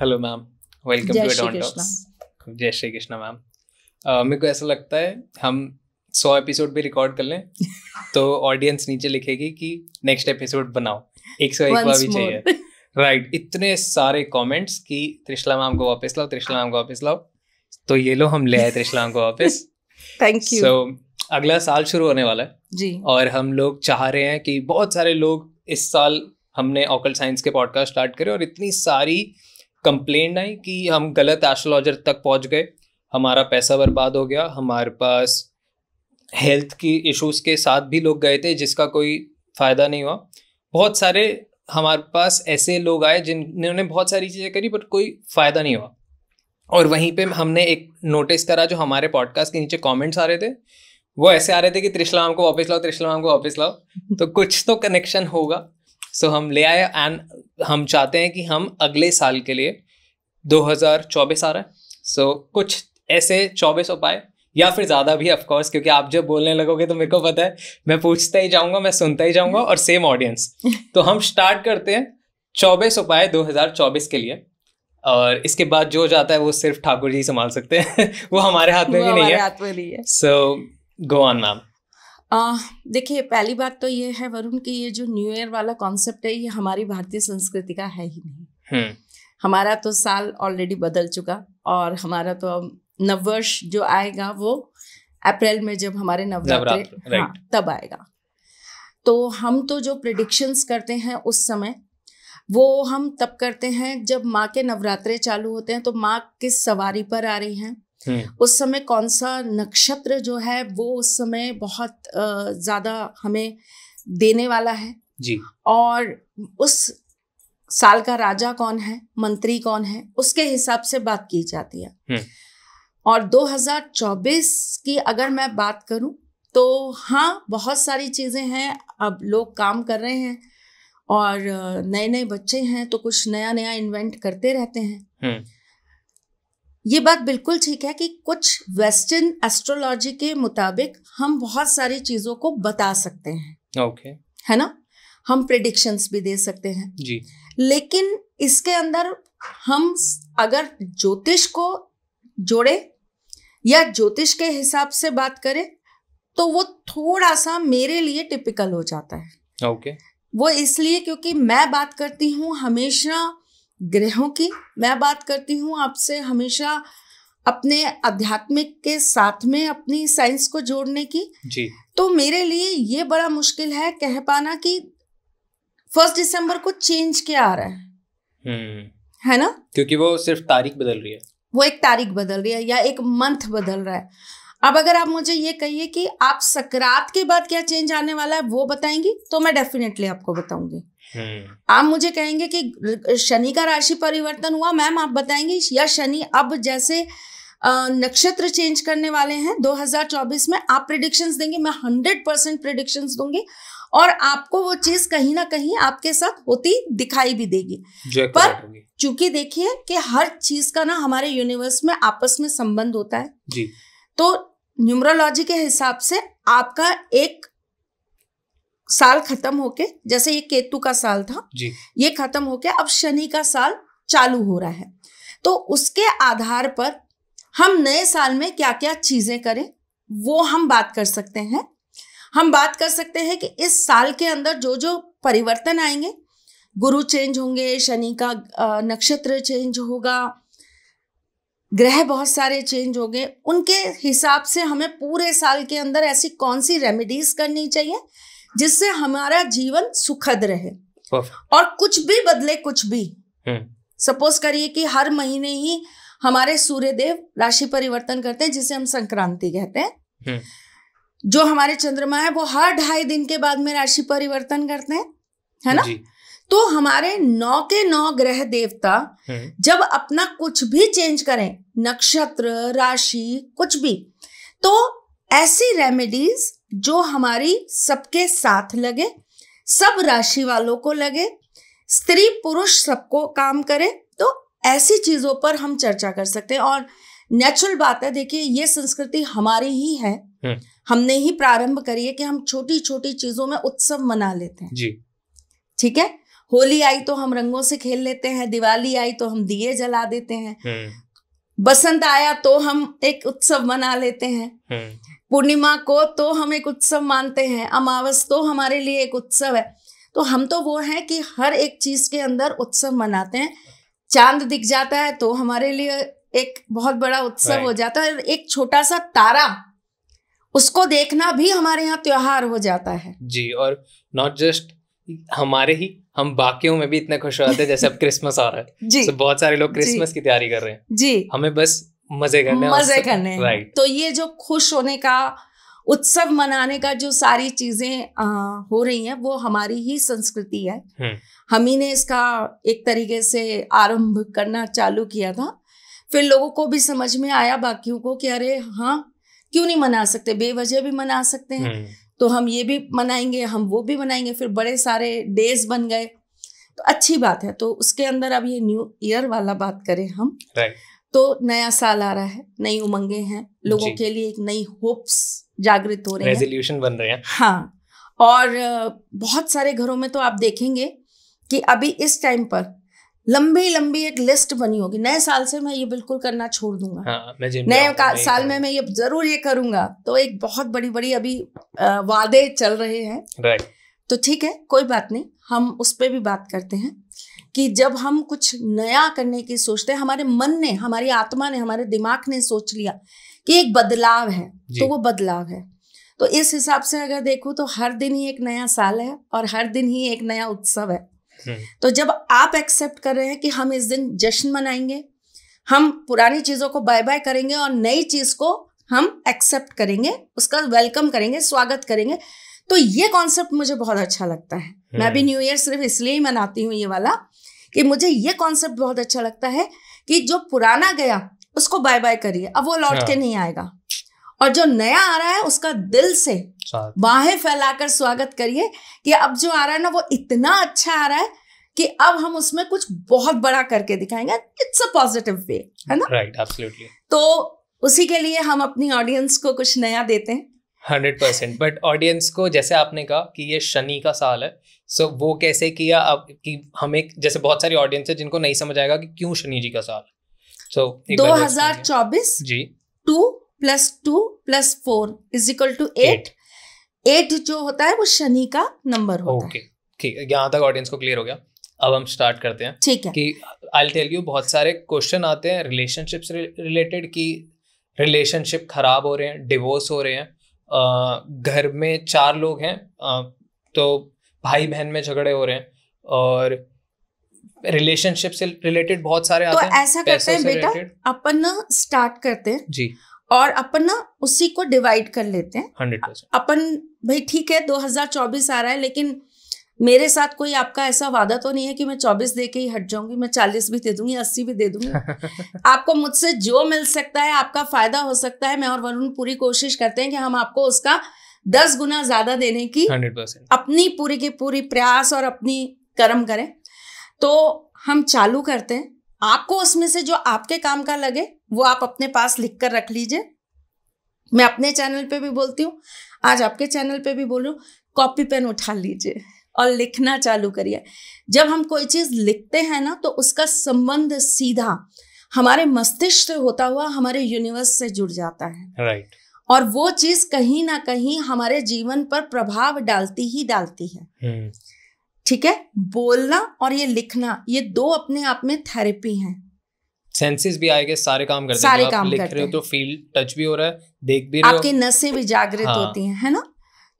Hello ma'am welcome to एडॉन Jai Shri Krishna ma'am uh, मेरे को ऐसा लगता है हम सौ एपिसोड भी रिकॉर्ड कर लें तो ऑडियंस नीचे लिखेगी कि नेक्स्ट एपिसोड बनाओ एक सौ एक बार भी चाहिए राइट right, इतने सारे कमेंट्स कि त्रिशला मैम को वापस लाओ त्रिशला मैम को वापस लाओ तो ये लो हम ले आए त्रिशला मैम को वापस थैंक यू सो अगला साल शुरू होने वाला है जी और हम लोग चाह रहे हैं कि बहुत सारे लोग इस साल हमने ऑकल साइंस के पॉडकास्ट स्टार्ट करे और इतनी सारी कंप्लेन आई कि हम गलत एस्ट्रोलॉजर तक पहुंच गए हमारा पैसा बर्बाद हो गया हमारे पास हेल्थ की इश्यूज के साथ भी लोग गए थे जिसका कोई फ़ायदा नहीं हुआ बहुत सारे हमारे पास ऐसे लोग आए जिन्होंने बहुत सारी चीज़ें करी बट कोई फ़ायदा नहीं हुआ और वहीं पे हमने एक नोटिस करा जो हमारे पॉडकास्ट के नीचे कमेंट्स आ रहे थे वो ऐसे आ रहे थे कि त्रिशलाम को वापस लाओ त्रिशलाम को वापस लाओ तो कुछ तो कनेक्शन होगा सो हम ले आए एंड हम चाहते हैं कि हम अगले साल के लिए 2024 आ रहा है सो कुछ ऐसे चौबीस उपाय या फिर ज़्यादा भी ऑफकोर्स क्योंकि आप जब बोलने लगोगे तो मेरे को पता है मैं पूछता ही जाऊँगा मैं सुनता ही जाऊँगा और सेम ऑडियंस तो हम स्टार्ट करते हैं चौबीस उपाय 2024 के लिए और इसके बाद जो जाता है वो सिर्फ ठाकुर जी संभाल सकते हैं वो हमारे हाथ में भी नहीं है सो गो ऑन मैम देखिए पहली बात तो ये है वरुण कि ये जो न्यू ईयर वाला कॉन्सेप्ट है ये हमारी भारतीय संस्कृति का है ही नहीं हम्म। हमारा तो साल ऑलरेडी बदल चुका और हमारा तो अब नववर्ष जो आएगा वो अप्रैल में जब हमारे नवरात्र हाँ, तब आएगा तो हम तो जो प्रडिक्शंस करते हैं उस समय वो हम तब करते हैं जब माँ के नवरात्रे चालू होते हैं तो माँ किस सवारी पर आ रही हैं हम्म। उस समय कौन सा नक्षत्र जो है वो उस समय बहुत ज़्यादा हमें देने वाला है जी और उस साल का राजा कौन है मंत्री कौन है उसके हिसाब से बात की जाती है हम्म। और 2024 की अगर मैं बात करूं तो हाँ बहुत सारी चीज़ें हैं अब लोग काम कर रहे हैं और नए नए बच्चे हैं तो कुछ नया नया इन्वेंट करते रहते हैं हम्म। ये बात बिल्कुल ठीक है कि कुछ वेस्टर्न एस्ट्रोलॉजी के मुताबिक हम बहुत सारी चीज़ों को बता सकते हैं ओके okay. है ना हम प्रिडिक्शंस भी दे सकते हैं जी लेकिन इसके अंदर हम अगर ज्योतिष को जोड़े या ज्योतिष के हिसाब से बात करें तो वो थोड़ा सा मेरे लिए टिपिकल हो जाता है ओके okay. वो इसलिए क्योंकि मैं बात करती हूँ हमेशा ग्रहों की मैं बात करती हूँ आपसे हमेशा अपने आध्यात्मिक के साथ में अपनी साइंस को जोड़ने की जी तो मेरे लिए ये बड़ा मुश्किल है कह पाना कि फर्स्ट दिसंबर को चेंज क्या आ रहा है हम्म। है ना क्योंकि वो सिर्फ तारीख बदल रही है वो एक तारीख बदल रही है या एक मंथ बदल रहा है अब अगर आप मुझे ये कहिए कि आप सकरात के बाद क्या चेंज आने वाला है वो बताएंगी तो मैं डेफिनेटली आपको बताऊंगी हम्म। आप मुझे कहेंगे कि शनि का राशि परिवर्तन हुआ मैम आप बताएंगे या शनि अब जैसे नक्षत्र चेंज करने वाले हैं 2024 में आप प्रिडिक्शंस देंगे मैं 100 परसेंट प्रिडिक्शंस दूंगी और आपको वो चीज कहीं ना कहीं आपके साथ होती दिखाई भी देगी पर चूंकि देखिए कि हर चीज का ना हमारे यूनिवर्स में आपस में संबंध होता है जी तो न्यूमरोलॉजी के हिसाब से आपका एक साल खत्म होके जैसे ये केतु का साल था जी। ये खत्म होके अब शनि का साल चालू हो रहा है तो उसके आधार पर हम नए साल में क्या क्या चीजें करें वो हम बात कर सकते हैं हम बात कर सकते हैं कि इस साल के अंदर जो जो परिवर्तन आएंगे गुरु चेंज होंगे शनि का नक्षत्र चेंज होगा ग्रह बहुत सारे चेंज हो गए उनके हिसाब से हमें पूरे साल के अंदर ऐसी कौन सी रेमेडीज करनी चाहिए जिससे हमारा जीवन सुखद रहे और कुछ भी बदले कुछ भी सपोज hmm. करिए कि हर महीने ही हमारे सूर्य देव राशि परिवर्तन करते हैं जिसे हम संक्रांति कहते हैं hmm. जो हमारे चंद्रमा है वो हर ढाई दिन के बाद में राशि परिवर्तन करते हैं है ना तो हमारे नौ के नौ ग्रह देवता hmm. जब अपना कुछ भी चेंज करें नक्षत्र राशि कुछ भी तो ऐसी रेमेडीज जो हमारी सबके साथ लगे सब राशि वालों को लगे स्त्री पुरुष सबको काम करे तो ऐसी चीज़ों पर हम चर्चा कर सकते हैं और नेचुरल बात है देखिए ये संस्कृति हमारी ही है हम्म। हमने ही प्रारंभ करी है कि हम छोटी छोटी चीजों में उत्सव मना लेते हैं जी ठीक है होली आई तो हम रंगों से खेल लेते हैं दिवाली आई तो हम दिए जला देते हैं हम्म। बसंत आया तो हम एक उत्सव मना लेते हैं हम्म। पूर्णिमा को तो हम एक उत्सव मानते हैं अमावस तो हमारे लिए एक उत्सव है तो हम तो वो हैं कि हर एक चीज के अंदर उत्सव मनाते हैं चांद दिख जाता है तो हमारे लिए एक बहुत बड़ा उत्सव हो जाता है एक छोटा सा तारा उसको देखना भी हमारे यहाँ त्योहार हो जाता है जी और नॉट जस्ट हमारे ही हम बाकियों में भी इतने खुश हो जाते हैं जैसे अब क्रिसमस आ रहा है जी so, बहुत सारे लोग क्रिसमस की तैयारी कर रहे हैं जी हमें बस मजे करने मजे करने राइट तो ये जो खुश होने का उत्सव मनाने का जो सारी चीजें हो रही हैं वो हमारी ही संस्कृति है हम्म। हम ही ने इसका एक तरीके से आरंभ करना चालू किया था फिर लोगों को भी समझ में आया बाकियों को कि अरे हाँ क्यों नहीं मना सकते बेवजह भी मना सकते हैं हम्म। तो हम ये भी मनाएंगे हम वो भी मनाएंगे फिर बड़े सारे डेज बन गए तो अच्छी बात है तो उसके अंदर अब ये न्यू ईयर वाला बात करें हम right. तो नया साल आ रहा है नई उमंगे हैं लोगों के लिए एक नई होप्स जागृत हो रही है रेजोल्यूशन बन रहे हैं हाँ और बहुत सारे घरों में तो आप देखेंगे कि अभी इस टाइम पर लंबी लंबी एक लिस्ट बनी होगी नए साल से मैं ये बिल्कुल करना छोड़ दूंगा हाँ, नए साल में मैं ये जरूर ये करूंगा तो एक बहुत बड़ी बड़ी अभी वादे चल रहे हैं तो ठीक है कोई बात नहीं हम उस पर भी बात करते हैं कि जब हम कुछ नया करने की सोचते हैं हमारे मन ने हमारी आत्मा ने हमारे दिमाग ने सोच लिया कि एक बदलाव है तो वो बदलाव है तो इस हिसाब से अगर देखो तो हर दिन ही एक नया साल है और हर दिन ही एक नया उत्सव है हम्म। तो जब आप एक्सेप्ट कर रहे हैं कि हम इस दिन जश्न मनाएंगे हम पुरानी चीज़ों को बाय बाय करेंगे और नई चीज़ को हम एक्सेप्ट करेंगे उसका वेलकम करेंगे स्वागत करेंगे तो ये कॉन्सेप्ट मुझे बहुत अच्छा लगता है मैं भी हम्म। न्यू ईयर सिर्फ इसलिए ही मनाती हूँ ये वाला कि मुझे ये कॉन्सेप्ट बहुत अच्छा लगता है कि जो पुराना गया उसको बाय बाय करिए अब वो लौट के हाँ। नहीं आएगा और जो नया आ रहा है उसका दिल से बाहें फैलाकर स्वागत करिए कि अब जो आ रहा है ना वो इतना अच्छा आ रहा है कि अब हम उसमें कुछ बहुत बड़ा करके दिखाएंगे इट्स अ पॉजिटिव वे है ना राइट right, तो उसी के लिए हम अपनी ऑडियंस को कुछ नया देते हैं हंड्रेड परसेंट बट ऑडियंस को जैसे आपने कहा कि ये शनि का साल है सो so वो कैसे किया अब कि हमें जैसे बहुत सारी ऑडियंस है जिनको नहीं समझ आएगा कि क्यों शनि जी का साल सो दो हजार चौबीस जी two plus two plus four is equal to eight eight जो होता है वो शनि का नंबर होता okay. है ठीक यहाँ तक ऑडियंस को क्लियर हो गया अब हम स्टार्ट करते हैं ठीक है कि आई टेल यू बहुत सारे क्वेश्चन आते हैं रिलेशनशिप से रिलेटेड कि रिलेशनशिप खराब हो रहे हैं डिवोर्स हो रहे हैं घर में चार लोग हैं तो भाई बहन में झगड़े हो रहे हैं और रिलेशनशिप से रिलेटेड बहुत सारे तो आते हैं ऐसा करते हैं बेटा अपन ना स्टार्ट करते हैं जी और अपन ना उसी को डिवाइड कर लेते हैं हंड्रेड परसेंट अपन भाई ठीक है 2024 आ रहा है लेकिन मेरे साथ कोई आपका ऐसा वादा तो नहीं है कि मैं चौबीस दे के ही हट जाऊंगी मैं चालीस भी दे दूंगी अस्सी भी दे दूंगी आपको मुझसे जो मिल सकता है आपका फायदा हो सकता है मैं और वरुण पूरी कोशिश करते हैं कि हम आपको उसका दस गुना ज्यादा देने की 100%. अपनी पूरी की पूरी प्रयास और अपनी कर्म करें तो हम चालू करते हैं आपको उसमें से जो आपके काम का लगे वो आप अपने पास लिख कर रख लीजिए मैं अपने चैनल पे भी बोलती हूँ आज आपके चैनल पे भी बोलूँ कॉपी पेन उठा लीजिए और लिखना चालू करिए जब हम कोई चीज़ लिखते हैं ना तो उसका संबंध सीधा हमारे मस्तिष्क से होता हुआ हमारे यूनिवर्स से जुड़ जाता है राइट right. और वो चीज कहीं ना कहीं हमारे जीवन पर प्रभाव डालती ही डालती है hmm. ठीक hmm. है बोलना और ये लिखना ये दो अपने आप में थेरेपी हैं सेंसेस भी आएंगे सारे काम करते सारे काम लिख करते रहे हो तो फील टच भी हो रहा है देख भी रहे हो आपकी नसें भी जागृत हाँ, होती हैं है ना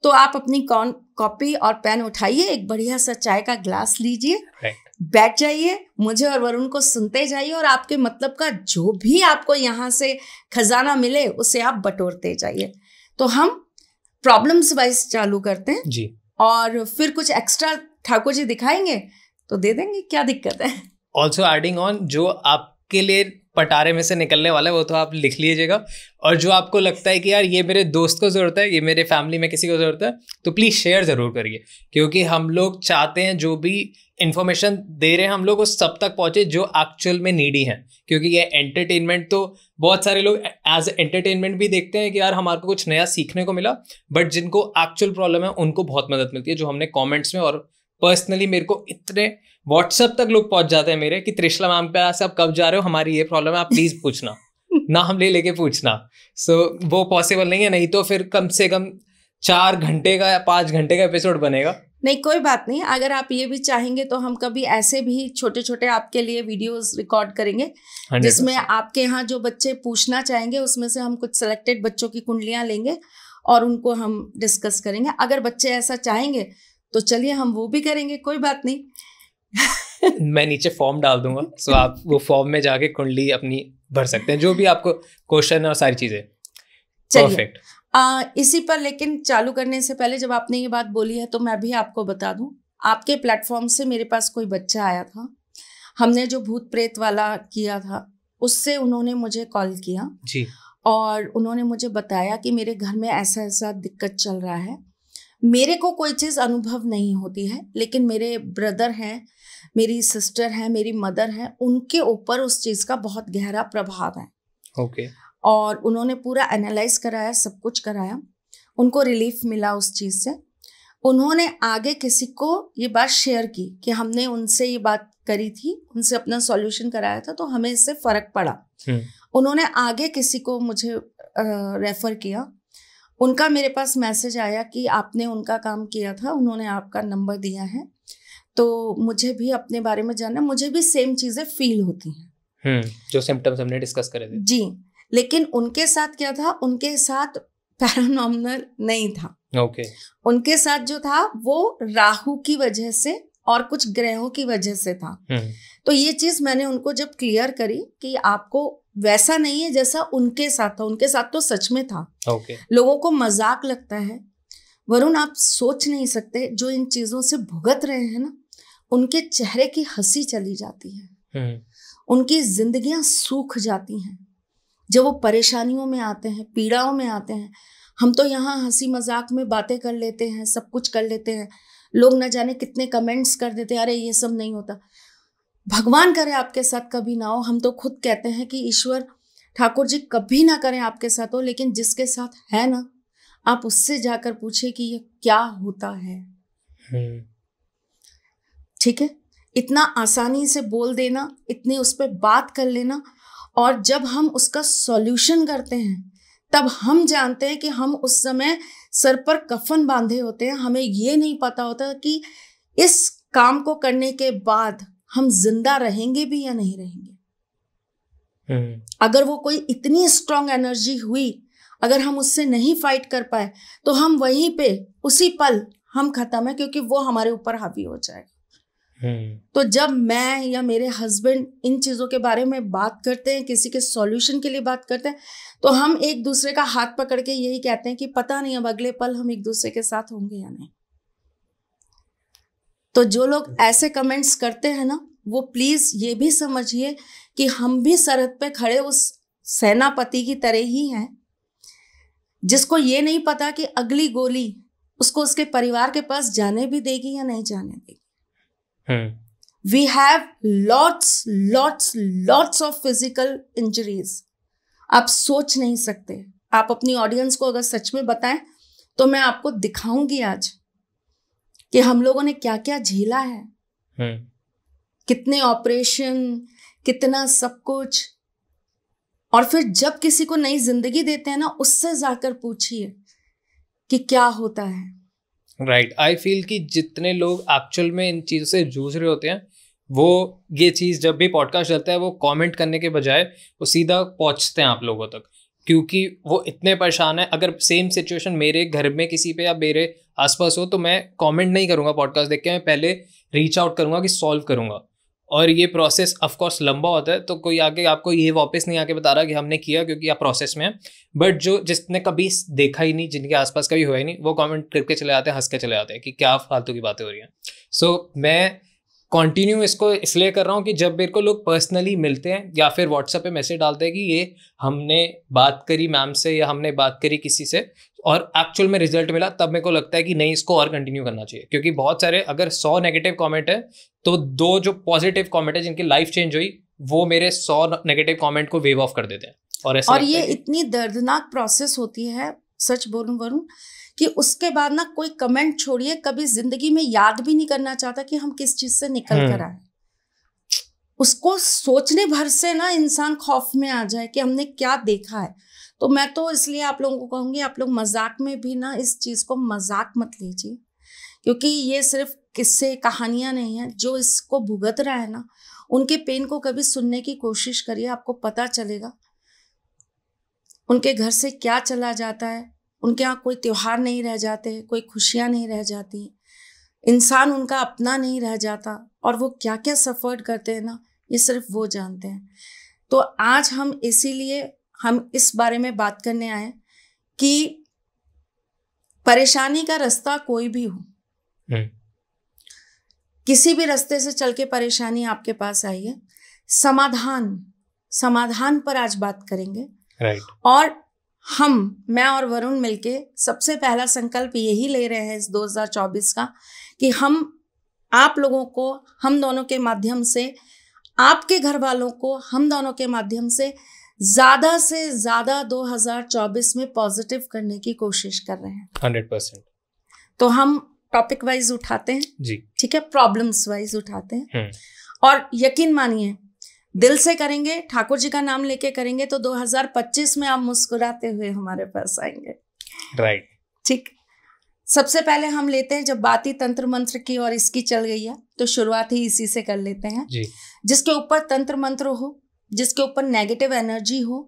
तो आप अपनी कॉन कॉपी और पेन उठाइए एक बढ़िया सा चाय का ग्लास लीजिए बैठ जाइए मुझे और वरुण को सुनते जाइए और आपके मतलब का जो भी आपको यहाँ से खजाना मिले उसे आप बटोरते जाइए तो हम प्रॉब्लम्स वाइज चालू करते हैं जी और फिर कुछ एक्स्ट्रा ठाकुर जी दिखाएंगे तो दे देंगे क्या दिक्कत है ऑल्सो एडिंग ऑन जो आपके लिए पटारे में से निकलने वाला है वो तो आप लिख लीजिएगा और जो आपको लगता है कि यार ये मेरे दोस्त को ज़रूरत है ये मेरे फैमिली में किसी को ज़रूरत है तो प्लीज़ शेयर ज़रूर करिए क्योंकि हम लोग चाहते हैं जो भी इन्फॉर्मेशन दे रहे हैं हम लोग उस सब तक पहुँचे जो एक्चुअल में नीडी हैं क्योंकि ये एंटरटेनमेंट तो बहुत सारे लोग एज एंटरटेनमेंट भी देखते हैं कि यार हमारे को कुछ नया सीखने को मिला बट जिनको एक्चुअल प्रॉब्लम है उनको बहुत मदद मिलती है जो हमने कॉमेंट्स में और पर्सनली मेरे को इतने व्हाट्सएप तक लोग पहुंच जाते हैं मेरे कि त्रिशला मैम के पास आप कब जा रहे हो हमारी ये प्रॉब्लम है आप प्लीज़ पूछना ना हम ले लेके पूछना सो so, वो पॉसिबल नहीं है नहीं तो फिर कम से कम चार घंटे का या पाँच घंटे का एपिसोड बनेगा नहीं कोई बात नहीं अगर आप ये भी चाहेंगे तो हम कभी ऐसे भी छोटे छोटे आपके लिए वीडियोस रिकॉर्ड करेंगे जिसमें आपके यहाँ जो बच्चे पूछना चाहेंगे उसमें से हम कुछ सिलेक्टेड बच्चों की कुंडलियाँ लेंगे और उनको हम डिस्कस करेंगे अगर बच्चे ऐसा चाहेंगे तो चलिए हम वो भी करेंगे कोई बात नहीं मैं नीचे फॉर्म डाल दूंगा सो आप वो फॉर्म में जाके कुंडली अपनी भर सकते हैं जो भी आपको क्वेश्चन और सारी चीजें परफेक्ट इसी पर लेकिन चालू करने से पहले जब आपने ये बात बोली है तो मैं भी आपको बता दूं आपके प्लेटफॉर्म से मेरे पास कोई बच्चा आया था हमने जो भूत प्रेत वाला किया था उससे उन्होंने मुझे कॉल किया जी और उन्होंने मुझे बताया कि मेरे घर में ऐसा ऐसा दिक्कत चल रहा है मेरे को कोई चीज़ अनुभव नहीं होती है लेकिन मेरे ब्रदर हैं मेरी सिस्टर हैं मेरी मदर हैं उनके ऊपर उस चीज़ का बहुत गहरा प्रभाव है ओके okay. और उन्होंने पूरा एनालाइज कराया सब कुछ कराया उनको रिलीफ मिला उस चीज़ से उन्होंने आगे किसी को ये बात शेयर की कि हमने उनसे ये बात करी थी उनसे अपना सॉल्यूशन कराया था तो हमें इससे फ़र्क पड़ा हम्म। उन्होंने आगे किसी को मुझे रेफ़र किया उनका मेरे पास मैसेज आया कि आपने उनका काम किया था उन्होंने आपका नंबर दिया है तो मुझे भी अपने बारे में जानना मुझे भी सेम चीज़ें फील होती हैं हम्म, जो सिम्टम्स हमने डिस्कस करे थे जी लेकिन उनके साथ क्या था उनके साथ पैरानॉमनल नहीं था ओके उनके साथ जो था वो राहु की वजह से और कुछ ग्रहों की वजह से था हम्म। तो ये चीज मैंने उनको जब क्लियर करी कि आपको वैसा नहीं है जैसा उनके साथ था उनके साथ तो सच में था okay. लोगों को मजाक लगता है वरुण आप सोच नहीं सकते जो इन चीजों से भुगत रहे हैं ना उनके चेहरे की हंसी चली जाती है हम्म। उनकी जिंदगियां सूख जाती हैं जब वो परेशानियों में आते हैं पीड़ाओं में आते हैं हम तो यहाँ हंसी मजाक में बातें कर लेते हैं सब कुछ कर लेते हैं लोग ना जाने कितने कमेंट्स कर देते हैं अरे ये सब नहीं होता भगवान करे आपके साथ कभी ना हो हम तो खुद कहते हैं कि ईश्वर ठाकुर जी कभी ना करें आपके साथ हो लेकिन जिसके साथ है ना आप उससे जाकर पूछे कि ये क्या होता है हम्म। ठीक है इतना आसानी से बोल देना इतनी उस पर बात कर लेना और जब हम उसका सॉल्यूशन करते हैं तब हम जानते हैं कि हम उस समय सर पर कफन बांधे होते हैं हमें ये नहीं पता होता कि इस काम को करने के बाद हम जिंदा रहेंगे भी या नहीं रहेंगे हम्म। अगर वो कोई इतनी स्ट्रांग एनर्जी हुई अगर हम उससे नहीं फाइट कर पाए तो हम वहीं पे उसी पल हम खत्म है क्योंकि वो हमारे ऊपर हावी हो जाएगा हम्म। तो जब मैं या मेरे हस्बैंड इन चीज़ों के बारे में बात करते हैं किसी के सॉल्यूशन के लिए बात करते हैं तो हम एक दूसरे का हाथ पकड़ के यही कहते हैं कि पता नहीं अब अगले पल हम एक दूसरे के साथ होंगे या नहीं तो जो लोग ऐसे कमेंट्स करते हैं ना वो प्लीज़ ये भी समझिए कि हम भी सरहद पे खड़े उस सेनापति की तरह ही हैं जिसको ये नहीं पता कि अगली गोली उसको उसके परिवार के पास जाने भी देगी या नहीं जाने देगी we have lots lots lots of physical injuries आप सोच नहीं सकते आप अपनी ऑडियंस को अगर सच में बताएं तो मैं आपको दिखाऊंगी आज कि हम लोगों ने क्या क्या झेला है हम्म। कितने ऑपरेशन कितना सब कुछ और फिर जब किसी को नई जिंदगी देते हैं ना उससे जाकर पूछिए कि क्या होता है राइट आई फील कि जितने लोग एक्चुअल में इन चीज़ों से जूझ रहे होते हैं वो ये चीज़ जब भी पॉडकास्ट चलता है वो कमेंट करने के बजाय वो सीधा पहुंचते हैं आप लोगों तक क्योंकि वो इतने परेशान है अगर सेम सिचुएशन मेरे घर में किसी पे या मेरे आसपास हो तो मैं कमेंट नहीं करूँगा पॉडकास्ट देख के मैं पहले रीच आउट करूँगा कि सॉल्व करूँगा और ये प्रोसेस ऑफकोर्स लंबा होता है तो कोई आगे आपको ये वापस नहीं आके बता रहा कि हमने किया क्योंकि आप प्रोसेस में है बट जो जिसने कभी देखा ही नहीं जिनके आसपास कभी हुआ ही नहीं वो कमेंट करके चले आते हैं हंस के चले आते हैं कि क्या फालतू की बातें हो रही हैं सो so, मैं कंटिन्यू इसको इसलिए कर रहा हूँ कि जब मेरे को लोग पर्सनली मिलते हैं या फिर व्हाट्सएप पे मैसेज डालते हैं कि ये हमने बात करी मैम से या हमने बात करी किसी से और एक्चुअल में रिजल्ट मिला तब मेरे को लगता है कि नहीं इसको और कंटिन्यू करना चाहिए क्योंकि बहुत सारे अगर सौ नेगेटिव कॉमेंट है तो दो जो पॉजिटिव कॉमेंट है जिनकी लाइफ चेंज हुई वो मेरे सौ नेगेटिव कॉमेंट को वेव ऑफ कर देते हैं और ऐसा और ये इतनी दर्दनाक प्रोसेस होती है सच बोलूँ वरुण कि उसके बाद ना कोई कमेंट छोड़िए कभी जिंदगी में याद भी नहीं करना चाहता कि हम किस चीज से निकल कर हम्म। आए उसको सोचने भर से ना इंसान खौफ में आ जाए कि हमने क्या देखा है तो मैं तो इसलिए आप लोगों को कहूंगी आप लोग मजाक में भी ना इस चीज़ को मजाक मत लीजिए क्योंकि ये सिर्फ किस्से कहानियां नहीं है जो इसको भुगत रहा है ना उनके पेन को कभी सुनने की कोशिश करिए आपको पता चलेगा उनके घर से क्या चला जाता है उनके यहाँ कोई त्यौहार नहीं रह जाते कोई खुशियाँ नहीं रह जाती इंसान उनका अपना नहीं रह जाता और वो क्या क्या सफ़र्ड करते हैं ना ये सिर्फ वो जानते हैं तो आज हम इसीलिए हम इस बारे में बात करने आए कि परेशानी का रास्ता कोई भी हो हम्म। किसी भी रास्ते से चल के परेशानी आपके पास आई है समाधान समाधान पर आज बात करेंगे और हम मैं और वरुण मिलके सबसे पहला संकल्प यही ले रहे हैं इस 2024 का कि हम आप लोगों को हम दोनों के माध्यम से आपके घर वालों को हम दोनों के माध्यम से ज़्यादा से ज़्यादा 2024 में पॉजिटिव करने की कोशिश कर रहे हैं हंड्रेड परसेंट तो हम टॉपिक वाइज उठाते हैं जी ठीक है प्रॉब्लम्स वाइज उठाते हैं हम्म। और यकीन मानिए दिल से करेंगे ठाकुर जी का नाम लेके करेंगे तो 2025 में आप मुस्कुराते हुए हमारे पास आएंगे राइट right. ठीक सबसे पहले हम लेते हैं जब बाती तंत्र मंत्र की और इसकी चल गई है तो शुरुआत ही इसी से कर लेते हैं जी। जिसके ऊपर तंत्र मंत्र हो जिसके ऊपर नेगेटिव एनर्जी हो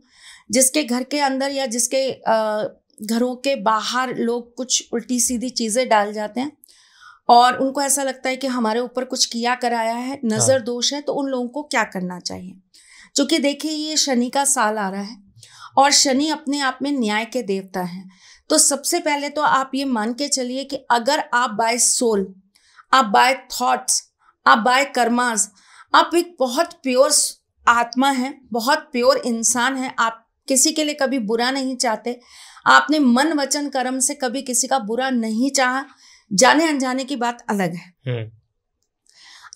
जिसके घर के अंदर या जिसके आ, घरों के बाहर लोग कुछ उल्टी सीधी चीज़ें डाल जाते हैं और उनको ऐसा लगता है कि हमारे ऊपर कुछ किया कराया है हाँ। नज़र दोष है तो उन लोगों को क्या करना चाहिए चूंकि देखिए ये शनि का साल आ रहा है और शनि अपने आप में न्याय के देवता हैं तो सबसे पहले तो आप ये मान के चलिए कि अगर आप बाय सोल आप बाय थॉट्स आप बाय कर्माज आप एक बहुत प्योर आत्मा है बहुत प्योर इंसान है आप किसी के लिए कभी बुरा नहीं चाहते आपने मन वचन कर्म से कभी किसी का बुरा नहीं चाहा जाने अनजाने की बात अलग है हम्म।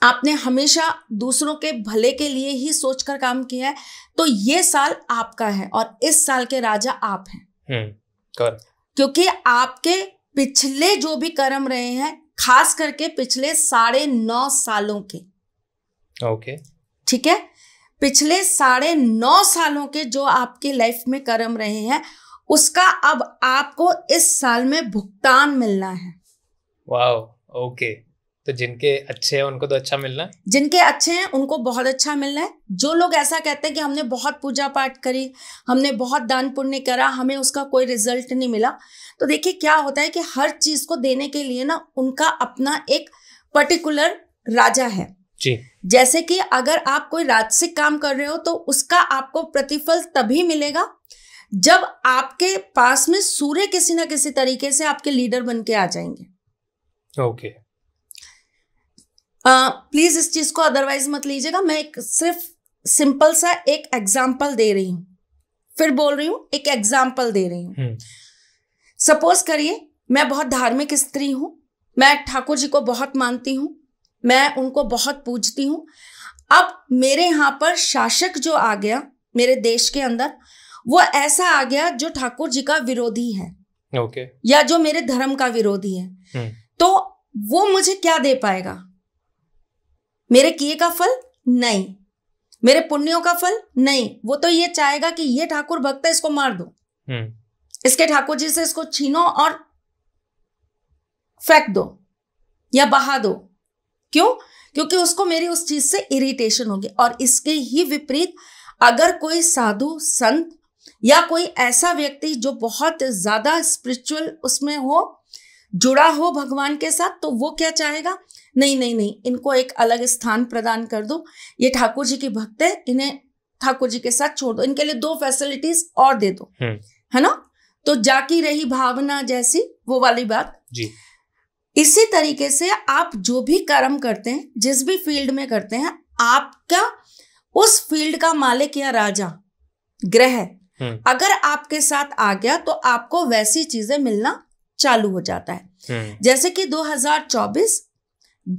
आपने हमेशा दूसरों के भले के लिए ही सोचकर काम किया है तो ये साल आपका है और इस साल के राजा आप हैं हम्म, क्योंकि आपके पिछले जो भी कर्म रहे हैं खास करके पिछले साढ़े नौ सालों के ओके ठीक है पिछले साढ़े नौ सालों के जो आपके लाइफ में कर्म रहे हैं उसका अब आपको इस साल में भुगतान मिलना है वाओ ओके तो जिनके अच्छे हैं उनको तो अच्छा मिलना है जिनके अच्छे हैं उनको बहुत अच्छा मिलना है जो लोग ऐसा कहते हैं कि हमने बहुत पूजा पाठ करी हमने बहुत दान पुण्य करा हमें उसका कोई रिजल्ट नहीं मिला तो देखिए क्या होता है कि हर चीज को देने के लिए ना उनका अपना एक पर्टिकुलर राजा है जी जैसे कि अगर आप कोई राजसिक काम कर रहे हो तो उसका आपको प्रतिफल तभी मिलेगा जब आपके पास में सूर्य किसी ना किसी तरीके से आपके लीडर बन के आ जाएंगे ओके okay. प्लीज uh, इस चीज को अदरवाइज मत लीजिएगा मैं एक सिर्फ सिंपल सा एक एग्जाम्पल दे रही हूँ फिर बोल रही हूँ एक एग्जाम्पल दे रही हूँ सपोज हम्म। करिए मैं बहुत धार्मिक स्त्री हूँ मैं ठाकुर जी को बहुत मानती हूँ मैं उनको बहुत पूजती हूँ अब मेरे यहाँ पर शासक जो आ गया मेरे देश के अंदर वो ऐसा आ गया जो ठाकुर जी का विरोधी है ओके okay. या जो मेरे धर्म का विरोधी है हम्म। तो वो मुझे क्या दे पाएगा मेरे किए का फल नहीं मेरे पुण्यों का फल नहीं वो तो ये चाहेगा कि ये ठाकुर भक्त है इसको मार दो हम्म। इसके ठाकुर जी से इसको छीनो और फेंक दो या बहा दो क्यों क्योंकि उसको मेरी उस चीज से इरिटेशन होगी और इसके ही विपरीत अगर कोई साधु संत या कोई ऐसा व्यक्ति जो बहुत ज्यादा स्पिरिचुअल उसमें हो जुड़ा हो भगवान के साथ तो वो क्या चाहेगा नहीं नहीं नहीं इनको एक अलग स्थान प्रदान कर दो ये ठाकुर जी की भक्त है इन्हें ठाकुर जी के साथ छोड़ दो इनके लिए दो फैसिलिटीज और दे दो हम्म। है ना तो जाकी रही भावना जैसी वो वाली बात जी इसी तरीके से आप जो भी कर्म करते हैं जिस भी फील्ड में करते हैं आपका उस फील्ड का मालिक या राजा ग्रह हम्म। अगर आपके साथ आ गया तो आपको वैसी चीजें मिलना चालू हो जाता है हम्म। जैसे कि 2024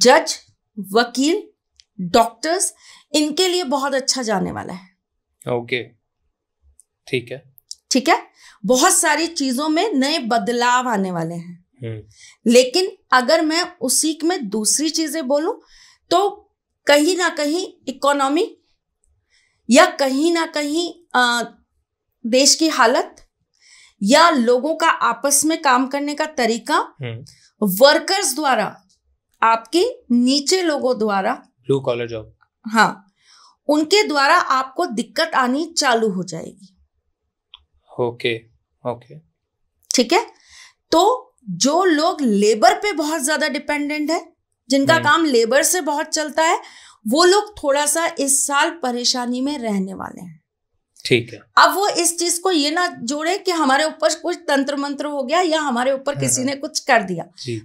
जज वकील डॉक्टर्स इनके लिए बहुत अच्छा जाने वाला है ओके ठीक है ठीक है बहुत सारी चीजों में नए बदलाव आने वाले हैं हम्म। लेकिन अगर मैं उसी में दूसरी चीजें बोलूं तो कहीं ना कहीं इकोनॉमी या कहीं ना कहीं आ, देश की हालत या लोगों का आपस में काम करने का तरीका वर्कर्स हम्म। द्वारा आपके नीचे लोगों द्वारा ब्लू कॉलर जॉब हाँ उनके द्वारा आपको दिक्कत आनी चालू हो जाएगी ओके ओके ठीक है तो जो लोग लेबर पे बहुत ज्यादा डिपेंडेंट है जिनका हम्म। काम लेबर से बहुत चलता है वो लोग थोड़ा सा इस साल परेशानी में रहने वाले हैं ठीक है अब वो इस चीज को ये ना जोड़े कि हमारे ऊपर कुछ तंत्र मंत्र हो गया या हमारे ऊपर हाँ, किसी हाँ। ने कुछ कर दिया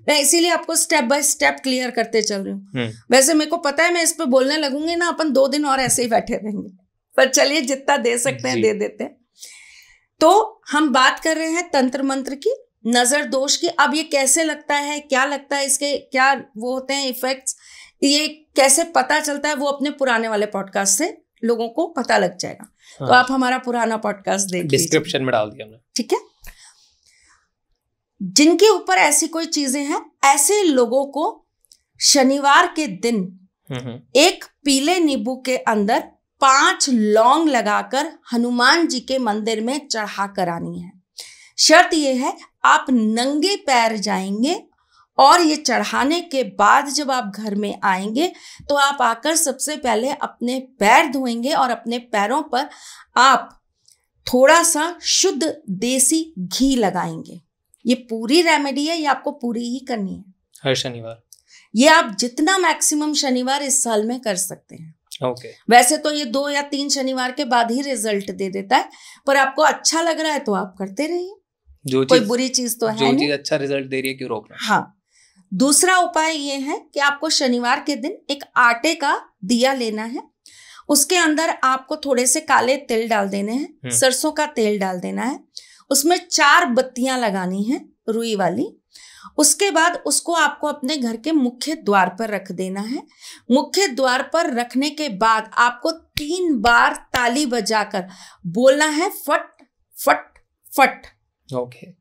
मैं इसीलिए आपको स्टेप बाय स्टेप क्लियर करते चल रही हूँ हम्म। वैसे मेरे को पता है मैं इस पर बोलने लगूंगी ना अपन दो दिन और ऐसे ही बैठे रहेंगे पर चलिए जितना दे सकते हैं दे देते हैं तो हम बात कर रहे हैं तंत्र मंत्र की नजर दोष की अब ये कैसे लगता है क्या लगता है इसके क्या वो होते हैं इफेक्ट्स ये कैसे पता चलता है वो अपने पुराने वाले पॉडकास्ट से लोगों को पता लग जाएगा हाँ। तो आप हमारा पुराना पॉडकास्ट देख डिस्क्रिप्शन में डाल दिया हमने ठीक है जिनके ऊपर ऐसी कोई चीजें हैं ऐसे लोगों को शनिवार के दिन हम्म, हम्म। एक पीले नींबू के अंदर पांच लौंग लगाकर हनुमान जी के मंदिर में चढ़ा करानी है शर्त यह है आप नंगे पैर जाएंगे और ये चढ़ाने के बाद जब आप घर में आएंगे तो आप आकर सबसे पहले अपने पैर धोएंगे और अपने पैरों पर आप थोड़ा सा शुद्ध देसी घी लगाएंगे ये पूरी रेमेडी है ये आपको पूरी ही करनी है हर शनिवार ये आप जितना मैक्सिमम शनिवार इस साल में कर सकते हैं ओके okay. वैसे तो ये दो या तीन शनिवार के बाद ही रिजल्ट दे देता है पर आपको अच्छा लग रहा है तो आप करते रहिए जो कोई बुरी चीज तो है जो चीज अच्छा रिजल्ट दे रही है क्यों रोकना हाँ दूसरा उपाय ये है कि आपको शनिवार के दिन एक आटे का दिया लेना है उसके अंदर आपको थोड़े से काले तिल डाल देने हैं हम्म। सरसों का तेल डाल देना है उसमें चार बत्तियां लगानी है रुई वाली उसके बाद उसको आपको अपने घर के मुख्य द्वार पर रख देना है मुख्य द्वार पर रखने के बाद आपको तीन बार ताली बजाकर बोलना है फट फट फट ओके okay.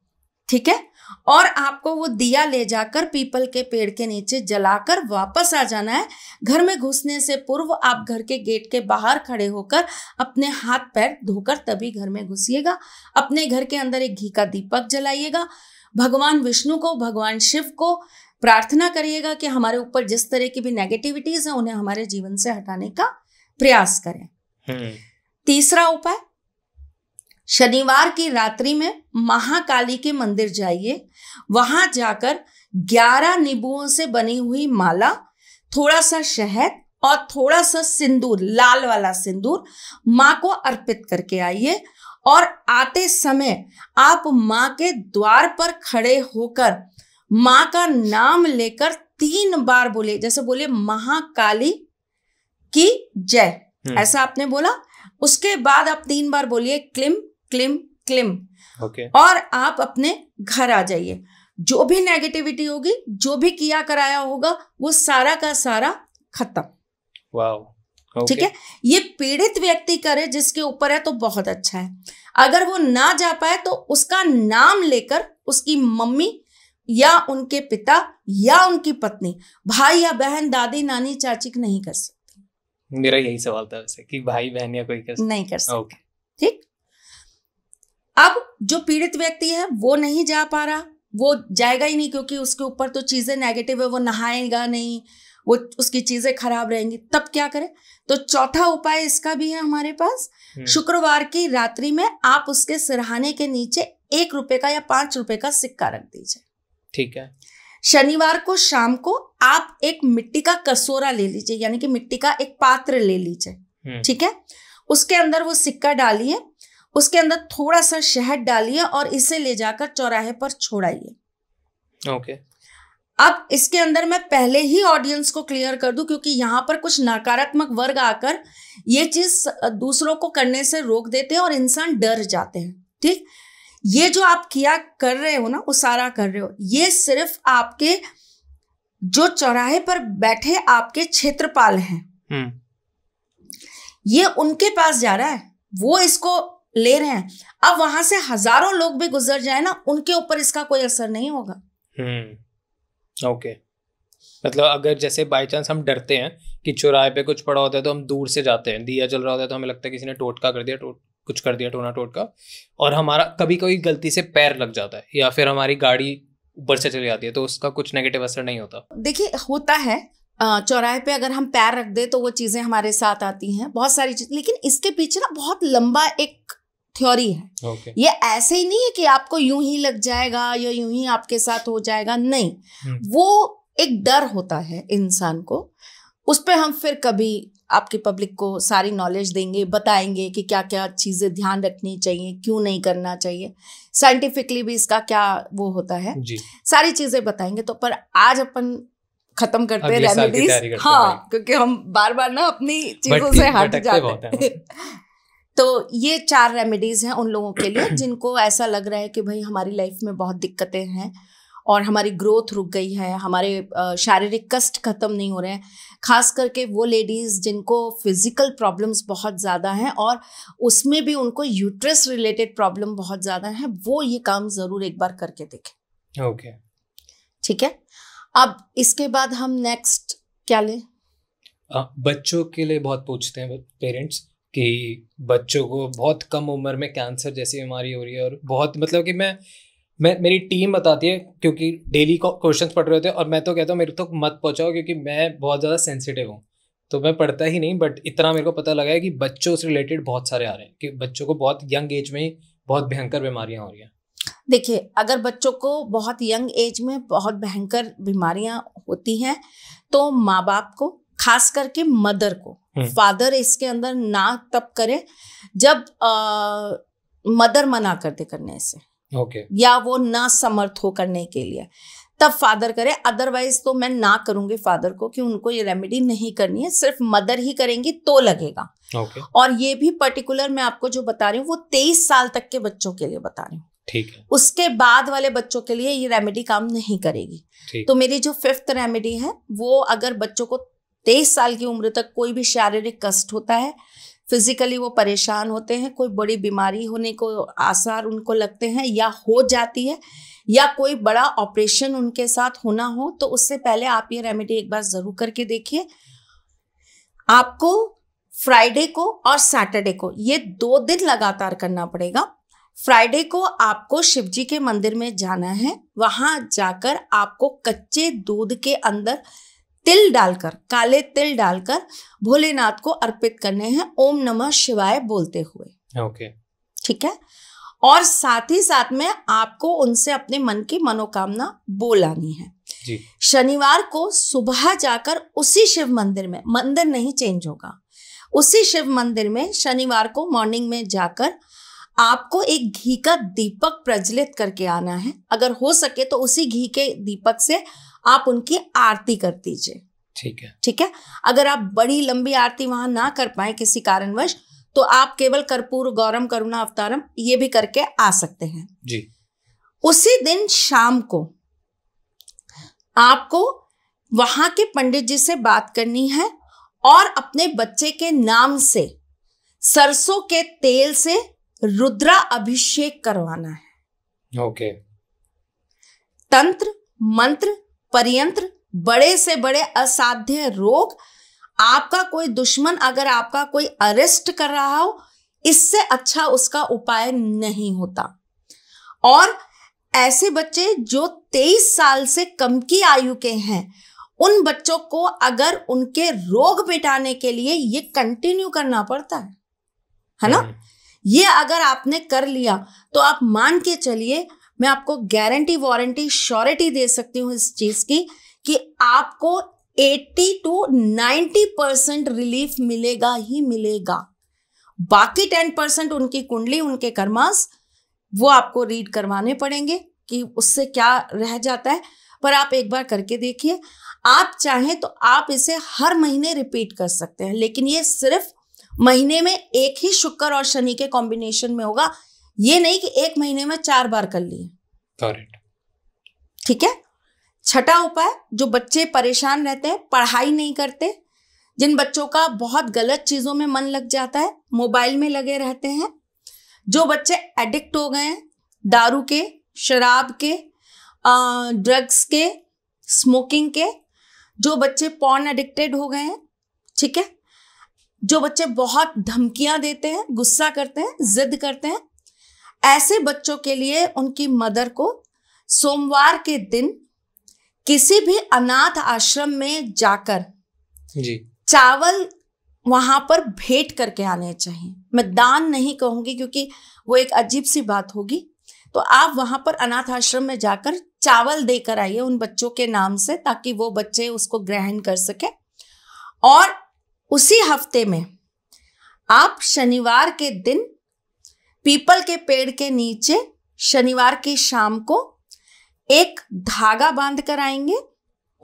ठीक है और आपको वो दिया ले जाकर पीपल के पेड़ के नीचे जलाकर वापस आ जाना है घर में घुसने से पूर्व आप घर के गेट के बाहर खड़े होकर अपने हाथ पैर धोकर तभी घर में घुसिएगा अपने घर के अंदर एक घी का दीपक जलाइएगा भगवान विष्णु को भगवान शिव को प्रार्थना करिएगा कि हमारे ऊपर जिस तरह की भी नेगेटिविटीज हैं उन्हें हमारे जीवन से हटाने का प्रयास करें हम्म। तीसरा उपाय शनिवार की रात्रि में महाकाली के मंदिर जाइए वहां जाकर ग्यारह नींबुओं से बनी हुई माला थोड़ा सा शहद और थोड़ा सा सिंदूर लाल वाला सिंदूर माँ को अर्पित करके आइए और आते समय आप माँ के द्वार पर खड़े होकर माँ का नाम लेकर तीन बार बोले जैसे बोले महाकाली की जय हम्म। ऐसा आपने बोला उसके बाद आप तीन बार बोलिए क्लिम क्लिम क्लिम ओके okay. और आप अपने घर आ जाइए जो भी नेगेटिविटी होगी जो भी किया कराया होगा वो सारा का सारा खत्म okay. ठीक है ये पीड़ित व्यक्ति करे जिसके ऊपर है तो बहुत अच्छा है अगर वो ना जा पाए तो उसका नाम लेकर उसकी मम्मी या उनके पिता या उनकी पत्नी भाई या बहन दादी नानी चाची नहीं कर सकती मेरा यही सवाल था वैसे कि भाई बहन या कोई कर सकते? नहीं कर सकते ठीक अब जो पीड़ित व्यक्ति है वो नहीं जा पा रहा वो जाएगा ही नहीं क्योंकि उसके ऊपर तो चीज़ें नेगेटिव है वो नहाएगा नहीं वो उसकी चीज़ें खराब रहेंगी तब क्या करें तो चौथा उपाय इसका भी है हमारे पास हम्म। शुक्रवार की रात्रि में आप उसके सिरहाने के नीचे एक रुपए का या पांच रुपए का सिक्का रख दीजिए ठीक है शनिवार को शाम को आप एक मिट्टी का कसोरा ले लीजिए यानी कि मिट्टी का एक पात्र ले लीजिए हम्म। ठीक है उसके अंदर वो सिक्का डालिए उसके अंदर थोड़ा सा शहद डालिए और इसे ले जाकर चौराहे पर छोड़ाइए ओके अब इसके अंदर मैं पहले ही ऑडियंस को क्लियर कर दूं क्योंकि यहां पर कुछ नकारात्मक वर्ग आकर ये चीज दूसरों को करने से रोक देते हैं और इंसान डर जाते हैं ठीक ये जो आप किया कर रहे हो ना उसारा कर रहे हो ये सिर्फ आपके जो चौराहे पर बैठे आपके क्षेत्रपाल हैं हम्म। ये उनके पास जा रहा है वो इसको ले रहे हैं अब वहां से हजारों लोग भी गुजर जाए ना उनके ऊपर इसका कोई असर नहीं होगा हम्म ओके मतलब अगर जैसे बाय चांस हम डरते हैं कि चौराहे पे कुछ पड़ा होता है तो हम दूर से जाते हैं दिया जल रहा होता है तो हमें लगता है किसी ने टोटका कर दिया टोट कुछ कर दिया टोना टोटका और हमारा कभी कभी गलती से पैर लग जाता है या फिर हमारी गाड़ी ऊपर से चली जाती है तो उसका कुछ नेगेटिव असर नहीं होता देखिए होता है चौराहे पे अगर हम पैर रख दे तो वो चीज़ें हमारे साथ आती हैं बहुत सारी चीज लेकिन इसके पीछे ना बहुत लंबा एक थ्योरी है okay. ये ऐसे ही नहीं है कि आपको यूं ही लग जाएगा या यूं ही आपके साथ हो जाएगा नहीं hmm. वो एक डर होता है इंसान को उस पर हम फिर कभी आपके पब्लिक को सारी नॉलेज देंगे बताएंगे कि क्या क्या चीज़ें ध्यान रखनी चाहिए क्यों नहीं करना चाहिए साइंटिफिकली भी इसका क्या वो होता है जी। सारी चीज़ें बताएंगे तो पर आज अपन खत्म करते हैं रेमेडीज हाँ क्योंकि हम बार बार ना अपनी चीज़ों से हट जाते हैं तो ये चार रेमेडीज़ हैं उन लोगों के लिए जिनको ऐसा लग रहा है कि भाई हमारी लाइफ में बहुत दिक्कतें हैं और हमारी ग्रोथ रुक गई है हमारे शारीरिक कष्ट ख़त्म नहीं हो रहे हैं खास करके वो लेडीज़ जिनको फिज़िकल प्रॉब्लम्स बहुत ज़्यादा हैं और उसमें भी उनको यूट्रस रिलेटेड प्रॉब्लम बहुत ज़्यादा है वो ये काम ज़रूर एक बार करके देखें ओके ठीक है अब इसके बाद हम नेक्स्ट क्या लें बच्चों के लिए बहुत पूछते हैं पेरेंट्स कि बच्चों को बहुत कम उम्र में कैंसर जैसी बीमारी हो रही है और बहुत मतलब कि मैं मैं मेरी टीम बताती है क्योंकि डेली क्वेश्चंस पढ़ रहे होते हैं और मैं तो कहता हूँ मेरे तक तो मत पहुँचाओ क्योंकि मैं बहुत ज़्यादा सेंसिटिव हूँ तो मैं पढ़ता ही नहीं बट इतना मेरे को पता लगा है कि बच्चों से रिलेटेड बहुत सारे आ रहे हैं कि बच्चों को बहुत यंग एज में बहुत भयंकर बीमारियाँ हो रही हैं देखिए अगर बच्चों को बहुत यंग एज में बहुत भयंकर बीमारियाँ होती हैं तो माँ बाप को खास करके मदर को हम्म। फादर इसके अंदर ना तब करे जब आ, मदर मना कर दे करने से okay. या वो ना समर्थ हो करने के लिए तब फादर करे अदरवाइज तो मैं ना करूंगी फादर को कि उनको ये रेमेडी नहीं करनी है सिर्फ मदर ही करेंगी तो लगेगा okay. और ये भी पर्टिकुलर मैं आपको जो बता रही हूँ वो तेईस साल तक के बच्चों के लिए बता रही हूँ ठीक है उसके बाद वाले बच्चों के लिए ये रेमेडी काम नहीं करेगी तो मेरी जो फिफ्थ रेमेडी है वो अगर बच्चों को तेईस साल की उम्र तक कोई भी शारीरिक कष्ट होता है फिजिकली वो परेशान होते हैं कोई बड़ी बीमारी होने को आसार उनको लगते हैं या हो जाती है या कोई बड़ा ऑपरेशन उनके साथ होना हो तो उससे पहले आप ये रेमेडी एक बार ज़रूर करके देखिए आपको फ्राइडे को और सैटरडे को ये दो दिन लगातार करना पड़ेगा फ्राइडे को आपको शिव जी के मंदिर में जाना है वहां जाकर आपको कच्चे दूध के अंदर तिल डालकर काले तिल डालकर भोलेनाथ को अर्पित करने हैं ओम नमः शिवाय बोलते हुए ओके ठीक है और साथ ही साथ में आपको उनसे अपने मन की मनोकामना बोलानी है जी। शनिवार को सुबह जाकर उसी शिव मंदिर में मंदिर नहीं चेंज होगा उसी शिव मंदिर में शनिवार को मॉर्निंग में जाकर आपको एक घी का दीपक प्रज्वलित करके आना है अगर हो सके तो उसी घी के दीपक से आप उनकी आरती कर दीजिए ठीक है ठीक है अगर आप बड़ी लंबी आरती वहां ना कर पाए किसी कारणवश तो आप केवल कर्पूर गौरम करुणा अवतारम ये भी करके आ सकते हैं जी उसी दिन शाम को आपको वहां के पंडित जी से बात करनी है और अपने बच्चे के नाम से सरसों के तेल से रुद्रा अभिषेक करवाना है ओके okay. तंत्र मंत्र पर्यंत्र बड़े से बड़े असाध्य रोग आपका कोई दुश्मन अगर आपका कोई अरेस्ट कर रहा हो इससे अच्छा उसका उपाय नहीं होता और ऐसे बच्चे जो 23 साल से कम की आयु के हैं उन बच्चों को अगर उनके रोग मिटाने के लिए ये कंटिन्यू करना पड़ता है है ना हम्म। ये अगर आपने कर लिया तो आप मान के चलिए मैं आपको गारंटी वारंटी श्योरिटी दे सकती हूँ इस चीज़ की कि आपको 80 टू 90 परसेंट रिलीफ मिलेगा ही मिलेगा बाकी 10 परसेंट उनकी कुंडली उनके कर्मास वो आपको रीड करवाने पड़ेंगे कि उससे क्या रह जाता है पर आप एक बार करके देखिए आप चाहें तो आप इसे हर महीने रिपीट कर सकते हैं लेकिन ये सिर्फ महीने में एक ही शुक्र और शनि के कॉम्बिनेशन में होगा ये नहीं कि एक महीने में चार बार कर लिए ठीक है छठा उपाय जो बच्चे परेशान रहते हैं पढ़ाई नहीं करते जिन बच्चों का बहुत गलत चीज़ों में मन लग जाता है मोबाइल में लगे रहते हैं जो बच्चे एडिक्ट हो गए हैं दारू के शराब के ड्रग्स के स्मोकिंग के जो बच्चे पॉन एडिक्टेड हो गए हैं ठीक है जो बच्चे बहुत धमकियां देते हैं गुस्सा करते हैं जिद करते हैं ऐसे बच्चों के लिए उनकी मदर को सोमवार के दिन किसी भी अनाथ आश्रम में जाकर जी चावल वहां पर भेंट करके आने चाहिए मैं दान नहीं कहूंगी क्योंकि वो एक अजीब सी बात होगी तो आप वहां पर अनाथ आश्रम में जाकर चावल देकर आइए उन बच्चों के नाम से ताकि वो बच्चे उसको ग्रहण कर सके और उसी हफ्ते में आप शनिवार के दिन पीपल के पेड़ के नीचे शनिवार की शाम को एक धागा बांध कर आएंगे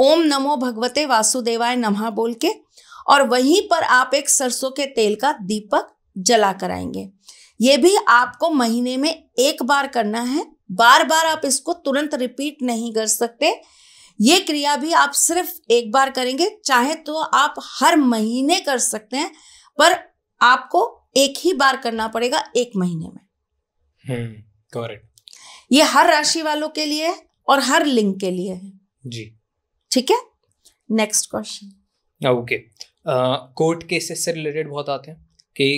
ओम नमो भगवते वासुदेवाय नमः बोल के और वहीं पर आप एक सरसों के तेल का दीपक जला कर आएंगे ये भी आपको महीने में एक बार करना है बार बार आप इसको तुरंत रिपीट नहीं कर सकते ये क्रिया भी आप सिर्फ एक बार करेंगे चाहे तो आप हर महीने कर सकते हैं पर आपको एक ही बार करना पड़ेगा एक महीने में हम्म, ये हर राशि वालों के लिए है और हर लिंग के लिए है जी ठीक है next question okay court cases से रिलेटेड बहुत आते हैं कि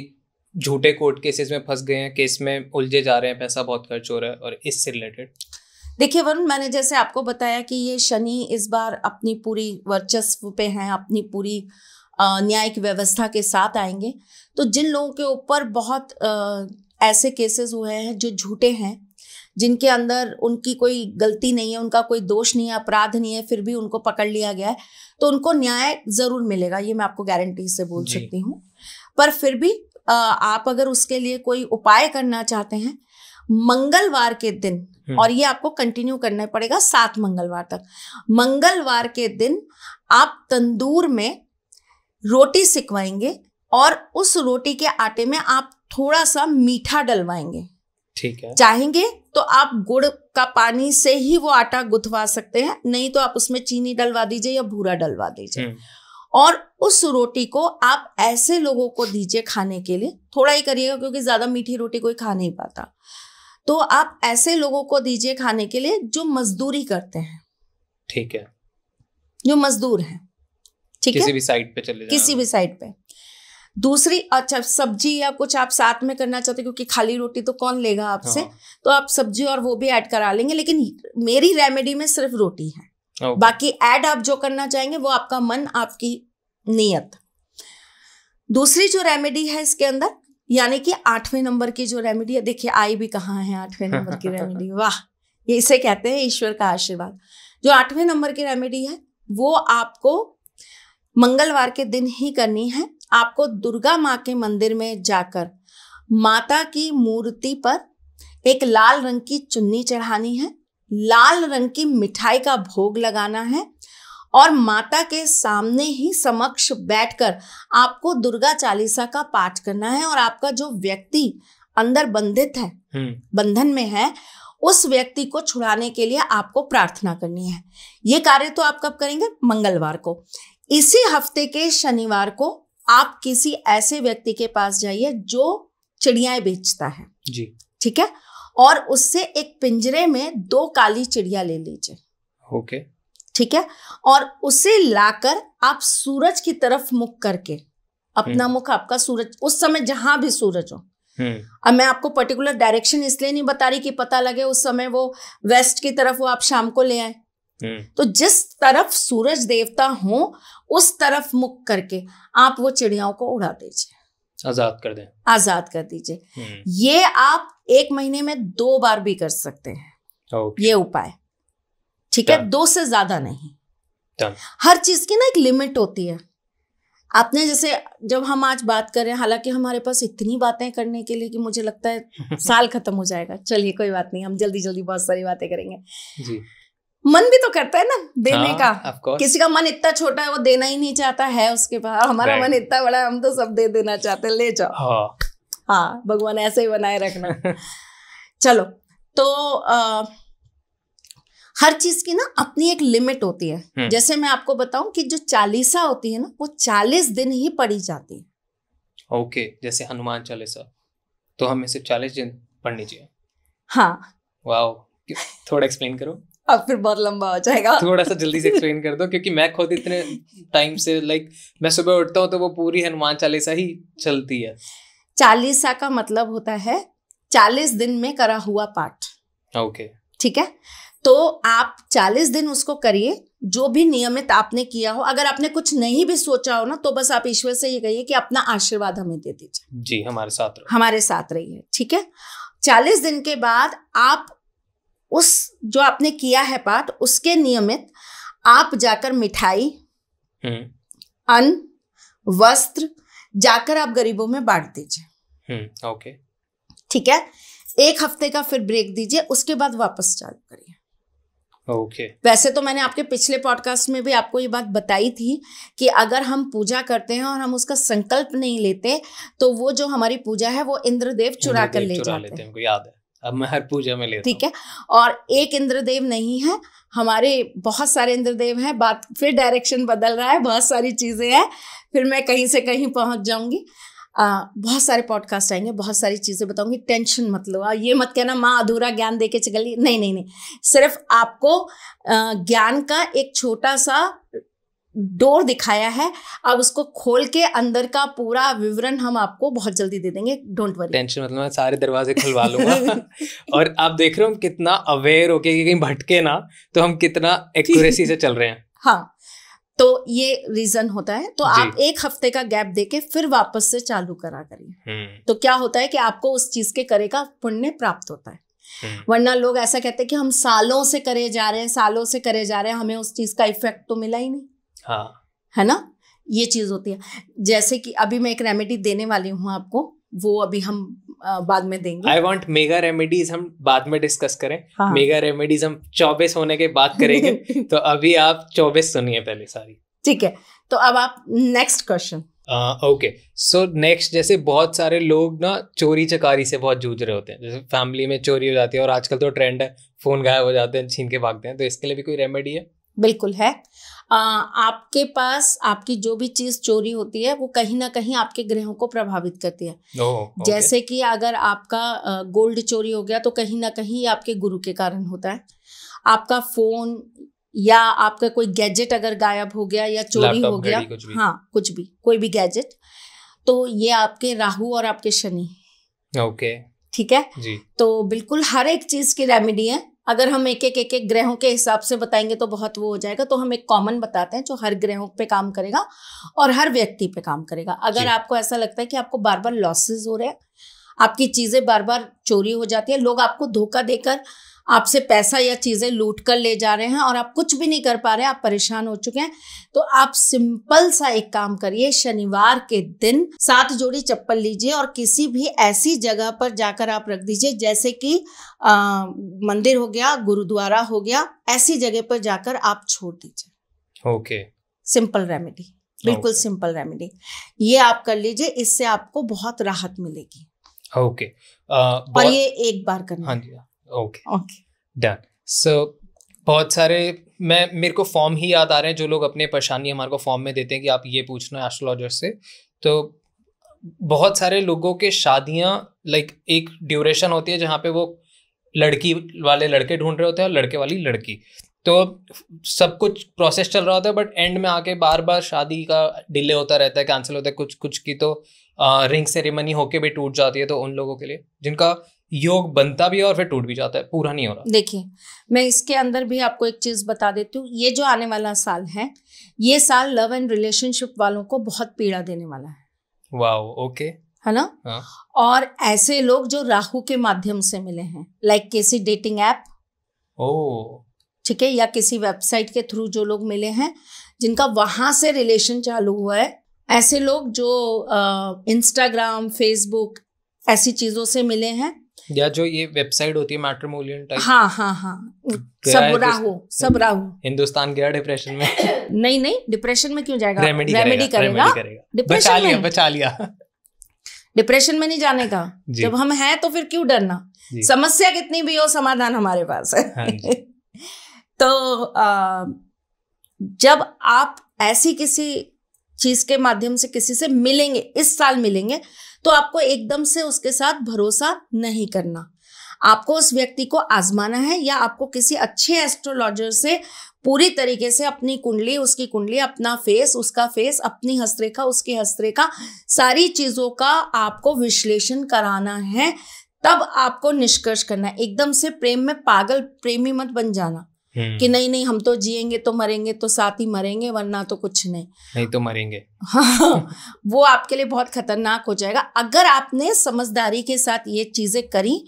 झूठे कोर्ट केसेस में फंस गए हैं केस में उलझे जा रहे हैं पैसा बहुत खर्च हो रहा है और इससे रिलेटेड देखिए वरुण मैंने जैसे आपको बताया कि ये शनि इस बार अपनी पूरी वर्चस्व पे हैं अपनी पूरी न्यायिक व्यवस्था के साथ आएंगे तो जिन लोगों के ऊपर बहुत आ, ऐसे केसेस हुए हैं जो झूठे हैं जिनके अंदर उनकी कोई गलती नहीं है उनका कोई दोष नहीं है अपराध नहीं है फिर भी उनको पकड़ लिया गया है तो उनको न्याय ज़रूर मिलेगा ये मैं आपको गारंटी से बोल सकती हूँ पर फिर भी आ, आप अगर उसके लिए कोई उपाय करना चाहते हैं मंगलवार के दिन हम्म। और ये आपको कंटिन्यू करना पड़ेगा सात मंगलवार तक मंगलवार के दिन आप तंदूर में रोटी सिकवाएंगे और उस रोटी के आटे में आप थोड़ा सा मीठा डलवाएंगे ठीक है चाहेंगे तो आप गुड़ का पानी से ही वो आटा गुथवा सकते हैं नहीं तो आप उसमें चीनी डलवा दीजिए या भूरा डलवा दीजिए हम्म। और उस रोटी को आप ऐसे लोगों को दीजिए खाने के लिए थोड़ा ही करिएगा क्योंकि ज्यादा मीठी रोटी कोई खा नहीं पाता तो आप ऐसे लोगों को दीजिए खाने के लिए जो मजदूरी करते हैं ठीक है जो मजदूर हैं ठीक है किसी भी साइड पे चले किसी भी साइड पे दूसरी अच्छा सब्जी या कुछ आप साथ में करना चाहते क्योंकि खाली रोटी तो कौन लेगा आपसे हाँ। तो आप सब्जी और वो भी ऐड करा लेंगे लेकिन मेरी रेमेडी में सिर्फ रोटी है बाकी ऐड आप जो करना चाहेंगे वो आपका मन आपकी नीयत दूसरी जो रेमेडी है इसके अंदर यानी कि आठवें नंबर की जो रेमेडी है देखिए आई भी कहाँ है आठवें नंबर की रेमेडी वाह ये इसे कहते हैं ईश्वर का आशीर्वाद जो आठवें नंबर की रेमेडी है वो आपको मंगलवार के दिन ही करनी है आपको दुर्गा माँ के मंदिर में जाकर माता की मूर्ति पर एक लाल रंग की चुन्नी चढ़ानी है लाल रंग की मिठाई का भोग लगाना है और माता के सामने ही समक्ष बैठकर आपको दुर्गा चालीसा का पाठ करना है और आपका जो व्यक्ति अंदर बंधित है हम्म। बंधन में है उस व्यक्ति को छुड़ाने के लिए आपको प्रार्थना करनी है ये कार्य तो आप कब करेंगे मंगलवार को इसी हफ्ते के शनिवार को आप किसी ऐसे व्यक्ति के पास जाइए जो चिड़ियाएं बेचता है जी ठीक है और उससे एक पिंजरे में दो काली चिड़िया ले लीजिए ओके ठीक है और उसे लाकर आप सूरज की तरफ मुख करके अपना हम्म। मुख आपका सूरज उस समय जहां भी सूरज हो हम्म। अब मैं आपको पर्टिकुलर डायरेक्शन इसलिए नहीं बता रही कि पता लगे उस समय वो वेस्ट की तरफ वो आप शाम को ले आए हम्म। तो जिस तरफ सूरज देवता हो उस तरफ मुख करके आप वो चिड़ियाओं को उड़ा दीजिए आजाद कर दें आजाद कर दीजिए हम्म। ये आप एक महीने में दो बार भी कर सकते हैं ये उपाय ठीक है दो से ज्यादा नहीं हर चीज की ना एक लिमिट होती है आपने जैसे जब हम आज बात कर रहे हैं हालांकि हमारे पास इतनी बातें करने के लिए कि मुझे लगता है साल खत्म हो जाएगा चलिए कोई बात नहीं हम जल्दी जल्दी बहुत सारी बातें करेंगे जी मन भी तो करता है ना देने हाँ, का किसी का मन इतना छोटा है वो देना ही नहीं चाहता है उसके पास हमारा मन इतना बड़ा है हम तो सब दे देना चाहते हैं ले जाओ हाँ, हाँ भगवान ऐसे ही बनाए रखना चलो तो आ, हर चीज की ना अपनी एक लिमिट होती है हम्म। जैसे मैं आपको बताऊं कि जो चालीसा होती है ना वो चालीस दिन ही पढ़ी जाती है ओके जैसे हनुमान चालीसा तो हमें सिर्फ चालीस दिन पढ़नी चाहिए हाँ वाह थोड़ा एक्सप्लेन करो अब फिर बहुत लंबा हो जाएगा थोड़ा सा जल्दी से एक्सप्लेन कर दो क्योंकि मैं खुद इतने टाइम से लाइक मैं सुबह उठता हूँ तो वो पूरी हनुमान चालीसा ही चलती है चालीसा का मतलब होता है चालीस दिन में करा हुआ पाठ ओके okay. ठीक है तो आप चालीस दिन उसको करिए जो भी नियमित आपने किया हो अगर आपने कुछ नहीं भी सोचा हो ना तो बस आप ईश्वर से ये कहिए कि अपना आशीर्वाद हमें दे दीजिए जी हमारे साथ हमारे साथ रहिए ठीक है चालीस दिन के बाद आप उस जो आपने किया है पाठ उसके नियमित आप जाकर मिठाई हम्म। अन्न वस्त्र जाकर आप गरीबों में बांट दीजिए ओके हम्म, ठीक है एक हफ्ते का फिर ब्रेक दीजिए उसके बाद वापस चालू करिए ओके okay. वैसे तो मैंने आपके पिछले पॉडकास्ट में भी आपको ये बात बताई थी कि अगर हम पूजा करते हैं और हम उसका संकल्प नहीं लेते तो वो जो हमारी पूजा है वो इंद्रदेव चुरा कर ले चुरा जाते हैं याद है अब मैं हर पूजा में लेता ठीक है और एक इंद्रदेव नहीं है हमारे बहुत सारे इंद्रदेव हैं बात फिर डायरेक्शन बदल रहा है बहुत सारी चीज़ें हैं फिर मैं कहीं से कहीं पहुंच जाऊंगी आ, बहुत सारे पॉडकास्ट आएंगे बहुत सारी चीज़ें बताऊंगी टेंशन मत लो ये मत कहना माँ अधूरा ज्ञान दे के चली नहीं नहीं नहीं सिर्फ आपको ज्ञान का एक छोटा सा डोर दिखाया है अब उसको खोल के अंदर का पूरा विवरण हम आपको बहुत जल्दी दे देंगे डोंट वरी टेंशन मतलब मैं सारे दरवाजे खुलवा लूंगा और आप देख रहे हो हम कितना अवेयर होके कि कहीं भटके ना तो हम कितना एक्यूरेसी से चल रहे हैं हाँ तो ये रीजन होता है तो आप एक हफ्ते का गैप देके फिर वापस से चालू करा करिए हम्म। तो क्या होता है कि आपको उस चीज के करे का पुण्य प्राप्त होता है हम्म। वरना लोग ऐसा कहते हैं कि हम सालों से करे जा रहे हैं सालों से करे जा रहे हैं हमें उस चीज का इफेक्ट तो मिला ही नहीं हाँ। है ना ये चीज़ होती है जैसे कि अभी मैं एक रेमेडी देने वाली हूँ आपको वो अभी हम बाद में देंगे आई वॉन्ट मेगा रेमेडीज हम बाद में डिस्कस करें हाँ. मेगा रेमेडीज हम चौबीस होने के बाद करेंगे तो अभी आप चौबीस सुनिए पहले सारी ठीक है तो अब आप next question okay so next जैसे बहुत सारे लोग ना चोरी चकारी से बहुत जूझ रहे होते हैं जैसे फैमिली में चोरी हो जाती है और आजकल तो ट्रेंड है फोन गायब हो जाते हैं छीन के भागते हैं तो इसके लिए भी कोई रेमेडी है बिल्कुल है आपके पास आपकी जो भी चीज चोरी होती है वो कहीं ना कहीं आपके ग्रहों को प्रभावित करती है ओ, जैसे कि अगर आपका गोल्ड चोरी हो गया तो कहीं ना कहीं आपके गुरु के कारण होता है आपका फोन या आपका कोई गैजेट अगर गायब हो गया या चोरी हो गया कुछ हाँ कुछ भी कोई भी गैजेट तो ये आपके राहु और आपके शनि ओके ठीक है जी तो बिल्कुल हर एक चीज की रेमेडी है अगर हम एक एक एक एक ग्रहों के हिसाब से बताएंगे तो बहुत वो हो जाएगा तो हम एक कॉमन बताते हैं जो हर ग्रहों पे काम करेगा और हर व्यक्ति पे काम करेगा अगर आपको ऐसा लगता है कि आपको बार बार लॉसेस हो रहे हैं आपकी चीज़ें बार बार चोरी हो जाती है लोग आपको धोखा देकर आपसे पैसा या चीज़ें लूट कर ले जा रहे हैं और आप कुछ भी नहीं कर पा रहे हैं आप परेशान हो चुके हैं तो आप सिंपल सा एक काम करिए शनिवार के दिन सात जोड़ी चप्पल लीजिए और किसी भी ऐसी जगह पर जाकर आप रख दीजिए जैसे कि मंदिर हो गया गुरुद्वारा हो गया ऐसी जगह पर जाकर आप छोड़ दीजिए ओके सिंपल रेमेडी बिल्कुल सिंपल रेमेडी ये आप कर लीजिए इससे आपको बहुत राहत मिलेगी ओके okay. uh, और ये एक बार करना हाँ जी ओके ओके डन सो बहुत सारे मैं मेरे को फॉर्म ही याद आ रहे हैं जो लोग अपने परेशानी हमारे को फॉर्म में देते हैं कि आप ये पूछना है एस्ट्रोलॉजर से तो बहुत सारे लोगों के शादियां लाइक एक ड्यूरेशन होती है जहाँ पे वो लड़की वाले लड़के ढूंढ रहे होते हैं और लड़के वाली लड़की तो सब कुछ प्रोसेस चल रहा होता है बट एंड में आके बार बार शादी का डिले होता रहता है कैंसिल होता है कुछ कुछ की तो रिंग सेरेमनी होके भी टूट जाती है तो उन लोगों के लिए जिनका योग बनता भी है और फिर टूट भी जाता है पूरा नहीं हो रहा देखिए मैं इसके अंदर भी आपको एक चीज़ बता देती हूँ ये जो आने वाला साल है ये साल लव एंड रिलेशनशिप वालों को बहुत पीड़ा देने वाला है वाह ओके है ना हाँ। और ऐसे लोग जो राहु के माध्यम से मिले हैं लाइक किसी डेटिंग ऐप ओ ठीक है या किसी वेबसाइट के थ्रू जो लोग मिले हैं जिनका वहां से रिलेशन चालू हुआ है ऐसे लोग जो इंस्टाग्राम फेसबुक ऐसी चीज़ों से मिले हैं या जो ये वेबसाइट होती है मैट्रिमोलियन टाइप हाँ हाँ हाँ तो सब राहु सब हम्म। राहु हिंदुस्तान गया डिप्रेशन में नहीं नहीं डिप्रेशन में क्यों जाएगा रेमेडी करेगा, रेमेडी करेगा डिप्रेशन लिया बचा लिया डिप्रेशन में नहीं जाने का जब हम हैं तो फिर क्यों डरना समस्या कितनी भी हो समाधान हमारे पास है हाँ तो जब आप ऐसी किसी चीज के माध्यम से किसी से मिलेंगे इस साल मिलेंगे तो आपको एकदम से उसके साथ भरोसा नहीं करना आपको उस व्यक्ति को आजमाना है या आपको किसी अच्छे एस्ट्रोलॉजर से पूरी तरीके से अपनी कुंडली उसकी कुंडली अपना फेस उसका फेस अपनी हस्तरेखा उसकी हस्तरेखा सारी चीज़ों का आपको विश्लेषण कराना है तब आपको निष्कर्ष करना है एकदम से प्रेम में पागल प्रेमी मत बन जाना हम्म। कि नहीं नहीं हम तो जिएंगे तो मरेंगे तो साथ ही मरेंगे वरना तो कुछ नहीं नहीं तो मरेंगे हाँ, वो आपके लिए बहुत खतरनाक हो जाएगा अगर आपने समझदारी के साथ ये चीजें करी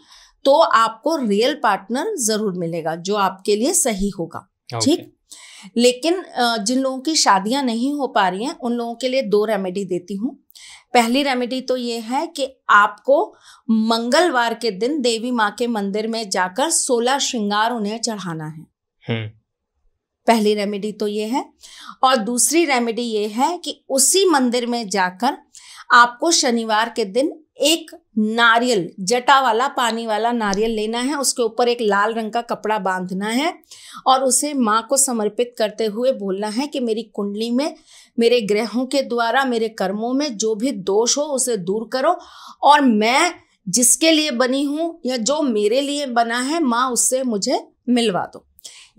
तो आपको रियल पार्टनर जरूर मिलेगा जो आपके लिए सही होगा ठीक लेकिन जिन लोगों की शादियां नहीं हो पा रही हैं उन लोगों के लिए दो रेमेडी देती हूँ पहली रेमेडी तो ये है कि आपको मंगलवार के दिन देवी माँ के मंदिर में जाकर सोलह श्रृंगार उन्हें चढ़ाना है हम्म। पहली रेमेडी तो ये है और दूसरी रेमेडी ये है कि उसी मंदिर में जाकर आपको शनिवार के दिन एक नारियल जटा वाला पानी वाला नारियल लेना है उसके ऊपर एक लाल रंग का कपड़ा बांधना है और उसे माँ को समर्पित करते हुए बोलना है कि मेरी कुंडली में मेरे ग्रहों के द्वारा मेरे कर्मों में जो भी दोष हो उसे दूर करो और मैं जिसके लिए बनी हूँ या जो मेरे लिए बना है माँ उससे मुझे मिलवा दो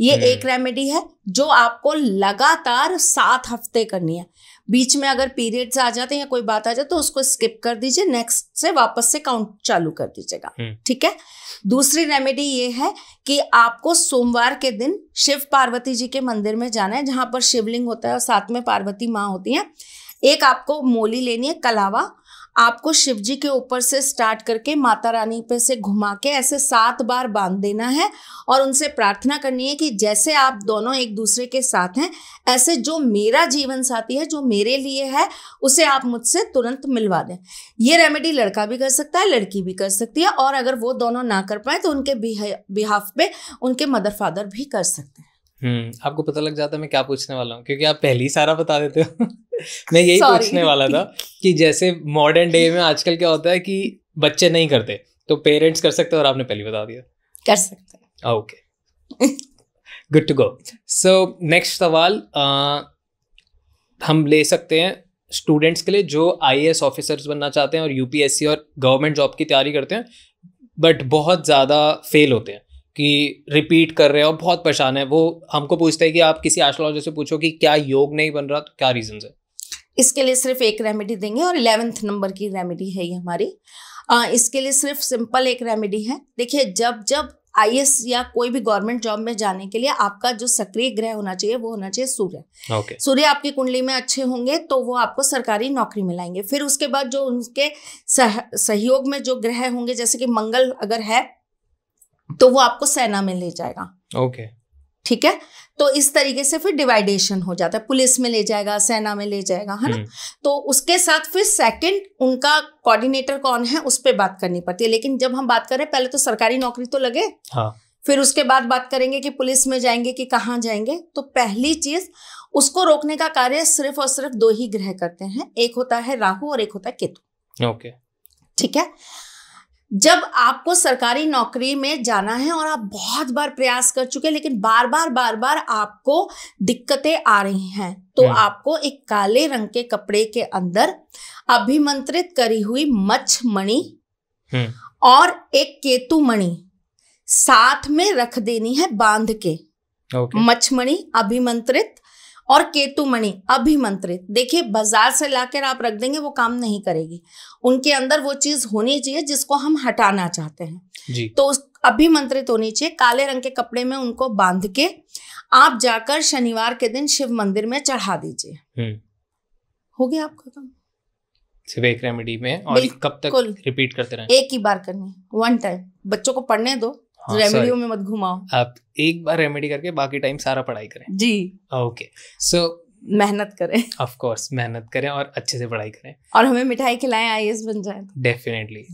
ये हम्म। एक रेमेडी है जो आपको लगातार सात हफ्ते करनी है बीच में अगर पीरियड्स आ जाते हैं या कोई बात आ जाए तो उसको स्किप कर दीजिए नेक्स्ट से वापस से काउंट चालू कर दीजिएगा हम्म। ठीक है दूसरी रेमेडी ये है कि आपको सोमवार के दिन शिव पार्वती जी के मंदिर में जाना है जहां पर शिवलिंग होता है और साथ में पार्वती माँ होती हैं एक आपको मोली लेनी है कलावा आपको शिव जी के ऊपर से स्टार्ट करके माता रानी पे से घुमा के ऐसे सात बार बांध देना है और उनसे प्रार्थना करनी है कि जैसे आप दोनों एक दूसरे के साथ हैं ऐसे जो मेरा जीवन साथी है जो मेरे लिए है उसे आप मुझसे तुरंत मिलवा दें ये रेमेडी लड़का भी कर सकता है लड़की भी कर सकती है और अगर वो दोनों ना कर पाए तो उनके बिहाफ पे उनके मदर फादर भी कर सकते हैं हम्म आपको पता लग जाता है मैं क्या पूछने वाला हूँ क्योंकि आप पहले ही सारा बता देते हो मैं यही Sorry. पूछने वाला था कि जैसे मॉडर्न डे में आजकल क्या होता है कि बच्चे नहीं करते तो पेरेंट्स कर सकते और आपने पहले बता दिया कर सकते हैं okay good to go so next सवाल हम ले सकते हैं स्टूडेंट्स के लिए जो आई ऑफिसर्स बनना चाहते हैं और यूपीएससी और गवर्नमेंट जॉब की तैयारी करते हैं बट बहुत ज़्यादा फेल होते हैं कि रिपीट कर रहे हैं और बहुत परेशान है वो हमको पूछते हैं कि आप किसी एस्ट्रोलॉजर से पूछो कि क्या योग नहीं बन रहा तो क्या रीजन है इसके लिए सिर्फ एक रेमेडी देंगे और इलेवेंथ नंबर की रेमेडी है ये हमारी आ, इसके लिए सिर्फ सिंपल एक रेमेडी है देखिए जब जब आई या कोई भी गवर्नमेंट जॉब में जाने के लिए आपका जो सक्रिय ग्रह होना चाहिए वो होना चाहिए सूर्य okay. सूर्य आपकी कुंडली में अच्छे होंगे तो वो आपको सरकारी नौकरी मिलाएंगे फिर उसके बाद जो उनके सह, सहयोग में जो ग्रह होंगे जैसे कि मंगल अगर है तो वो आपको सेना में ले जाएगा ओके ठीक है तो इस तरीके से फिर डिवाइडेशन हो जाता है पुलिस में ले जाएगा सेना में ले जाएगा है ना हम्म। तो उसके साथ फिर सेकंड उनका कोऑर्डिनेटर कौन है उस पर बात करनी पड़ती है लेकिन जब हम बात करें पहले तो सरकारी नौकरी तो लगे हाँ फिर उसके बाद बात करेंगे कि पुलिस में जाएंगे कि कहाँ जाएंगे तो पहली चीज उसको रोकने का कार्य सिर्फ और सिर्फ दो ही ग्रह करते हैं एक होता है राहु और एक होता है केतु ओके ठीक है जब आपको सरकारी नौकरी में जाना है और आप बहुत बार प्रयास कर चुके हैं लेकिन बार बार बार बार आपको दिक्कतें आ रही हैं तो हम्म। आपको एक काले रंग के कपड़े के अंदर अभिमंत्रित करी हुई मच्छ मणि हम्म। और एक केतु मणि साथ में रख देनी है बांध के okay. मच्छमणि अभिमंत्रित और केतु मणि अभिमंत्रित देखिए बाजार से लाकर आप रख देंगे वो काम नहीं करेगी उनके अंदर वो चीज होनी चाहिए जिसको हम हटाना चाहते हैं जी। तो अभिमंत्रित होनी चाहिए काले रंग के कपड़े में उनको बांध के आप जाकर शनिवार के दिन शिव मंदिर में चढ़ा दीजिए हम्म। हो गया आपका काम सिर्फ एक रेमेडी में और कब तक रिपीट करते रहें एक ही बार करनी वन टाइम बच्चों को पढ़ने दो रेमेडियो हाँ, में मत घुमाओ आप एक बार रेमेडी करके बाकी टाइम सारा पढ़ाई करें जी ओके सो मेहनत करें ऑफ कोर्स मेहनत करें और अच्छे से पढ़ाई करें और हमें मिठाई खिलाएं आईएएस बन जाए डेफिनेटली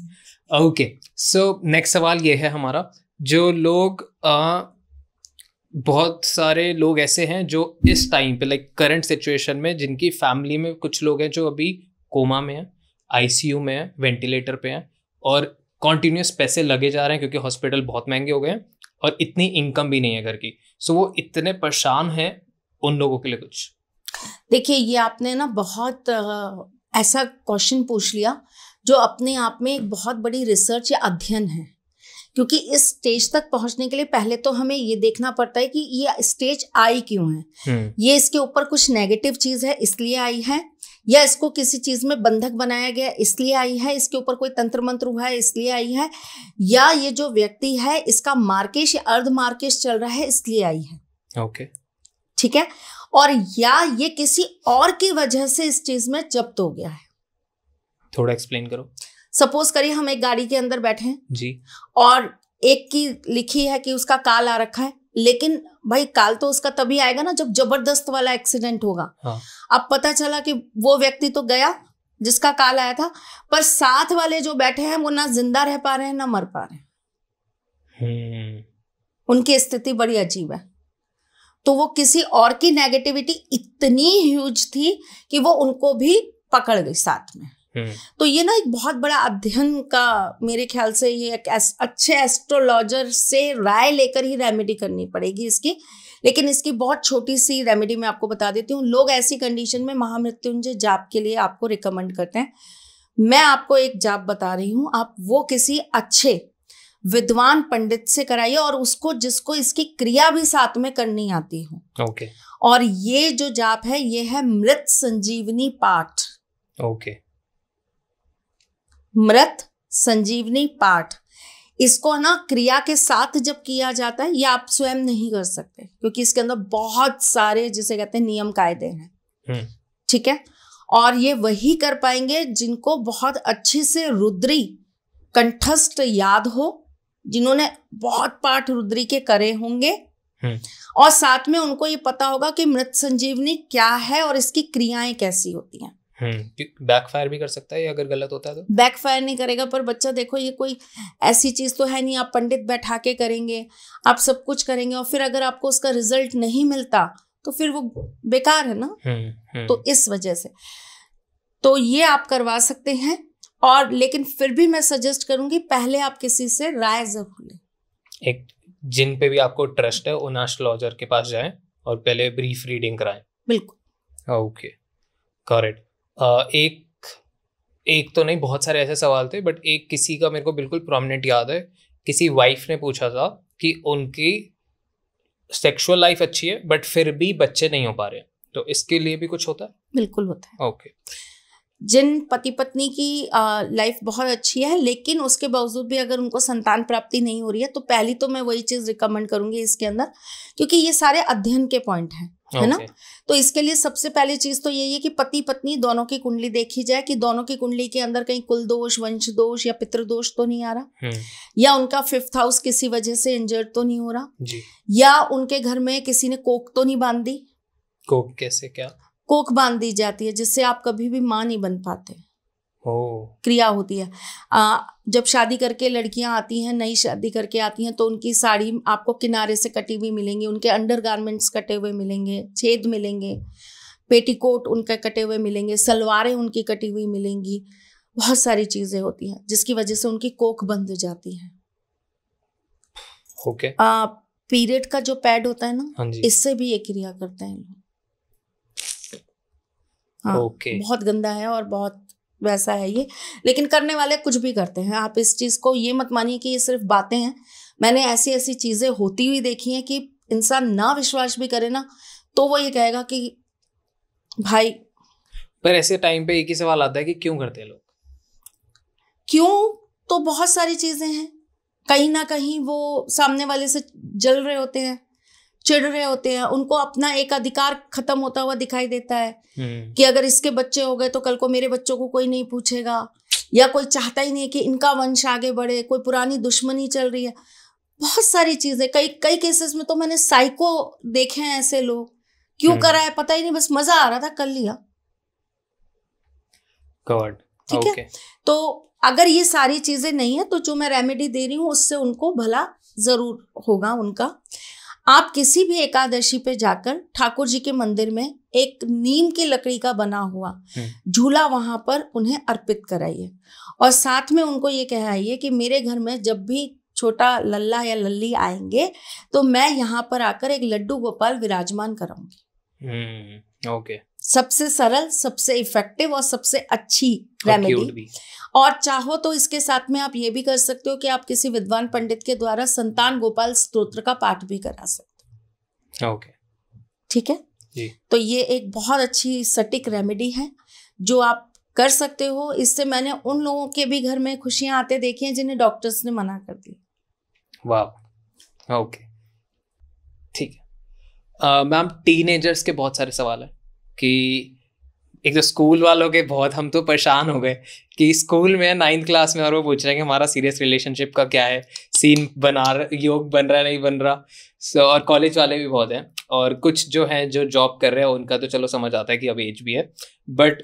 ओके सो नेक्स्ट सवाल ये है हमारा जो लोग आ, बहुत सारे लोग ऐसे हैं जो इस टाइम पे लाइक करंट सिचुएशन में जिनकी फैमिली में कुछ लोग हैं जो अभी कोमा में हैं आईसीयू में हैं वेंटिलेटर पे हैं और कॉन्टिन्यूस पैसे लगे जा रहे हैं क्योंकि हॉस्पिटल बहुत महंगे हो गए हैं और इतनी इनकम भी नहीं है घर की सो वो इतने परेशान हैं उन लोगों के लिए कुछ देखिए ये आपने ना बहुत ऐसा क्वेश्चन पूछ लिया जो अपने आप में एक बहुत बड़ी रिसर्च या अध्ययन है क्योंकि इस स्टेज तक पहुंचने के लिए पहले तो हमें ये देखना पड़ता है कि ये स्टेज आई क्यों है हम्म। ये इसके ऊपर कुछ नेगेटिव चीज है इसलिए आई है या इसको किसी चीज़ में बंधक बनाया गया इसलिए आई है इसके ऊपर कोई तंत्र मंत्र हुआ है इसलिए आई है या ये जो व्यक्ति है इसका मार्केश या अर्ध मार्केश चल रहा है इसलिए आई है ओके ठीक है और या ये किसी और की वजह से इस चीज में जब्त हो गया है थोड़ा एक्सप्लेन करो सपोज करिए हम एक गाड़ी के अंदर बैठे हैं जी और एक की लिखी है कि उसका काल आ रखा है लेकिन भाई काल तो उसका तभी आएगा ना जब जबरदस्त वाला एक्सीडेंट होगा हाँ। अब पता चला कि वो व्यक्ति तो गया जिसका काल आया था पर साथ वाले जो बैठे हैं वो ना जिंदा रह पा रहे हैं ना मर पा रहे हैं हम्म। उनकी स्थिति बड़ी अजीब है तो वो किसी और की नेगेटिविटी इतनी ह्यूज थी कि वो उनको भी पकड़ गई साथ में हम्म। तो ये ना एक बहुत बड़ा अध्ययन का मेरे ख्याल से ये एक अच्छे एस्ट्रोलॉजर से राय लेकर ही रेमेडी करनी पड़ेगी इसकी लेकिन इसकी बहुत छोटी सी रेमेडी मैं आपको बता देती हूँ लोग ऐसी कंडीशन में महामृत्युंजय जाप के लिए आपको रिकमेंड करते हैं मैं आपको एक जाप बता रही हूँ आप वो किसी अच्छे विद्वान पंडित से कराइए और उसको जिसको इसकी क्रिया भी साथ में करनी आती हो ओके okay. और ये जो जाप है ये है मृत संजीवनी पाठ ओके okay. मृत संजीवनी पाठ इसको ना क्रिया के साथ जब किया जाता है ये आप स्वयं नहीं कर सकते क्योंकि इसके अंदर बहुत सारे जिसे कहते हैं नियम कायदे हैं हम्म। ठीक है और ये वही कर पाएंगे जिनको बहुत अच्छे से रुद्री कंठस्थ याद हो जिन्होंने बहुत पाठ रुद्री के करे होंगे हम्म। और साथ में उनको ये पता होगा कि मृत संजीवनी क्या है और इसकी क्रियाएं कैसी होती हैं बैकफायर हम्म। भी कर सकता है अगर गलत होता है तो बैकफायर नहीं करेगा पर बच्चा देखो ये कोई ऐसी चीज़ तो है नहीं आप पंडित बैठा के करेंगे आप सब कुछ करेंगे और फिर अगर आपको उसका रिजल्ट नहीं मिलता तो फिर वो बेकार है ना हुँ, हम्म, हुँ. हम्म। तो इस वजह से तो ये आप करवा सकते हैं और लेकिन फिर भी मैं सजेस्ट करूंगी पहले आप किसी से राय जरूर लें एक जिन पे भी आपको ट्रस्ट है उन एस्ट्रोलॉजर के पास जाएं और पहले ब्रीफ रीडिंग कराएं बिल्कुल ओके करेक्ट एक एक तो नहीं बहुत सारे ऐसे सवाल थे बट एक किसी का मेरे को बिल्कुल प्रोमिनेंट याद है किसी वाइफ ने पूछा था कि उनकी सेक्सुअल लाइफ अच्छी है बट फिर भी बच्चे नहीं हो पा रहे तो इसके लिए भी कुछ होता है बिल्कुल होता है ओके जिन पति पत्नी की लाइफ बहुत अच्छी है लेकिन उसके बावजूद भी अगर उनको संतान प्राप्ति नहीं हो रही है तो पहली तो मैं वही चीज़ रिकमेंड करूँगी इसके अंदर क्योंकि ये सारे अध्ययन के पॉइंट हैं है ना तो इसके लिए सबसे पहली चीज तो यही है कि पति पत्नी दोनों की कुंडली देखी जाए कि दोनों की कुंडली के अंदर कहीं कुल दोष वंश दोष या पितृ दोष तो नहीं आ रहा हम्म। या उनका फिफ्थ हाउस किसी वजह से इंजर्ड तो नहीं हो रहा जी। या उनके घर में किसी ने कोक तो नहीं बांध दी कोक कैसे क्या कोक बांध दी जाती है जिससे आप कभी भी माँ नहीं बन पाते क्रिया होती है जब शादी करके लड़कियां आती हैं नई शादी करके आती हैं तो उनकी साड़ी आपको किनारे से कटी हुई मिलेंगी उनके अंडर गारमेंट्स कटे हुए मिलेंगे छेद मिलेंगे पेटीकोट उनके कटे हुए मिलेंगे सलवारें उनकी कटी हुई मिलेंगी बहुत सारी चीज़ें होती हैं जिसकी वजह से उनकी कोख बंद हो जाती है ओके okay. पीरियड का जो पैड होता है ना हाँ इससे भी ये क्रिया करते हैं लोग हाँ okay. बहुत गंदा है और बहुत वैसा है ये लेकिन करने वाले कुछ भी करते हैं आप इस चीज़ को ये मत मानिए कि ये सिर्फ बातें हैं मैंने ऐसी ऐसी चीज़ें होती हुई देखी हैं कि इंसान ना विश्वास भी करे ना तो वो ये कहेगा कि भाई पर ऐसे टाइम पे एक ही सवाल आता है कि क्यों करते हैं लोग क्यों तो बहुत सारी चीज़ें हैं कहीं ना कहीं वो सामने वाले से जल रहे होते हैं चिड़ रहे होते हैं उनको अपना एक अधिकार खत्म होता हुआ दिखाई देता है हम्म। कि अगर इसके बच्चे हो गए तो कल को मेरे बच्चों को कोई नहीं पूछेगा या कोई चाहता ही नहीं कि इनका वंश आगे बढ़े कोई पुरानी दुश्मनी चल रही है बहुत सारी चीजें कई कई केसेस में तो मैंने साइको देखे हैं ऐसे लोग क्यों हम्म। करा है पता ही नहीं बस मजा आ रहा था कर लिया ठीक okay. है तो अगर ये सारी चीजें नहीं है तो जो मैं रेमेडी दे रही हूँ उससे उनको भला जरूर होगा उनका आप किसी भी एकादशी पे जाकर ठाकुर जी के मंदिर में एक नीम की लकड़ी का बना हुआ हम्म। झूला वहां पर उन्हें अर्पित कराइए और साथ में उनको ये कहवाइए कि मेरे घर में जब भी छोटा लल्ला या लल्ली आएंगे तो मैं यहाँ पर आकर एक लड्डू गोपाल विराजमान कराऊंगी हम्म, ओके सबसे सरल सबसे इफेक्टिव और सबसे अच्छी रेमेडी और चाहो तो इसके साथ में आप ये भी कर सकते हो कि आप किसी विद्वान पंडित के द्वारा संतान गोपाल स्त्रोत्र का पाठ भी करा सकते हो ओके ठीक है जी तो ये एक बहुत अच्छी सटीक रेमेडी है जो आप कर सकते हो इससे मैंने उन लोगों के भी घर में खुशियां आते देखी हैं जिन्हें डॉक्टर्स ने मना कर दी वाह ओके ठीक है मैम टीनेजर्स के बहुत सारे सवाल हैं कि एक तो स्कूल वालों के बहुत हम तो परेशान हो गए कि स्कूल में नाइन्थ क्लास में और वो पूछ रहे हैं कि हमारा सीरियस रिलेशनशिप का क्या है सीन बना रहा योग बन रहा नहीं बन रहा सो और कॉलेज वाले भी बहुत हैं और कुछ जो हैं जो जॉब कर रहे हैं उनका तो चलो समझ आता है कि अब एज भी है बट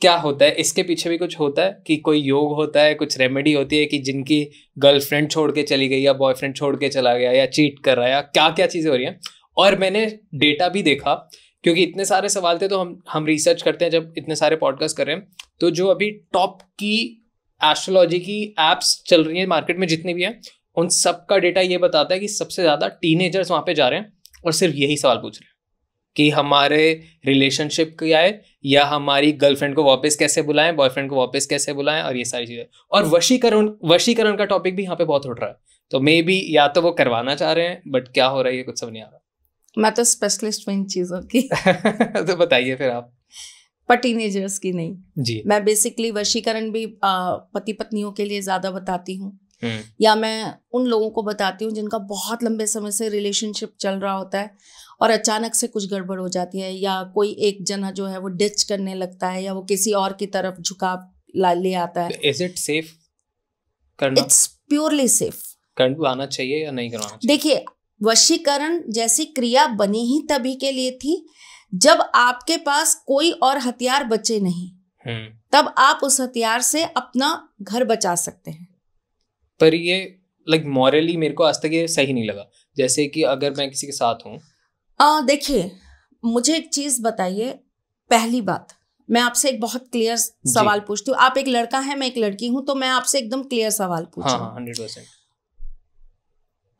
क्या होता है इसके पीछे भी कुछ होता है कि कोई योग होता है कुछ रेमेडी होती है कि जिनकी गर्लफ्रेंड छोड़ के चली गई या बॉयफ्रेंड छोड़ के चला गया या चीट कर रहा है या क्या क्या चीज़ें हो रही हैं और मैंने डेटा भी देखा क्योंकि इतने सारे सवाल थे तो हम हम रिसर्च करते हैं जब इतने सारे पॉडकास्ट कर रहे हैं तो जो अभी टॉप की एस्ट्रोलॉजी की एप्स चल रही हैं मार्केट में जितनी भी हैं उन सब का डेटा ये बताता है कि सबसे ज़्यादा टीनेजर्स वहाँ पे जा रहे हैं और सिर्फ यही सवाल पूछ रहे हैं कि हमारे रिलेशनशिप क्या है या हमारी गर्लफ्रेंड को वापस कैसे बुलाएं बॉयफ्रेंड को वापस कैसे बुलाएं और ये सारी चीज़ें और वशीकरण वशीकरण का टॉपिक भी यहाँ पे बहुत उठ रहा है तो मे बी या तो वो करवाना चाह रहे हैं बट क्या हो रहा है ये कुछ सब नहीं आ रहा मैं तो स्पेशलिस्ट हूँ इन चीज़ों की तो बताइए फिर आप पर टीनेजर्स की नहीं जी मैं बेसिकली वशीकरण भी पति पत्नियों के लिए ज़्यादा बताती हूँ हम्म। या मैं उन लोगों को बताती हूँ जिनका बहुत लंबे समय से रिलेशनशिप चल रहा होता है और अचानक से कुछ गड़बड़ हो जाती है या कोई एक जना जो है वो डिच करने लगता है या वो किसी और की तरफ झुकाव ले आता है इज इट सेफ करना इट्स प्योरली सेफ करना चाहिए या नहीं करना देखिए वशीकरण जैसी क्रिया बनी ही तभी के लिए थी जब आपके पास कोई और हथियार बचे नहीं हम्म। तब आप उस हथियार से अपना घर बचा सकते हैं पर ये लाइक like, मॉरली मेरे को आज तक ये सही नहीं लगा जैसे कि अगर मैं किसी के साथ हूँ देखिए मुझे एक चीज बताइए पहली बात मैं आपसे एक बहुत क्लियर सवाल पूछती हूँ आप एक लड़का है मैं एक लड़की हूँ तो मैं आपसे एकदम क्लियर सवाल हाँ, हाँ, पूछ परसेंट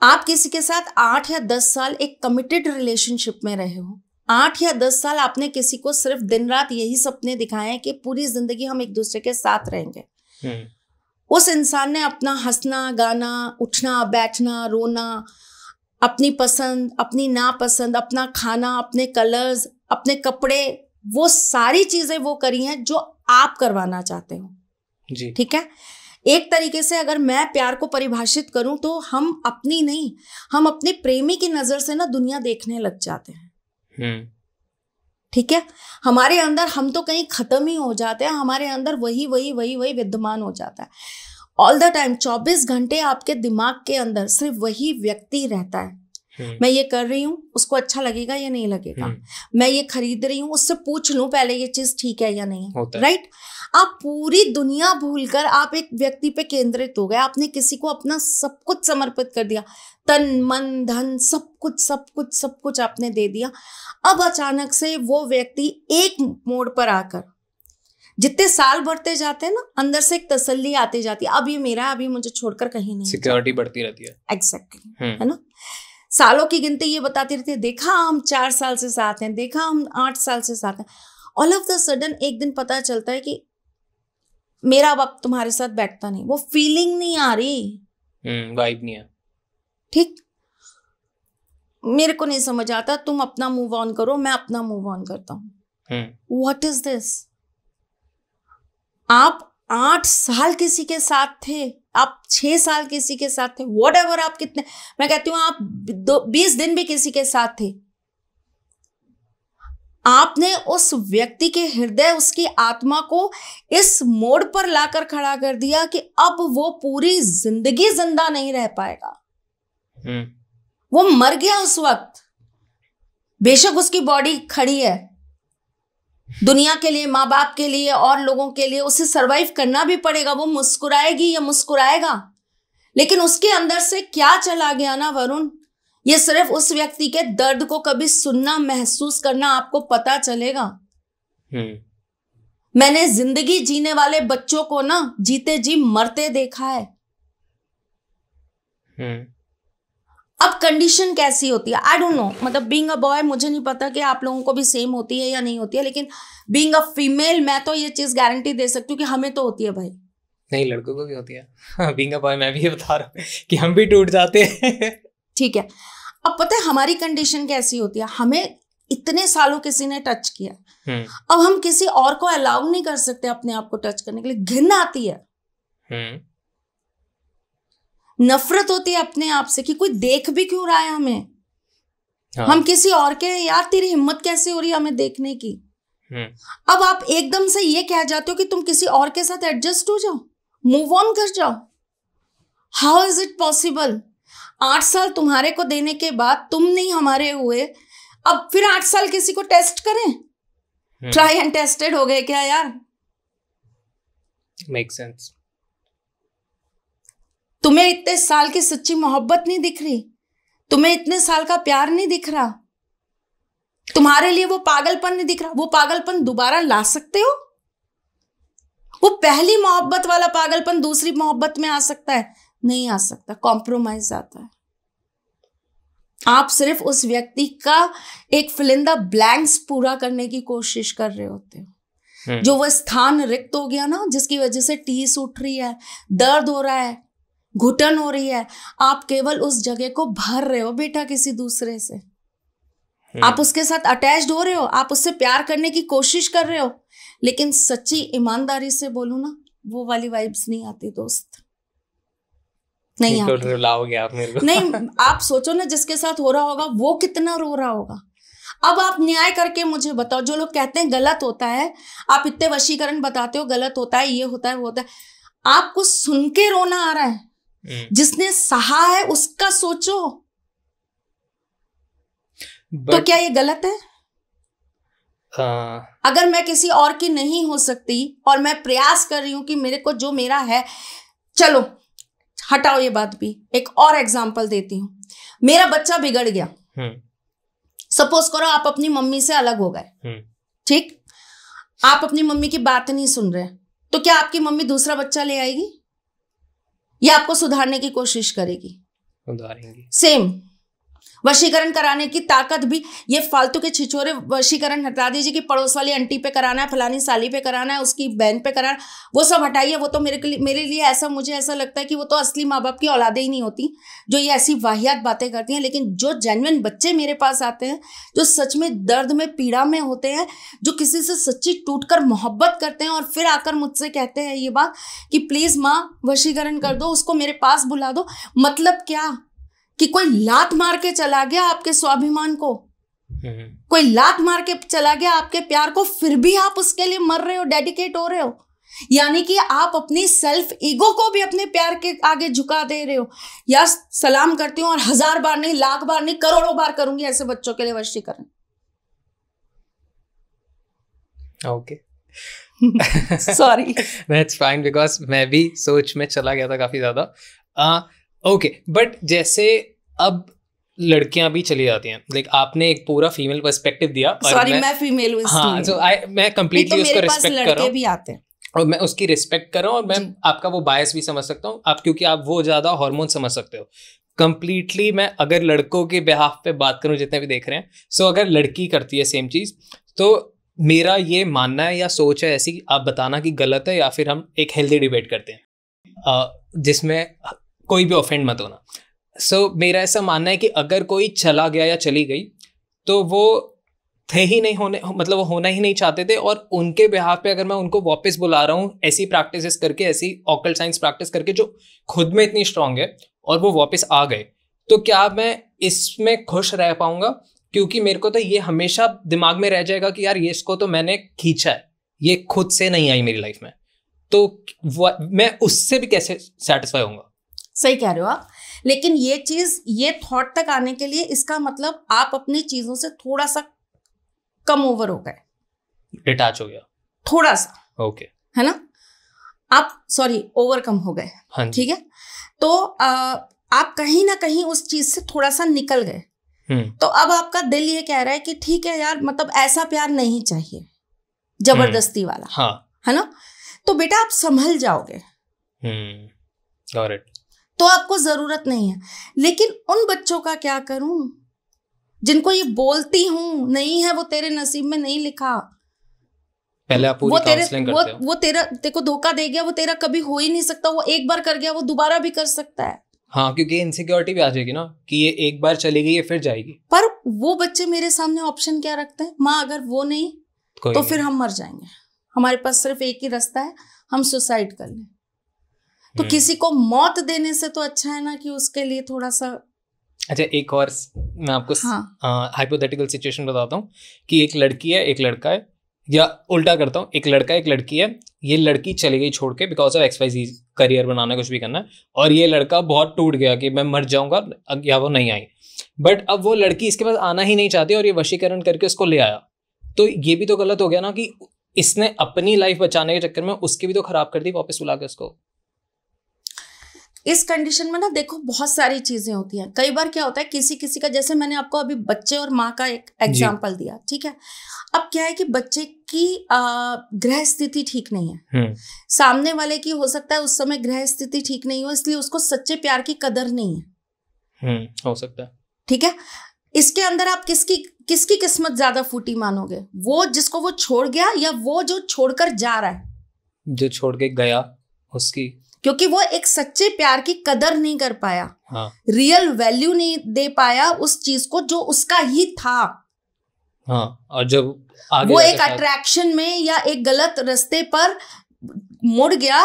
आप किसी के साथ आठ या दस साल एक कमिटेड रिलेशनशिप में रहे हो आठ या दस साल आपने किसी को सिर्फ दिन रात यही सपने दिखाए हैं कि पूरी जिंदगी हम एक दूसरे के साथ रहेंगे हम्म। उस इंसान ने अपना हंसना गाना उठना बैठना रोना अपनी पसंद अपनी नापसंद अपना खाना अपने कलर्स अपने कपड़े वो सारी चीजें वो करी हैं जो आप करवाना चाहते हो जी ठीक है एक तरीके से अगर मैं प्यार को परिभाषित करूं तो हम अपनी नहीं हम अपने प्रेमी की नज़र से ना दुनिया देखने लग जाते हैं हम्म। ठीक है हमारे अंदर हम तो कहीं ख़त्म ही हो जाते हैं हमारे अंदर वही वही वही वही विद्यमान हो जाता है ऑल द टाइम चौबीस घंटे आपके दिमाग के अंदर सिर्फ वही व्यक्ति रहता है हम्म। मैं ये कर रही हूँ उसको अच्छा लगेगा या नहीं लगेगा हम्म। मैं ये खरीद रही हूँ उससे पूछ लूँ पहले ये चीज ठीक है या नहीं है राइट right? आप पूरी दुनिया भूलकर आप एक व्यक्ति पे केंद्रित हो गए आपने किसी को अपना सब कुछ समर्पित कर दिया तन मन धन सब कुछ सब कुछ सब कुछ आपने दे दिया अब अचानक से वो व्यक्ति एक मोड़ पर आकर जितने साल बढ़ते जाते हैं ना अंदर से एक तसल्ली आती जाती है अब ये मेरा है अभी मुझे छोड़कर कहीं नहीं सिक्योरिटी बढ़ती रहती है एग्जैक्टली exactly, हम्म। है ना सालों की गिनती ये बताती रहती है देखा हम चार साल से साथ हैं देखा हम आठ साल से साथ हैं ऑल ऑफ द सडन एक दिन पता चलता है कि मेरा अब तुम्हारे साथ बैठता नहीं वो फीलिंग नहीं आ रही वाइब हम्म, नहीं है ठीक मेरे को नहीं समझ आता तुम अपना मूव ऑन करो मैं अपना मूव ऑन करता हूं वट इज दिस आप आठ साल किसी के साथ थे आप छह साल किसी के साथ थे वॉट एवर आप कितने मैं कहती हूँ आप दो बीस दिन भी किसी के साथ थे आपने उस व्यक्ति के हृदय उसकी आत्मा को इस मोड़ पर लाकर खड़ा कर दिया कि अब वो पूरी जिंदगी जिंदा नहीं रह पाएगा हम्म। वो मर गया उस वक्त बेशक उसकी बॉडी खड़ी है दुनिया के लिए माँ बाप के लिए और लोगों के लिए उसे सरवाइव करना भी पड़ेगा वो मुस्कुराएगी या मुस्कुराएगा लेकिन उसके अंदर से क्या चला गया ना वरुण ये सिर्फ उस व्यक्ति के दर्द को कभी सुनना महसूस करना आपको पता चलेगा हम्म। मैंने जिंदगी जीने वाले बच्चों को ना जीते जी मरते देखा है हम्म। अब कंडीशन कैसी होती है आई डोंट नो मतलब बींग अ बॉय मुझे नहीं पता कि आप लोगों को भी सेम होती है या नहीं होती है लेकिन बींग अ फीमेल मैं तो ये चीज गारंटी दे सकती हूँ कि हमें तो होती है भाई नहीं लड़कों को भी होती है बींग अ बॉय मैं भी बता रहा हूँ कि हम भी टूट जाते हैं ठीक है अब पता है हमारी कंडीशन कैसी होती है हमें इतने सालों किसी ने टच किया हम्म। अब हम किसी और को अलाउ नहीं कर सकते अपने आप को टच करने के लिए घिन आती है हम्म। नफरत होती है अपने आप से कि कोई देख भी क्यों रहा है हमें हाँ। हम किसी और के यार तेरी हिम्मत कैसे हो रही है हमें देखने की हम्म। अब आप एकदम से ये कह जाते हो कि तुम किसी और के साथ एडजस्ट हो जाओ मूव ऑन कर जाओ हाउ इज इट पॉसिबल आठ साल तुम्हारे को देने के बाद तुम नहीं हमारे हुए अब फिर आठ साल किसी को टेस्ट करें ट्राई एंड टेस्टेड हो गए क्या यार मेक सेंस तुम्हें इतने साल की सच्ची मोहब्बत नहीं दिख रही तुम्हें इतने साल का प्यार नहीं दिख रहा तुम्हारे लिए वो पागलपन नहीं दिख रहा वो पागलपन दोबारा ला सकते हो वो पहली मोहब्बत वाला पागलपन दूसरी मोहब्बत में आ सकता है नहीं आ सकता कॉम्प्रोमाइज आता है आप सिर्फ उस व्यक्ति का एक फिलिंदा ब्लैंक्स पूरा करने की कोशिश कर रहे होते हो हम्म। जो वह स्थान रिक्त हो गया ना जिसकी वजह से टीस उठ रही है दर्द हो रहा है घुटन हो रही है आप केवल उस जगह को भर रहे हो बेटा किसी दूसरे से हम्म। आप उसके साथ अटैच हो रहे हो आप उससे प्यार करने की कोशिश कर रहे हो लेकिन सच्ची ईमानदारी से बोलू ना वो वाली वाइब्स नहीं आती दोस्त नहीं तो आप रुलाओगे आप मेरे को नहीं आप सोचो ना जिसके साथ हो रहा होगा वो कितना रो रहा होगा अब आप न्याय करके मुझे बताओ जो लोग कहते हैं गलत होता है आप इतने वशीकरण बताते हो गलत होता है ये होता है वो होता है आपको सुन के रोना आ रहा है हम्म। जिसने सहा है उसका सोचो But, तो क्या ये गलत है uh... अगर मैं किसी और की नहीं हो सकती और मैं प्रयास कर रही हूं कि मेरे को जो मेरा है चलो हटाओ ये बात भी एक और एग्जाम्पल देती हूँ मेरा बच्चा बिगड़ गया सपोज हम्म। करो आप अपनी मम्मी से अलग हो गए हम्म। ठीक आप अपनी मम्मी की बात नहीं सुन रहे तो क्या आपकी मम्मी दूसरा बच्चा ले आएगी या आपको सुधारने की कोशिश करेगी सेम वशीकरण कराने की ताकत भी ये फालतू के छिछोरे वशीकरण हटा दीजिए कि पड़ोस वाली आंटी पे कराना है फलानी साली पे कराना है उसकी बहन पे कराना वो सब हटाइए वो तो मेरे लिए मेरे लिए ऐसा मुझे ऐसा लगता है कि वो तो असली माँ बाप की औलादे ही नहीं होती जो ये ऐसी वाहियात बातें करती हैं लेकिन जो जेनविन बच्चे मेरे पास आते हैं जो सच में दर्द में पीड़ा में होते हैं जो किसी से सच्ची टूट कर मोहब्बत करते हैं और फिर आकर मुझसे कहते हैं ये बात कि प्लीज़ माँ वशीकरण कर दो उसको मेरे पास बुला दो मतलब क्या कि कोई लात मार के चला गया आपके स्वाभिमान को हम्म। कोई लात मार के चला गया आपके प्यार को फिर भी आप उसके लिए मर रहे हो डेडिकेट हो रहे हो यानी कि आप अपनी सेल्फ ईगो को भी अपने प्यार के आगे झुका दे रहे हो या सलाम करती हूं और हजार बार नहीं लाख बार नहीं करोड़ों बार करूंगी ऐसे बच्चों के लिए वशीकरण okay sorry that's fine because मैं भी सोच में चला गया था काफी ज्यादा ओके बट जैसे अब लड़कियां भी चली जाती हैं लाइक आपने एक पूरा फीमेल पर्सपेक्टिव दिया सॉरी मैं, मैं फीमेल हूं हाँ सो आई मैं कंप्लीटली उसको रिस्पेक्ट कर रहा हूं भी आते हैं और मैं उसकी रिस्पेक्ट कर रहा हूँ और मैं आपका वो बायस भी समझ सकता हूँ आप क्योंकि आप वो ज़्यादा हार्मोन समझ सकते हो कंप्लीटली मैं अगर लड़कों के बिहाफ पे बात करूँ जितने भी देख रहे हैं सो अगर लड़की करती है सेम चीज़ तो मेरा ये मानना है या सोच है ऐसी आप बताना कि गलत है या फिर हम एक हेल्दी डिबेट करते हैं जिसमें कोई भी ऑफेंड मत होना सो so, मेरा ऐसा मानना है कि अगर कोई चला गया या चली गई तो वो थे ही नहीं होने मतलब वो होना ही नहीं चाहते थे और उनके बिहाफ पे अगर मैं उनको वापस बुला रहा हूँ ऐसी प्रैक्टिसेस करके ऐसी ऑकल साइंस प्रैक्टिस करके जो खुद में इतनी स्ट्रांग है और वो वापस आ गए तो क्या मैं इसमें खुश रह पाऊंगा क्योंकि मेरे को तो ये हमेशा दिमाग में रह जाएगा कि यार ये इसको तो मैंने खींचा है ये खुद से नहीं आई मेरी लाइफ में तो मैं उससे भी कैसे सेटिस्फाई होऊंगा सही कह रहे हो आप लेकिन ये चीज़ ये थॉट तक आने के लिए इसका मतलब आप अपनी चीज़ों से थोड़ा सा कम ओवर हो गए डिटैच हो गया थोड़ा सा ओके okay. है ना आप सॉरी ओवरकम हो गए हाँ ठीक है तो आ, आप कहीं ना कहीं उस चीज से थोड़ा सा निकल गए हम्म। तो अब आपका दिल ये कह रहा है कि ठीक है यार मतलब ऐसा प्यार नहीं चाहिए जबरदस्ती हम्म। वाला हाँ. है ना तो बेटा आप संभल जाओगे हम्म। तो आपको ज़रूरत नहीं है लेकिन उन बच्चों का क्या करूं जिनको ये बोलती हूं नहीं है वो तेरे नसीब में नहीं लिखा पहले आप वो तेरे करते वो, वो तेरा तेरे को धोखा दे गया वो तेरा कभी हो ही नहीं सकता वो एक बार कर गया वो दोबारा भी कर सकता है हाँ क्योंकि इनसिक्योरिटी भी आ जाएगी ना कि ये एक बार चली गई ये फिर जाएगी पर वो बच्चे मेरे सामने ऑप्शन क्या रखते हैं माँ अगर वो नहीं तो नहीं। फिर हम मर जाएंगे हमारे पास सिर्फ एक ही रास्ता है हम सुसाइड कर लें तो हम्म। किसी को मौत देने से तो अच्छा है ना कि उसके लिए थोड़ा सा अच्छा एक और मैं आपको हाइपोथेटिकल हाँ. सिचुएशन बताता हूँ कि एक लड़की है एक लड़का है या उल्टा करता हूँ एक लड़का एक लड़की है ये लड़की चली गई छोड़ के बिकॉज ऑफ एक्सपाइज करियर बनाना कुछ भी करना और ये लड़का बहुत टूट गया कि मैं मर जाऊंगा या वो नहीं आई बट अब वो लड़की इसके पास आना ही नहीं चाहती और ये वशीकरण करके उसको ले आया तो ये भी तो गलत हो गया ना कि इसने अपनी लाइफ बचाने के चक्कर में उसकी भी तो खराब कर दी वापस बुला के उसको इस कंडीशन में ना देखो बहुत सारी चीजें होती हैं कई बार क्या होता है किसी किसी का जैसे मैंने आपको अभी बच्चे और माँ का एक एग्जाम्पल दिया ठीक है अब क्या है कि बच्चे की ग्रह स्थिति ठीक नहीं है हम्म। सामने वाले की हो सकता है उस समय ग्रह स्थिति ठीक नहीं हो इसलिए उसको सच्चे प्यार की कदर नहीं है हम्म, हो सकता है ठीक है इसके अंदर आप किसकी किसकी किस्मत ज्यादा फूटी मानोगे वो जिसको वो छोड़ गया या वो जो छोड़कर जा रहा है जो छोड़ के गया उसकी क्योंकि वो एक सच्चे प्यार की कदर नहीं कर पाया हाँ। रियल वैल्यू नहीं दे पाया उस चीज को जो उसका ही था हाँ, और जब आगे वो एक अट्रैक्शन में या एक गलत रस्ते पर मुड़ गया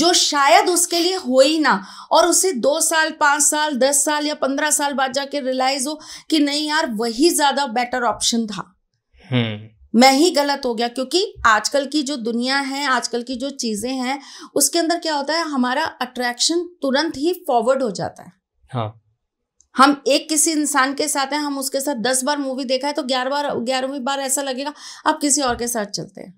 जो शायद उसके लिए हो ही ना और उसे दो साल पांच साल दस साल या पंद्रह साल बाद जाके रियलाइज हो कि नहीं यार वही ज्यादा बेटर ऑप्शन था हम्म। मैं ही गलत हो गया क्योंकि आजकल की जो दुनिया है आजकल की जो चीज़ें हैं उसके अंदर क्या होता है हमारा अट्रैक्शन तुरंत ही फॉरवर्ड हो जाता है हाँ हम एक किसी इंसान के साथ हैं हम उसके साथ दस बार मूवी देखा है तो ग्यारह बार ग्यारहवीं बार ऐसा लगेगा अब किसी और के साथ चलते हैं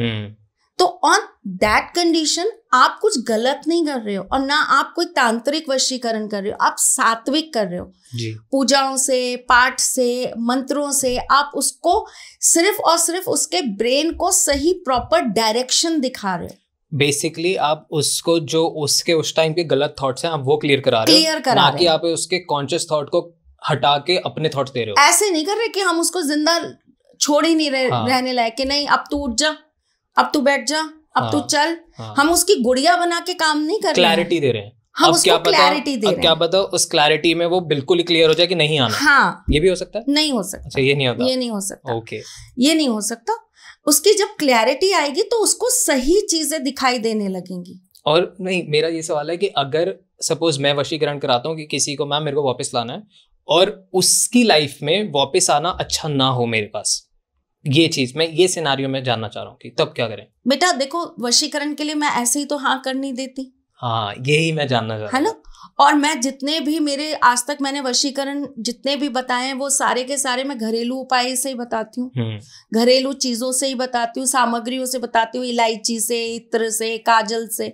हम्म। तो ऑन दैट कंडीशन आप कुछ गलत नहीं कर रहे हो और ना आप कोई तांत्रिक वशीकरण कर रहे हो आप सात्विक कर रहे हो पूजाओं से पाठ से मंत्रों से आप उसको सिर्फ और सिर्फ उसके ब्रेन को सही प्रॉपर डायरेक्शन दिखा रहे हो बेसिकली आप उसको जो उसके उस टाइम के गलत थॉट्स हैं आप वो क्लियर करा रहे हो क्लियर करा ना कि आप उसके कॉन्शियस थॉट को हटा के अपने थॉट्स दे रहे हो ऐसे नहीं कर रहे कि हम उसको जिंदा छोड़ ही नहीं रहे हाँ. रहने लायक कि नहीं अब तू उठ जा अब तू बैठ जा अब तू हाँ, चल हाँ। हम उसकी गुड़िया बना के काम नहीं कर क्लैरिटी दे रहे हैं हम उसको क्या क्लैरिटी दे रहे क्या बताओ उस क्लैरिटी में वो बिल्कुल क्लियर हो जाए कि नहीं आना हाँ ये भी हो सकता है नहीं हो सकता अच्छा ये नहीं होता ये नहीं हो सकता ओके ये नहीं हो सकता उसकी जब क्लैरिटी आएगी तो उसको सही चीजें दिखाई देने लगेंगी और नहीं मेरा ये सवाल है कि अगर सपोज मैं वशीकरण कराता हूँ कि किसी को मैम मेरे को वापस लाना है और उसकी लाइफ में वापस आना अच्छा ना हो मेरे पास ये चीज मैं ये सिनारियो में जानना चाह रहा हूँ तब क्या करें बेटा देखो वशीकरण के लिए मैं ऐसे ही तो हाँ कर नहीं देती हाँ यही मैं जानना चाह है ना और मैं जितने भी मेरे आज तक मैंने वशीकरण जितने भी बताए हैं वो सारे के सारे मैं घरेलू उपाय से ही बताती हूँ हम्म। घरेलू चीजों से ही बताती हूँ सामग्रियों से बताती हूँ इलायची से इत्र से काजल से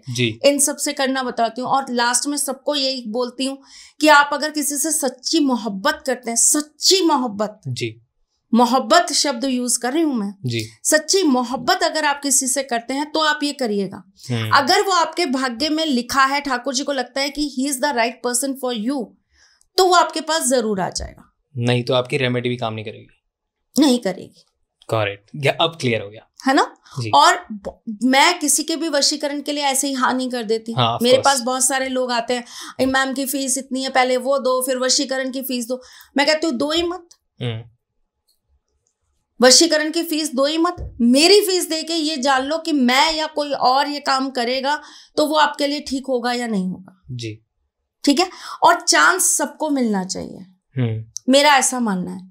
इन सब से करना बताती हूँ और लास्ट में सबको यही बोलती हूँ कि आप अगर किसी से सच्ची मोहब्बत करते हैं सच्ची मोहब्बत जी मोहब्बत शब्द यूज कर रही हूं मैं जी। सच्ची मोहब्बत अगर आप किसी से करते हैं तो आप ये करिएगा हम्म। अगर वो आपके भाग्य में लिखा है ठाकुर जी को लगता है कि he is the right person for you तो वो आपके पास जरूर आ जाएगा नहीं तो आपकी रेमेडी भी काम नहीं करेगी नहीं करेगी करेक्ट अब क्लियर हो गया है ना और मैं किसी के भी वशीकरण के लिए ऐसे ही हाँ नहीं कर देती हाँ, मेरे पास बहुत सारे लोग आते हैं मैम की फीस इतनी है पहले वो दो फिर वशीकरण की फीस दो मैं कहती हूँ दो ही मत हम्म। वशीकरण की फीस दो ही मत मेरी फीस दे के ये जान लो कि मैं या कोई और ये काम करेगा तो वो आपके लिए ठीक होगा या नहीं होगा जी ठीक है और चांस सबको मिलना चाहिए हम्म। मेरा ऐसा मानना है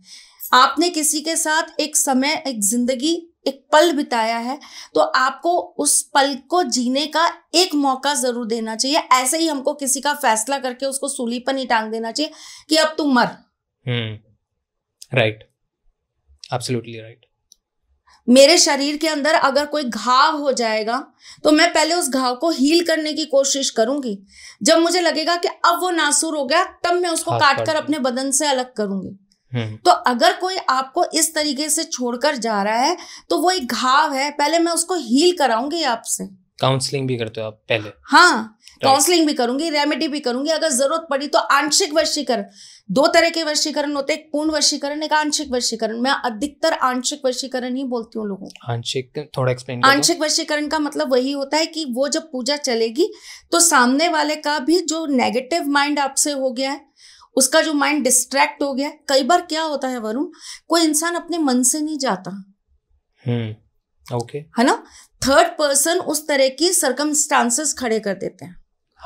आपने किसी के साथ एक समय एक जिंदगी एक पल बिताया है तो आपको उस पल को जीने का एक मौका जरूर देना चाहिए ऐसे ही हमको किसी का फैसला करके उसको सूली पर नहीं टांग देना चाहिए कि अब तू मर hmm. Right right. Absolutely right मेरे शरीर के अंदर अगर कोई घाव हो जाएगा तो मैं पहले उस घाव को हील करने की कोशिश करूंगी जब मुझे लगेगा कि अब वो नासूर हो गया तब मैं उसको काट कर अपने बदन से अलग करूंगी हम्म। तो अगर कोई आपको इस तरीके से छोड़कर जा रहा है तो वो एक घाव है पहले मैं उसको हील कराऊंगी आपसे काउंसलिंग भी करते हो आप पहले हाँ काउंसलिंग भी करूंगी रेमेडी भी करूंगी अगर जरूरत पड़ी तो आंशिक वशीकरण दो तरह के वशीकरण होते हैं पूर्ण वशीकरण एक आंशिक वशीकरण मैं अधिकतर आंशिक वशीकरण ही बोलती हूँ लोगों को आंशिक थोड़ा एक्सप्लेन आंशिक वशीकरण का मतलब वही होता है कि वो जब पूजा चलेगी तो सामने वाले का भी जो नेगेटिव माइंड आपसे हो गया है उसका जो माइंड डिस्ट्रैक्ट हो गया कई बार क्या होता है वरुण कोई इंसान अपने मन से नहीं जाता ओके हम्म, है ना थर्ड पर्सन उस तरह की सरकमस्टांसेस खड़े कर देते हैं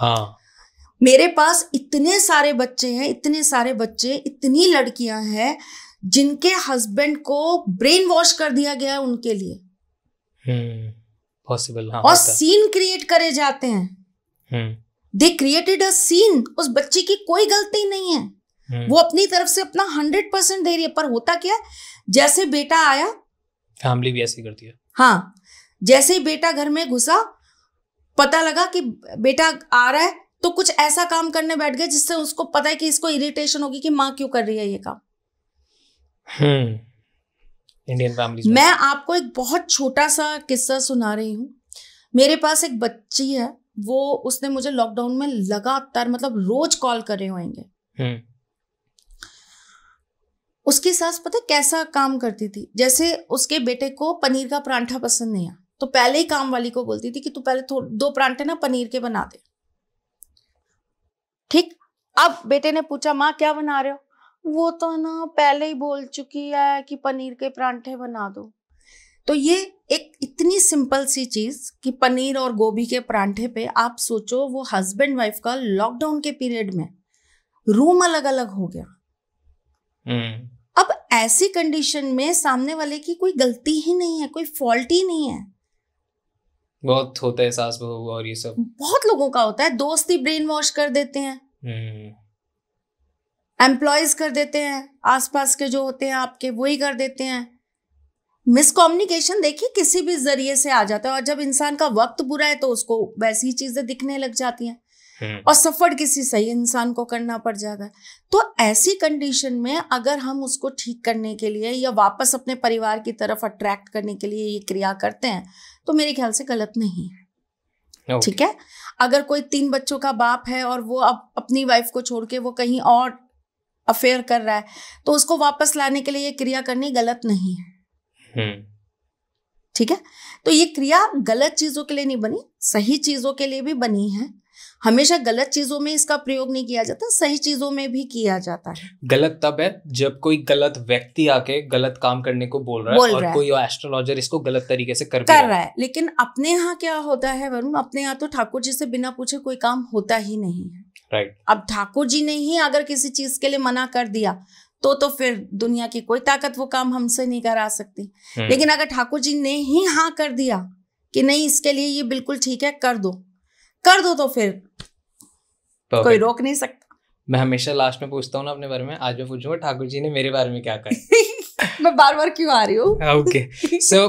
हाँ मेरे पास इतने सारे बच्चे हैं इतने सारे बच्चे इतनी लड़कियां हैं जिनके हस्बैंड को ब्रेन वॉश कर दिया गया है उनके लिए पॉसिबल हम्म, हाँ, और सीन क्रिएट करे जाते हैं दे क्रिएटेड अ सीन उस बच्चे की कोई गलती नहीं है Hmm. वो अपनी तरफ से अपना हंड्रेड परसेंट दे रही है पर होता क्या जैसे बेटा आया फैमिली भी ऐसी करती है हाँ जैसे ही बेटा घर में घुसा पता लगा कि बेटा आ रहा है तो कुछ ऐसा काम करने बैठ गए जिससे उसको पता है कि इसको इरिटेशन होगी कि माँ क्यों कर रही है ये काम इंडियन हम्म, फैमिली मैं आपको एक बहुत छोटा सा किस्सा सुना रही हूँ मेरे पास एक बच्ची है वो उसने मुझे लॉकडाउन में लगातार मतलब रोज कॉल कर रहे होंगे हम्म। उसकी सास पता कैसा काम करती थी जैसे उसके बेटे को पनीर का परांठा पसंद नहीं आया तो पहले ही काम वाली को बोलती थी कि तू पहले दो परांठे ना पनीर के बना दे ठीक अब बेटे ने पूछा माँ क्या बना रहे हो वो तो ना पहले ही बोल चुकी है कि पनीर के परांठे बना दो तो ये एक इतनी सिंपल सी चीज कि पनीर और गोभी के परांठे पे आप सोचो वो हस्बैंड वाइफ का लॉकडाउन के पीरियड में रूम अलग अलग हो गया हम्म। अब ऐसी कंडीशन में सामने वाले की कोई गलती ही नहीं है कोई फॉल्ट ही नहीं है बहुत होता है सास बहू और ये सब बहुत लोगों का होता है दोस्त ही ब्रेन वॉश कर देते हैं एम्प्लॉयज हम्म। कर देते हैं आसपास के जो होते हैं आपके वही कर देते हैं मिसकम्युनिकेशन देखिए किसी भी जरिए से आ जाता है और जब इंसान का वक्त बुरा है तो उसको वैसी ही चीजें दिखने लग जाती हैं हम्म। और सफर किसी सही इंसान को करना पड़ जाता है तो ऐसी कंडीशन में अगर हम उसको ठीक करने के लिए या वापस अपने परिवार की तरफ अट्रैक्ट करने के लिए ये क्रिया करते हैं तो मेरे ख्याल से गलत नहीं है ठीक है अगर कोई तीन बच्चों का बाप है और वो अब अपनी वाइफ को छोड़ के वो कहीं और अफेयर कर रहा है तो उसको वापस लाने के लिए ये क्रिया करनी गलत नहीं है hmm. ठीक है तो ये क्रिया गलत चीजों के लिए नहीं बनी सही चीजों के लिए भी बनी है हमेशा गलत चीज़ों में इसका प्रयोग नहीं किया जाता सही चीज़ों में भी किया जाता है गलत तब है जब कोई गलत व्यक्ति आके गलत काम करने को बोल रहा बोल है और रहा कोई एस्ट्रोलॉजर इसको गलत तरीके से कर, कर रहा है लेकिन अपने यहाँ क्या होता है वरुण अपने यहाँ तो ठाकुर जी से बिना पूछे कोई काम होता ही नहीं है राइट अब ठाकुर जी ने ही अगर किसी चीज के लिए मना कर दिया तो तो फिर दुनिया की कोई ताकत वो काम हमसे नहीं करा सकती हम्म। लेकिन अगर ठाकुर जी ने ही हाँ कर दिया कि नहीं इसके लिए ये बिल्कुल ठीक है कर दो कर दो तो फिर Perfect. कोई रोक नहीं सकता मैं हमेशा लास्ट में पूछता हूँ ना अपने बारे में आज मैं पूछूंगा ठाकुर जी ने मेरे बारे में क्या कहा मैं बार बार क्यों आ रही हूँ ओके सो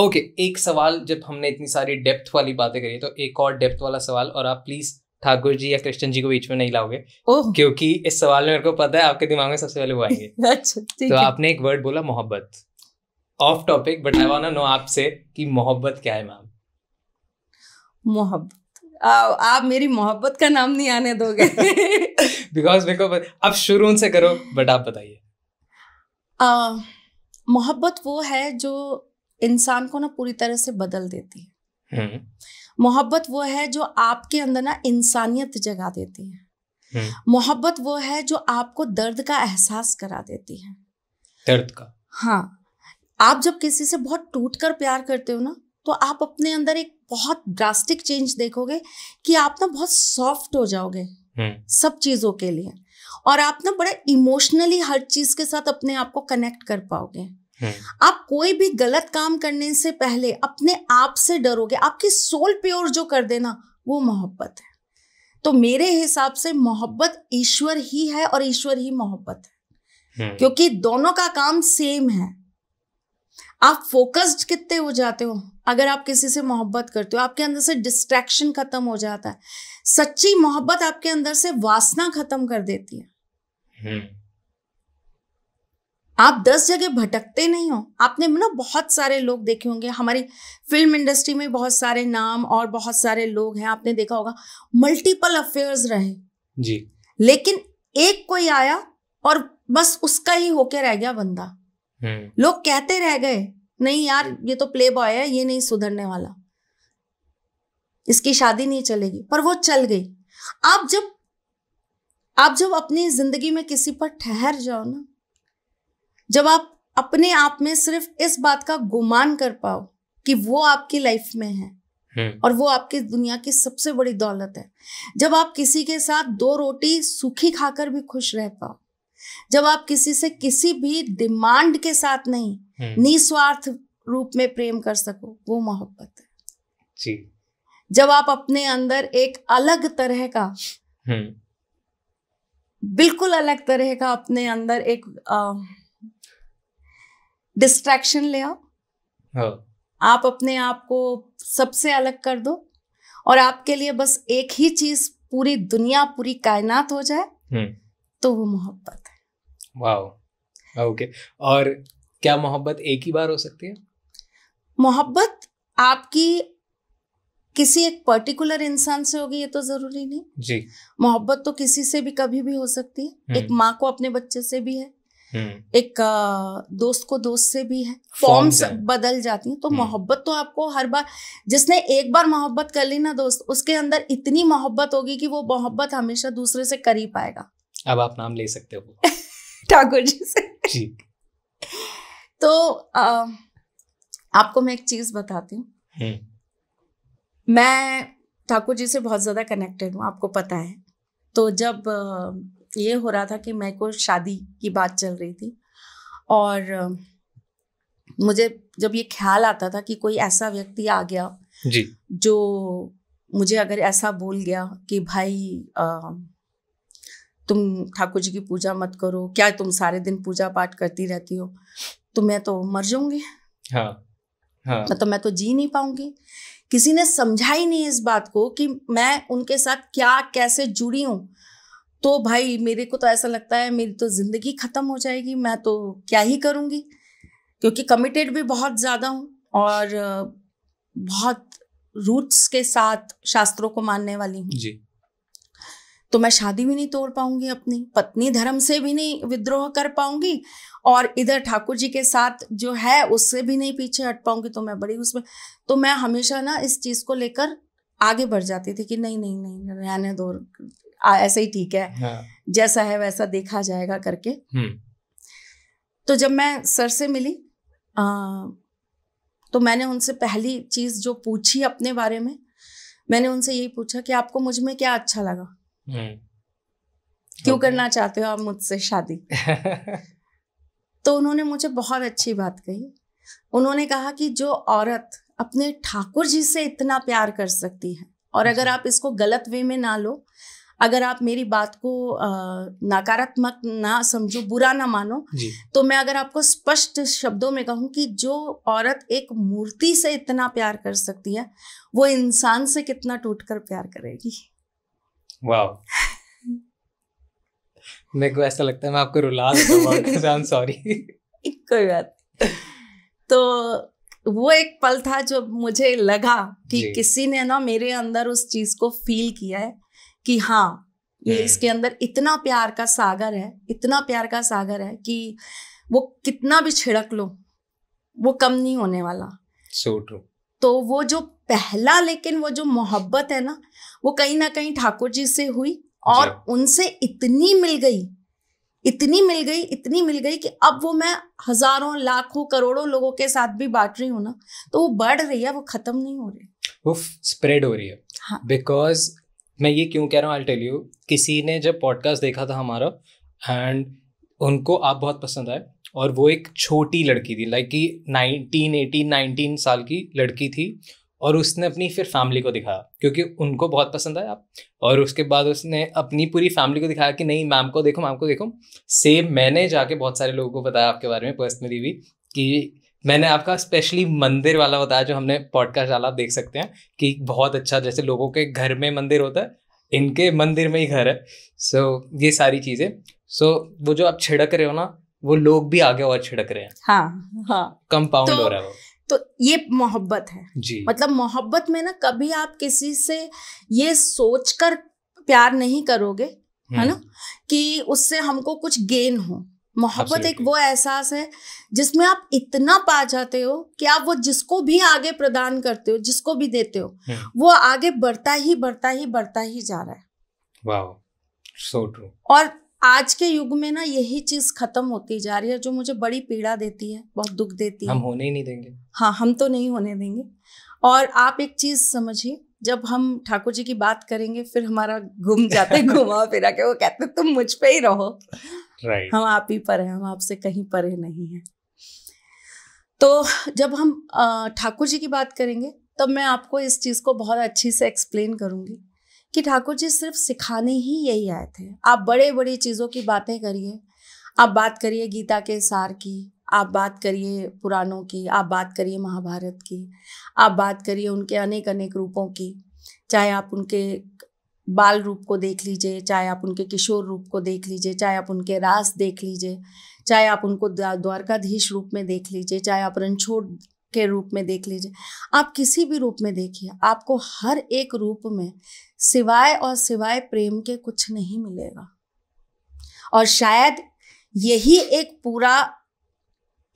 ओके एक सवाल जब हमने इतनी सारी डेप्थ वाली बातें करी तो एक और डेप्थ वाला सवाल और आप प्लीज ठाकुर जी या कृष्ण जी को बीच में नहीं लाओगे oh. क्योंकि इस सवाल में मेरे को पता है आपके दिमाग में सबसे पहले वो आएंगे अच्छा तो आपने एक वर्ड बोला मोहब्बत off topic but I want know आपसे कि मोहब्बत क्या है मैम मोहब्बत आप मेरी मोहब्बत का नाम नहीं आने दोगे बिकॉज देखो अब शुरू से करो बट आप बताइए मोहब्बत वो है जो इंसान को ना पूरी तरह से बदल देती है हम्म। मोहब्बत वो है जो आपके अंदर ना इंसानियत जगा देती है हम्म। मोहब्बत वो है जो आपको दर्द का एहसास करा देती है दर्द का हाँ आप जब किसी से बहुत टूट कर प्यार करते हो ना तो आप अपने अंदर एक बहुत ड्रास्टिक चेंज देखोगे कि आप ना बहुत सॉफ्ट हो जाओगे हम्म। सब चीज़ों के लिए और आप ना बड़े इमोशनली हर चीज़ के साथ अपने आप को कनेक्ट कर पाओगे हम्म। आप कोई भी गलत काम करने से पहले अपने आप से डरोगे आपकी सोल प्योर जो कर देना वो मोहब्बत है तो मेरे हिसाब से मोहब्बत ईश्वर ही है और ईश्वर ही मोहब्बत है हम्म। क्योंकि दोनों का काम सेम है आप फोकस्ड कितने हो जाते हो अगर आप किसी से मोहब्बत करते हो आपके अंदर से डिस्ट्रैक्शन खत्म हो जाता है सच्ची मोहब्बत आपके अंदर से वासना खत्म कर देती है हम्म। आप दस जगह भटकते नहीं हो आपने ना बहुत सारे लोग देखे होंगे हमारी फिल्म इंडस्ट्री में बहुत सारे नाम और बहुत सारे लोग हैं आपने देखा होगा मल्टीपल अफेयर्स रहे जी लेकिन एक कोई आया और बस उसका ही होके रह गया बंदा हम्म। लोग कहते रह गए नहीं यार हम्म। ये तो प्ले बॉय है ये नहीं सुधरने वाला इसकी शादी नहीं चलेगी पर वो चल गई आप जब आप जब अपनी जिंदगी में किसी पर ठहर जाओ ना जब आप अपने आप में सिर्फ इस बात का गुमान कर पाओ कि वो आपकी लाइफ में है हम्म। और वो आपकी दुनिया की सबसे बड़ी दौलत है जब आप किसी के साथ दो रोटी सूखी खाकर भी खुश रह पाओ जब आप किसी से किसी भी डिमांड के साथ नहीं हम्म। निस्वार्थ रूप में प्रेम कर सको वो मोहब्बत है जी जब आप अपने अंदर एक अलग तरह का हम्म। बिल्कुल अलग तरह का अपने अंदर एक डिस्ट्रैक्शन ले आओ हाँ। आप अपने आप को सबसे अलग कर दो और आपके लिए बस एक ही चीज पूरी दुनिया पूरी कायनात हो जाए हम्म। तो वो मोहब्बत है वाह ओके और क्या मोहब्बत एक ही बार हो सकती है मोहब्बत आपकी किसी एक पर्टिकुलर इंसान से होगी ये तो जरूरी नहीं जी मोहब्बत तो किसी से भी कभी भी हो सकती है हम्म। एक माँ को अपने बच्चे से भी है हम्म। एक दोस्त को दोस्त से भी है फॉर्म्स बदल जाती हैं तो हम्म। मोहब्बत तो आपको हर बार जिसने एक बार मोहब्बत कर ली ना दोस्त उसके अंदर इतनी मोहब्बत होगी कि वो मोहब्बत हमेशा दूसरे से कर ही पाएगा अब आप नाम ले सकते हो ठाकुर जी से जी तो आ, आपको मैं एक चीज बताती हूँ हम्म। मैं ठाकुर जी से बहुत ज्यादा कनेक्टेड हूँ आपको पता है तो जब ये हो रहा था कि मैं को शादी की बात चल रही थी और मुझे जब ये ख्याल आता था कि कोई ऐसा व्यक्ति आ गया जी जो मुझे अगर ऐसा बोल गया कि भाई आ, तुम ठाकुर जी की पूजा मत करो क्या तुम सारे दिन पूजा पाठ करती रहती हो तो मैं तो मर जाऊंगी हाँ, हाँ. तो मैं तो जी नहीं पाऊंगी किसी ने समझा ही नहीं इस बात को कि मैं उनके साथ क्या कैसे जुड़ी हूँ तो भाई मेरे को तो ऐसा लगता है मेरी तो जिंदगी खत्म हो जाएगी मैं तो क्या ही करूंगी क्योंकि कमिटेड भी बहुत ज़्यादा हूँ और बहुत रूट्स के साथ शास्त्रों को मानने वाली हूँ तो मैं शादी भी नहीं तोड़ पाऊंगी अपनी पत्नी धर्म से भी नहीं विद्रोह कर पाऊंगी और इधर ठाकुर जी के साथ जो है उससे भी नहीं पीछे हट पाऊंगी तो मैं बड़ी उसमें तो मैं हमेशा ना इस चीज़ को लेकर आगे बढ़ जाती थी कि नहीं नहीं नहीं रहने दो ऐसे ही ठीक है हाँ। जैसा है वैसा देखा जाएगा करके हम्म। तो जब मैं सर से मिली आ, तो मैंने उनसे पहली चीज़ जो पूछी अपने बारे में मैंने उनसे यही पूछा कि आपको मुझ में क्या अच्छा लगा हम्म। क्यों okay. करना चाहते हो आप मुझसे शादी तो उन्होंने मुझे बहुत अच्छी बात कही उन्होंने कहा कि जो औरत अपने ठाकुर जी से इतना प्यार कर सकती है और अगर आप इसको गलत वे में ना लो अगर आप मेरी बात को नकारात्मक ना समझो बुरा ना मानो तो मैं अगर आपको स्पष्ट शब्दों में कहूं कि जो औरत एक मूर्ति से इतना प्यार कर सकती है वो इंसान से कितना टूटकर प्यार करेगी वाह मेरे को ऐसा लगता है मैं आपको रुला देता हूँ सॉरी कोई बात तो वो एक पल था जो मुझे लगा कि किसी ने ना मेरे अंदर उस चीज को फील किया है कि हाँ ये हम्म। इसके अंदर इतना प्यार का सागर है इतना प्यार का सागर है कि वो कितना भी छिड़क लो वो कम नहीं होने वाला so true. तो वो जो पहला लेकिन वो जो मोहब्बत है ना वो कहीं ना कहीं ठाकुर जी से हुई और उनसे इतनी मिल गई इतनी मिल गई इतनी मिल गई कि अब वो मैं हजारों लाखों करोड़ों लोगों के साथ भी बांट रही हूँ ना तो वो बढ़ रही है वो खत्म नहीं हो रही वो स्प्रेड हो रही है बिकॉज हाँ. मैं ये क्यों कह रहा हूँ टेल यू किसी ने जब पॉडकास्ट देखा था हमारा एंड उनको आप बहुत पसंद आए और वो एक छोटी लड़की थी लाइक कि नाइनटीन एटीन नाइनटीन साल की लड़की थी और उसने अपनी फिर फैमिली को दिखाया क्योंकि उनको बहुत पसंद आया और उसके बाद उसने अपनी पूरी फैमिली को दिखाया कि नहीं मैम को देखो मैम को देखो सेम मैंने जाके बहुत सारे लोगों को बताया आपके बारे में पर्सनली भी कि मैंने आपका स्पेशली मंदिर वाला बताया जो हमने पॉडकास्ट डाला आप देख सकते हैं कि बहुत अच्छा जैसे लोगों के घर में मंदिर होता है इनके मंदिर में ही घर है सो so, ये सारी चीज़ें सो so, वो जो आप छिड़क रहे हो ना वो लोग भी आगे और छिड़क रहे हैं हाँ हाँ कंपाउंड तो, हो रहा है वो तो ये मोहब्बत है जी। मतलब मोहब्बत में ना कभी आप किसी से ये सोच कर प्यार नहीं करोगे है हम्म। ना कि उससे हमको कुछ गेन हो मोहब्बत एक वो एहसास है जिसमें आप इतना पा जाते हो कि आप वो जिसको भी आगे प्रदान करते हो जिसको भी देते हो हम्म। वो आगे बढ़ता ही बढ़ता ही बढ़ता ही जा रहा है सो ट्रू so और आज के युग में ना यही चीज खत्म होती जा रही है जो मुझे बड़ी पीड़ा देती है बहुत दुख देती है हम होने ही नहीं देंगे हाँ हम तो नहीं होने देंगे और आप एक चीज समझिए जब हम ठाकुर जी की बात करेंगे फिर हमारा घूम जाते घुमा फिरा के वो कहते तुम मुझ पे ही रहो right. हम आप ही पर हैं हम आपसे कहीं परे नहीं हैं तो जब हम ठाकुर जी की बात करेंगे तब मैं आपको इस चीज़ को बहुत अच्छी से एक्सप्लेन करूंगी कि ठाकुर जी सिर्फ सिखाने ही यही आए थे आप बड़े बड़ी चीज़ों की बातें करिए आप बात करिए गीता के सार की आप बात करिए पुराणों की आप बात करिए महाभारत की आप बात करिए उनके अनेक अनेक रूपों की चाहे आप उनके बाल रूप को देख लीजिए चाहे आप उनके किशोर रूप को देख लीजिए चाहे आप उनके रास देख लीजिए चाहे आप उनको द्वारकाधीश रूप में देख लीजिए चाहे आप रणछोड़ के रूप में देख लीजिए आप किसी भी रूप में देखिए आपको हर एक रूप में सिवाय और सिवाय प्रेम के कुछ नहीं मिलेगा और शायद यही एक पूरा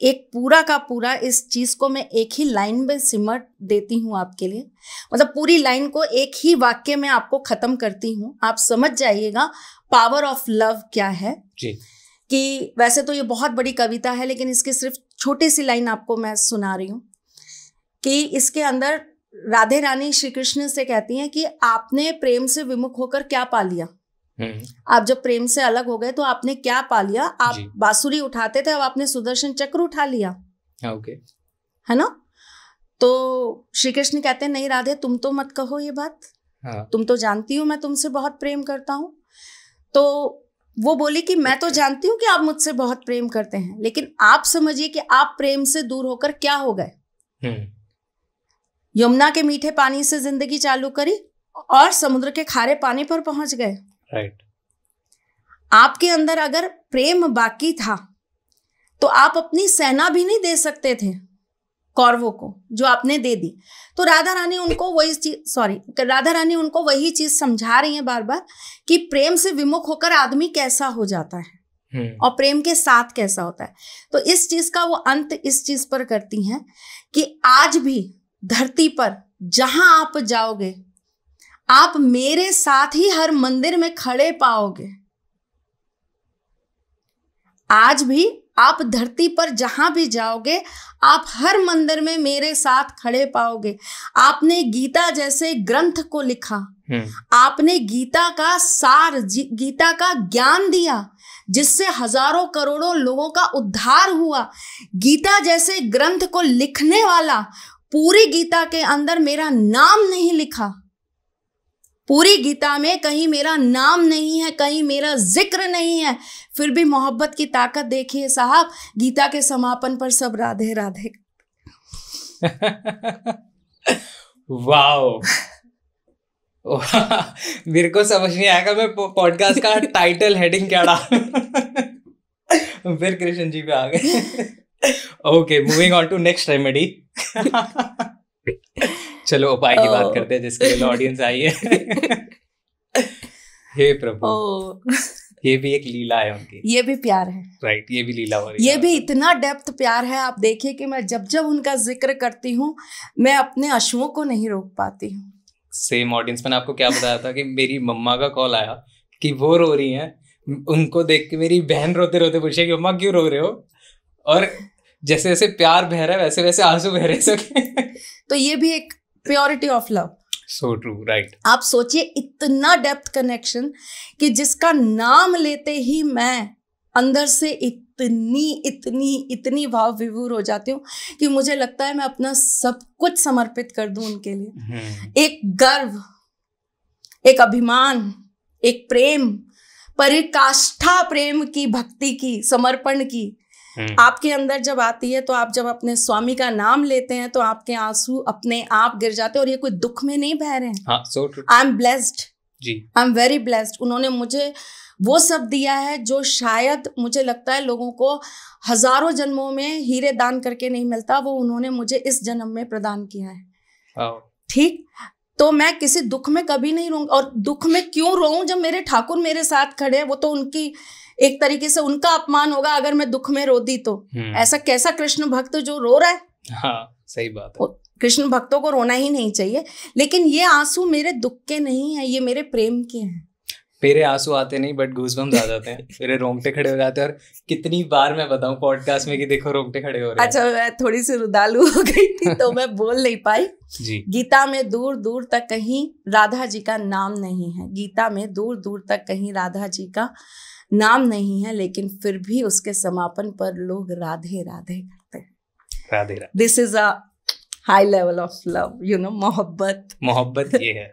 एक पूरा का पूरा इस चीज को मैं एक ही लाइन में सिमट देती हूँ आपके लिए मतलब पूरी लाइन को एक ही वाक्य में आपको खत्म करती हूँ आप समझ जाइएगा पावर ऑफ लव क्या है जी कि वैसे तो ये बहुत बड़ी कविता है लेकिन इसके सिर्फ छोटी सी लाइन आपको मैं सुना रही हूँ कि इसके अंदर राधे रानी श्री कृष्ण से कहती हैं कि आपने प्रेम से विमुख होकर क्या पा लिया हम्म। आप जब प्रेम से अलग हो गए तो आपने क्या पा लिया आप बांसुरी उठाते थे अब आपने सुदर्शन चक्र उठा लिया हाँ, ओके है ना तो श्री कृष्ण कहते हैं नहीं राधे तुम तो मत कहो ये बात हाँ। तुम तो जानती हो मैं तुमसे बहुत प्रेम करता हूँ तो वो बोली कि मैं तो जानती हूँ कि आप मुझसे बहुत प्रेम करते हैं लेकिन आप समझिए कि आप प्रेम से दूर होकर क्या हो गए हम्म। यमुना के मीठे पानी से जिंदगी चालू करी और समुद्र के खारे पानी पर पहुंच गए राइट आपके अंदर अगर प्रेम बाकी था तो आप अपनी सेना भी नहीं दे सकते थे कौरवों को जो आपने दे दी तो राधा रानी उनको वही चीज सॉरी राधा रानी उनको वही चीज समझा रही है बार बार कि प्रेम से विमुख होकर आदमी कैसा हो जाता है हम्म। और प्रेम के साथ कैसा होता है तो इस चीज का वो अंत इस चीज पर करती हैं कि आज भी धरती पर जहां आप जाओगे आप मेरे साथ ही हर मंदिर में खड़े पाओगे आज भी आप धरती पर जहाँ भी जाओगे आप हर मंदिर में मेरे साथ खड़े पाओगे आपने गीता जैसे ग्रंथ को लिखा हम्म। आपने गीता का सार गीता का ज्ञान दिया जिससे हजारों करोड़ों लोगों का उद्धार हुआ गीता जैसे ग्रंथ को लिखने वाला पूरी गीता के अंदर मेरा नाम नहीं लिखा पूरी गीता में कहीं मेरा नाम नहीं है कहीं मेरा जिक्र नहीं है फिर भी मोहब्बत की ताकत देखिए साहब गीता के समापन पर सब राधे राधे वाओ मेरे को समझ नहीं आएगा मैं पॉडकास्ट का टाइटल हेडिंग क्या डाल फिर कृष्ण जी पे आ गए okay moving on to next remedy चलो उपाय की बात करते हैं जिसके लिए ऑडियंस आई है हे प्रभु ये भी एक लीला है उनकी ये भी प्यार है राइट ये भी लीला हो रही ये भी इतना डेप्थ प्यार है आप देखिए कि मैं जब जब उनका जिक्र करती हूँ मैं अपने अशुओं को नहीं रोक पाती हूँ सेम ऑडियंस मैंने आपको क्या बताया था कि मेरी मम्मा का कॉल आया कि वो रो रही हैं उनको देख के मेरी बहन रोते रोते पूछे कि मम्मा क्यों रो रहे हो और जैसे जैसे प्यार बह रहा है वैसे वैसे आंसू बह रहे सके तो ये भी एक purity of love so true right आप सोचिए इतना डेप्थ कनेक्शन कि जिसका नाम लेते ही मैं अंदर से इतनी इतनी इतनी भाव विभूर हो जाती हूँ कि मुझे लगता है मैं अपना सब कुछ समर्पित कर दू उनके लिए hmm. एक गर्व एक अभिमान एक प्रेम परिकाष्ठा प्रेम की भक्ति की समर्पण की हम्म। आपके अंदर जब आती है तो आप जब अपने स्वामी का नाम लेते हैं तो आपके आंसू अपने आप गिर जाते हैं और ये कोई दुख में नहीं बह रहे हैं I am blessed I am very blessed उन्होंने मुझे वो सब दिया है जो शायद मुझे लगता है लोगों को हजारों जन्मों में हीरे दान करके नहीं मिलता वो उन्होंने मुझे इस जन्म में प्रदान किया है ठीक तो मैं किसी दुख में कभी नहीं रोऊंगी और दुख में क्यों रोऊं जब मेरे ठाकुर मेरे साथ खड़े हैं वो तो उनकी एक तरीके से उनका अपमान होगा अगर मैं दुख में रो दी तो हम्म। ऐसा कैसा कृष्ण भक्त जो रो रहा है हाँ सही बात है कृष्ण भक्तों को रोना ही नहीं चाहिए लेकिन ये आंसू मेरे दुख के नहीं है ये मेरे प्रेम के हैं मेरे आंसू आते नहीं बट गूजबम्स आ जाते हैं मेरे रोंगटे खड़े हो जाते हैं और कितनी बार मैं बताऊं पॉडकास्ट में कि देखो रोंगटे खड़े हो रहे हैं अच्छा मैं थोड़ी सी रुदालू हो गई थी तो मैं बोल नहीं पाई जी गीता में दूर दूर तक कहीं राधा जी का नाम नहीं है गीता में दूर दूर तक कहीं राधा जी का नाम नहीं है लेकिन फिर भी उसके समापन पर लोग राधे राधे करते हैं Radhe Radhe this is a high level of love you know मोहब्बत मोहब्बत ये है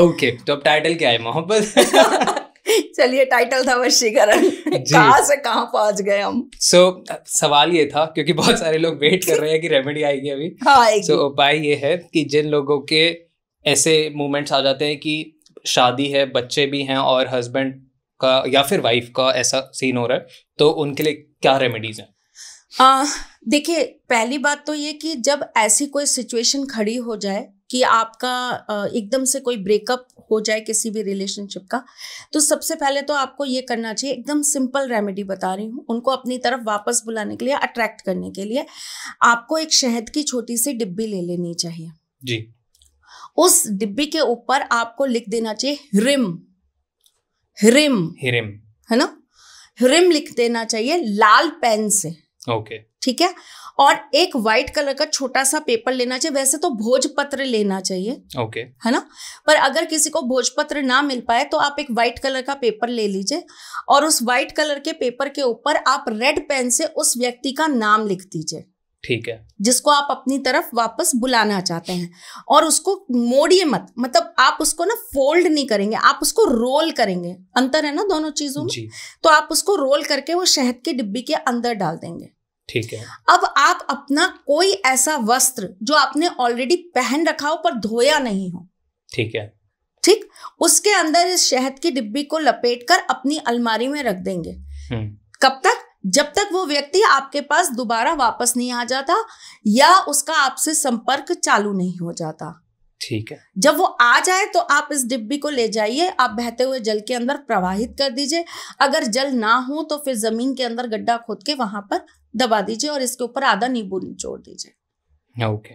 ओके तो अब टाइटल क्या है मोहब्बत चलिए टाइटल था वशीकरण कहा से कहा पहुंच गए हम सो so, सवाल ये था क्योंकि बहुत सारे लोग वेट कर रहे हैं कि रेमेडी आएगी अभी हाँ सो so, उपाय ये है कि जिन लोगों के ऐसे मोमेंट्स आ जाते हैं कि शादी है बच्चे भी हैं और हस्बैंड का या फिर वाइफ का ऐसा सीन हो रहा है तो उनके लिए क्या रेमेडीज हैं देखिए पहली बात तो ये कि जब ऐसी कोई सिचुएशन खड़ी हो जाए कि आपका एकदम से कोई ब्रेकअप हो जाए किसी भी रिलेशनशिप का तो सबसे पहले तो आपको ये करना चाहिए एकदम सिंपल रेमेडी बता रही हूँ उनको अपनी तरफ वापस बुलाने के लिए अट्रैक्ट करने के लिए आपको एक शहद की छोटी सी डिब्बी ले लेनी चाहिए जी उस डिब्बी के ऊपर आपको लिख देना चाहिए रिम हिरिम हिरिम है ना हिरिम लिख देना चाहिए लाल पेन से ओके okay. ठीक है और एक व्हाइट कलर का छोटा सा पेपर लेना चाहिए वैसे तो भोजपत्र लेना चाहिए ओके okay. है ना पर अगर किसी को भोजपत्र ना मिल पाए तो आप एक व्हाइट कलर का पेपर ले लीजिए और उस व्हाइट कलर के पेपर के ऊपर आप रेड पेन से उस व्यक्ति का नाम लिख दीजिए ठीक है जिसको आप अपनी तरफ वापस बुलाना चाहते हैं और उसको मोड़िए मत मतलब आप उसको ना फोल्ड नहीं करेंगे आप उसको रोल करेंगे अंतर है ना दोनों चीजों में तो आप उसको रोल करके वो शहद की डिब्बी के अंदर डाल देंगे ठीक है अब आप अपना कोई ऐसा वस्त्र जो आपने ऑलरेडी पहन रखा हो पर धोया नहीं हो ठीक है ठीक उसके अंदर इस शहद की डिब्बी को लपेट कर अपनी अलमारी में रख देंगे हम्म। कब तक जब तक वो व्यक्ति आपके पास दोबारा वापस नहीं आ जाता या उसका आपसे संपर्क चालू नहीं हो जाता ठीक है जब वो आ जाए तो आप इस डिब्बी को ले जाइए आप बहते हुए जल के अंदर प्रवाहित कर दीजिए अगर जल ना हो तो फिर जमीन के अंदर गड्ढा खोद के वहां पर दबा दीजिए और इसके ऊपर आधा नींबू निचोड़ दीजिए ओके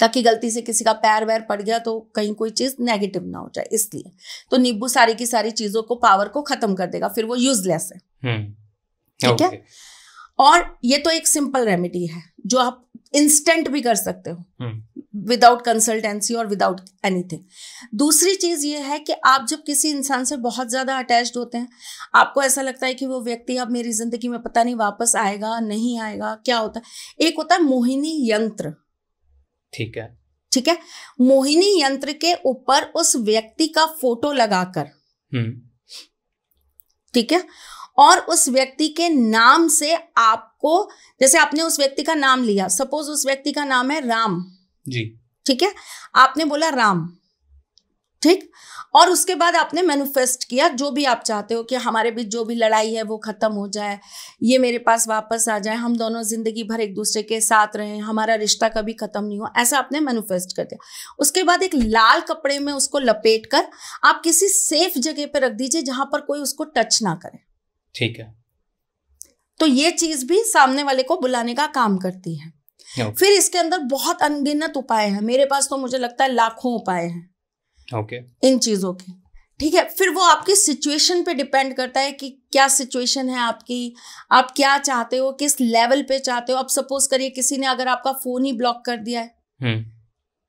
ताकि गलती से किसी का पैर वैर पड़ गया तो कहीं कोई चीज नेगेटिव ना हो जाए इसलिए तो नींबू सारी की सारी चीजों को पावर को खत्म कर देगा फिर वो यूजलेस है हम्म। ठीक है और ये तो एक सिंपल रेमेडी है जो आप इंस्टेंट भी कर सकते हो विदाउट कंसल्टेंसी और विदाउट एनीथिंग दूसरी चीज ये है कि आप जब किसी इंसान से बहुत ज्यादा अटैच होते हैं आपको ऐसा लगता है कि वो व्यक्ति अब मेरी जिंदगी में पता नहीं वापस आएगा नहीं आएगा क्या होता है एक होता है मोहिनी यंत्र ठीक है ठीक है मोहिनी यंत्र के ऊपर उस व्यक्ति का फोटो लगाकर hmm. ठीक है और उस व्यक्ति के नाम से आपको जैसे आपने उस व्यक्ति का नाम लिया सपोज उस व्यक्ति का नाम है राम जी ठीक है आपने बोला राम ठीक और उसके बाद आपने मैनिफेस्ट किया जो भी आप चाहते हो कि हमारे बीच जो भी लड़ाई है वो ख़त्म हो जाए ये मेरे पास वापस आ जाए हम दोनों ज़िंदगी भर एक दूसरे के साथ रहें हमारा रिश्ता कभी ख़त्म नहीं हो ऐसा आपने मैनिफेस्ट कर दिया उसके बाद एक लाल कपड़े में उसको लपेट कर आप किसी सेफ जगह पर रख दीजिए जहां पर कोई उसको टच ना करे ठीक है तो ये चीज भी सामने वाले को बुलाने का काम करती है फिर इसके अंदर बहुत अनगिनत उपाय हैं मेरे पास तो मुझे लगता है लाखों उपाय हैं ओके इन चीजों के ठीक है फिर वो आपकी सिचुएशन पे डिपेंड करता है कि क्या सिचुएशन है आपकी आप क्या चाहते हो किस लेवल पे चाहते हो अब सपोज करिए किसी ने अगर आपका फोन ही ब्लॉक कर दिया है hmm.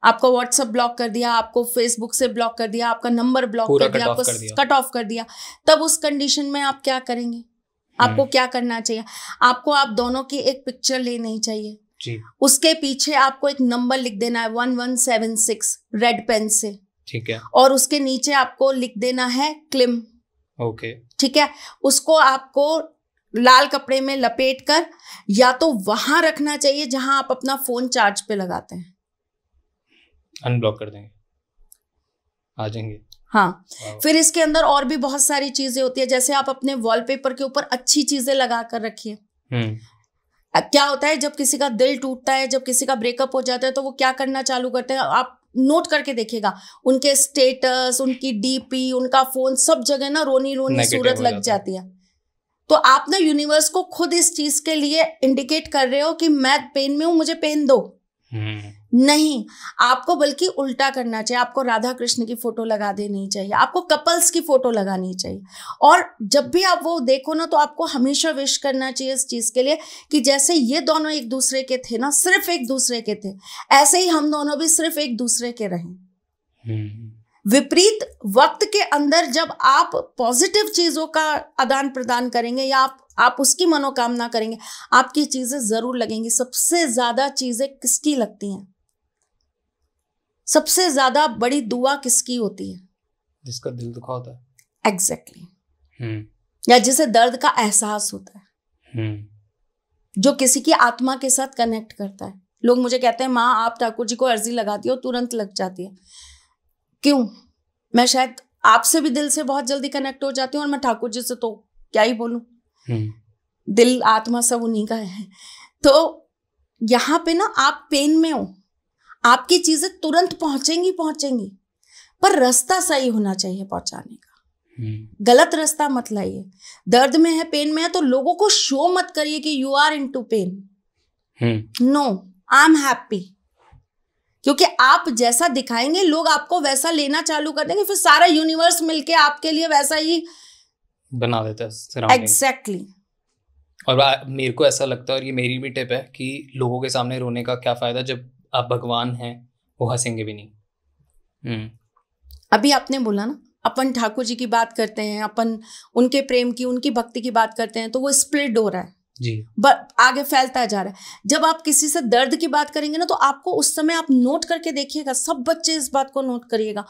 आपका व्हाट्सअप ब्लॉक कर दिया आपको फेसबुक से ब्लॉक कर दिया आपका नंबर ब्लॉक कर, दिया आपको कट ऑफ कर दिया तब उस कंडीशन में आप क्या करेंगे आपको हम्म। क्या करना चाहिए आपको आप दोनों की एक पिक्चर लेनी चाहिए जी। उसके पीछे आपको एक नंबर लिख देना है one one seven six red pen से ठीक है और उसके नीचे आपको लिख देना है क्लिम ओके ठीक है उसको आपको लाल कपड़े में लपेट कर या तो वहां रखना चाहिए जहां आप अपना फोन चार्ज पे लगाते हैं अनब्लॉक कर देंगे आ जाएंगे हाँ फिर इसके अंदर और भी बहुत सारी चीजें होती है जैसे आप अपने वॉलपेपर के ऊपर अच्छी चीजें लगा कर रखिए हम्म। क्या होता है जब किसी का दिल टूटता है जब किसी का ब्रेकअप हो जाता है तो वो क्या करना चालू करते हैं आप नोट करके देखिएगा उनके स्टेटस उनकी डीपी उनका फोन सब जगह ना रोनी रोनी सूरत लग जाती है तो आप ना यूनिवर्स को खुद इस चीज के लिए इंडिकेट कर रहे हो कि मैं पेन में हूं मुझे पेन दो हम्म। नहीं आपको बल्कि उल्टा करना चाहिए आपको राधा कृष्ण की फोटो लगा देनी चाहिए आपको कपल्स की फोटो लगानी चाहिए और जब भी आप वो देखो ना तो आपको हमेशा विश करना चाहिए इस चीज़ के लिए कि जैसे ये दोनों एक दूसरे के थे ना सिर्फ एक दूसरे के थे ऐसे ही हम दोनों भी सिर्फ एक दूसरे के रहें हम्म। विपरीत वक्त के अंदर जब आप पॉजिटिव चीज़ों का आदान प्रदान करेंगे या आप आप उसकी मनोकामना करेंगे आपकी चीज़ें ज़रूर लगेंगी सबसे ज़्यादा चीज़ें किसकी लगती हैं सबसे ज्यादा बड़ी दुआ किसकी होती है जिसका दिल दुखा होता है एग्जैक्टली exactly. हम्म। या जिसे दर्द का एहसास होता है हम्म। जो किसी की आत्मा के साथ कनेक्ट करता है लोग मुझे कहते हैं माँ आप ठाकुर जी को अर्जी लगाती हो तुरंत लग जाती है क्यों मैं शायद आपसे भी दिल से बहुत जल्दी कनेक्ट हो जाती हूँ और मैं ठाकुर जी से तो क्या ही बोलू हम्म। दिल आत्मा सब उन्हीं का है तो यहाँ पे ना आप पेन में हो आपकी चीजें तुरंत पहुंचेंगी पहुंचेंगी पर रास्ता सही होना चाहिए पहुंचाने का हम्म। गलत रास्ता मत लाइए दर्द में है पेन में है तो लोगों को शो मत करिए कि you are into pain no I am happy क्योंकि आप जैसा दिखाएंगे लोग आपको वैसा लेना चालू कर देंगे फिर सारा यूनिवर्स मिलके आपके लिए वैसा ही बना देता है एग्जैक्टली exactly. और मेरे को ऐसा लगता है और ये मेरी भी टिप है कि लोगों के सामने रोने का क्या फायदा जब आप भगवान हैं वो हंसेंगे भी नहीं हम्म। अभी आपने बोला ना अपन ठाकुर जी की बात करते हैं अपन उनके प्रेम की उनकी भक्ति की बात करते हैं तो वो स्प्लिट हो रहा है जी बट आगे फैलता जा रहा है जब आप किसी से दर्द की बात करेंगे ना तो आपको उस समय आप नोट करके देखिएगा सब बच्चे इस बात को नोट करिएगा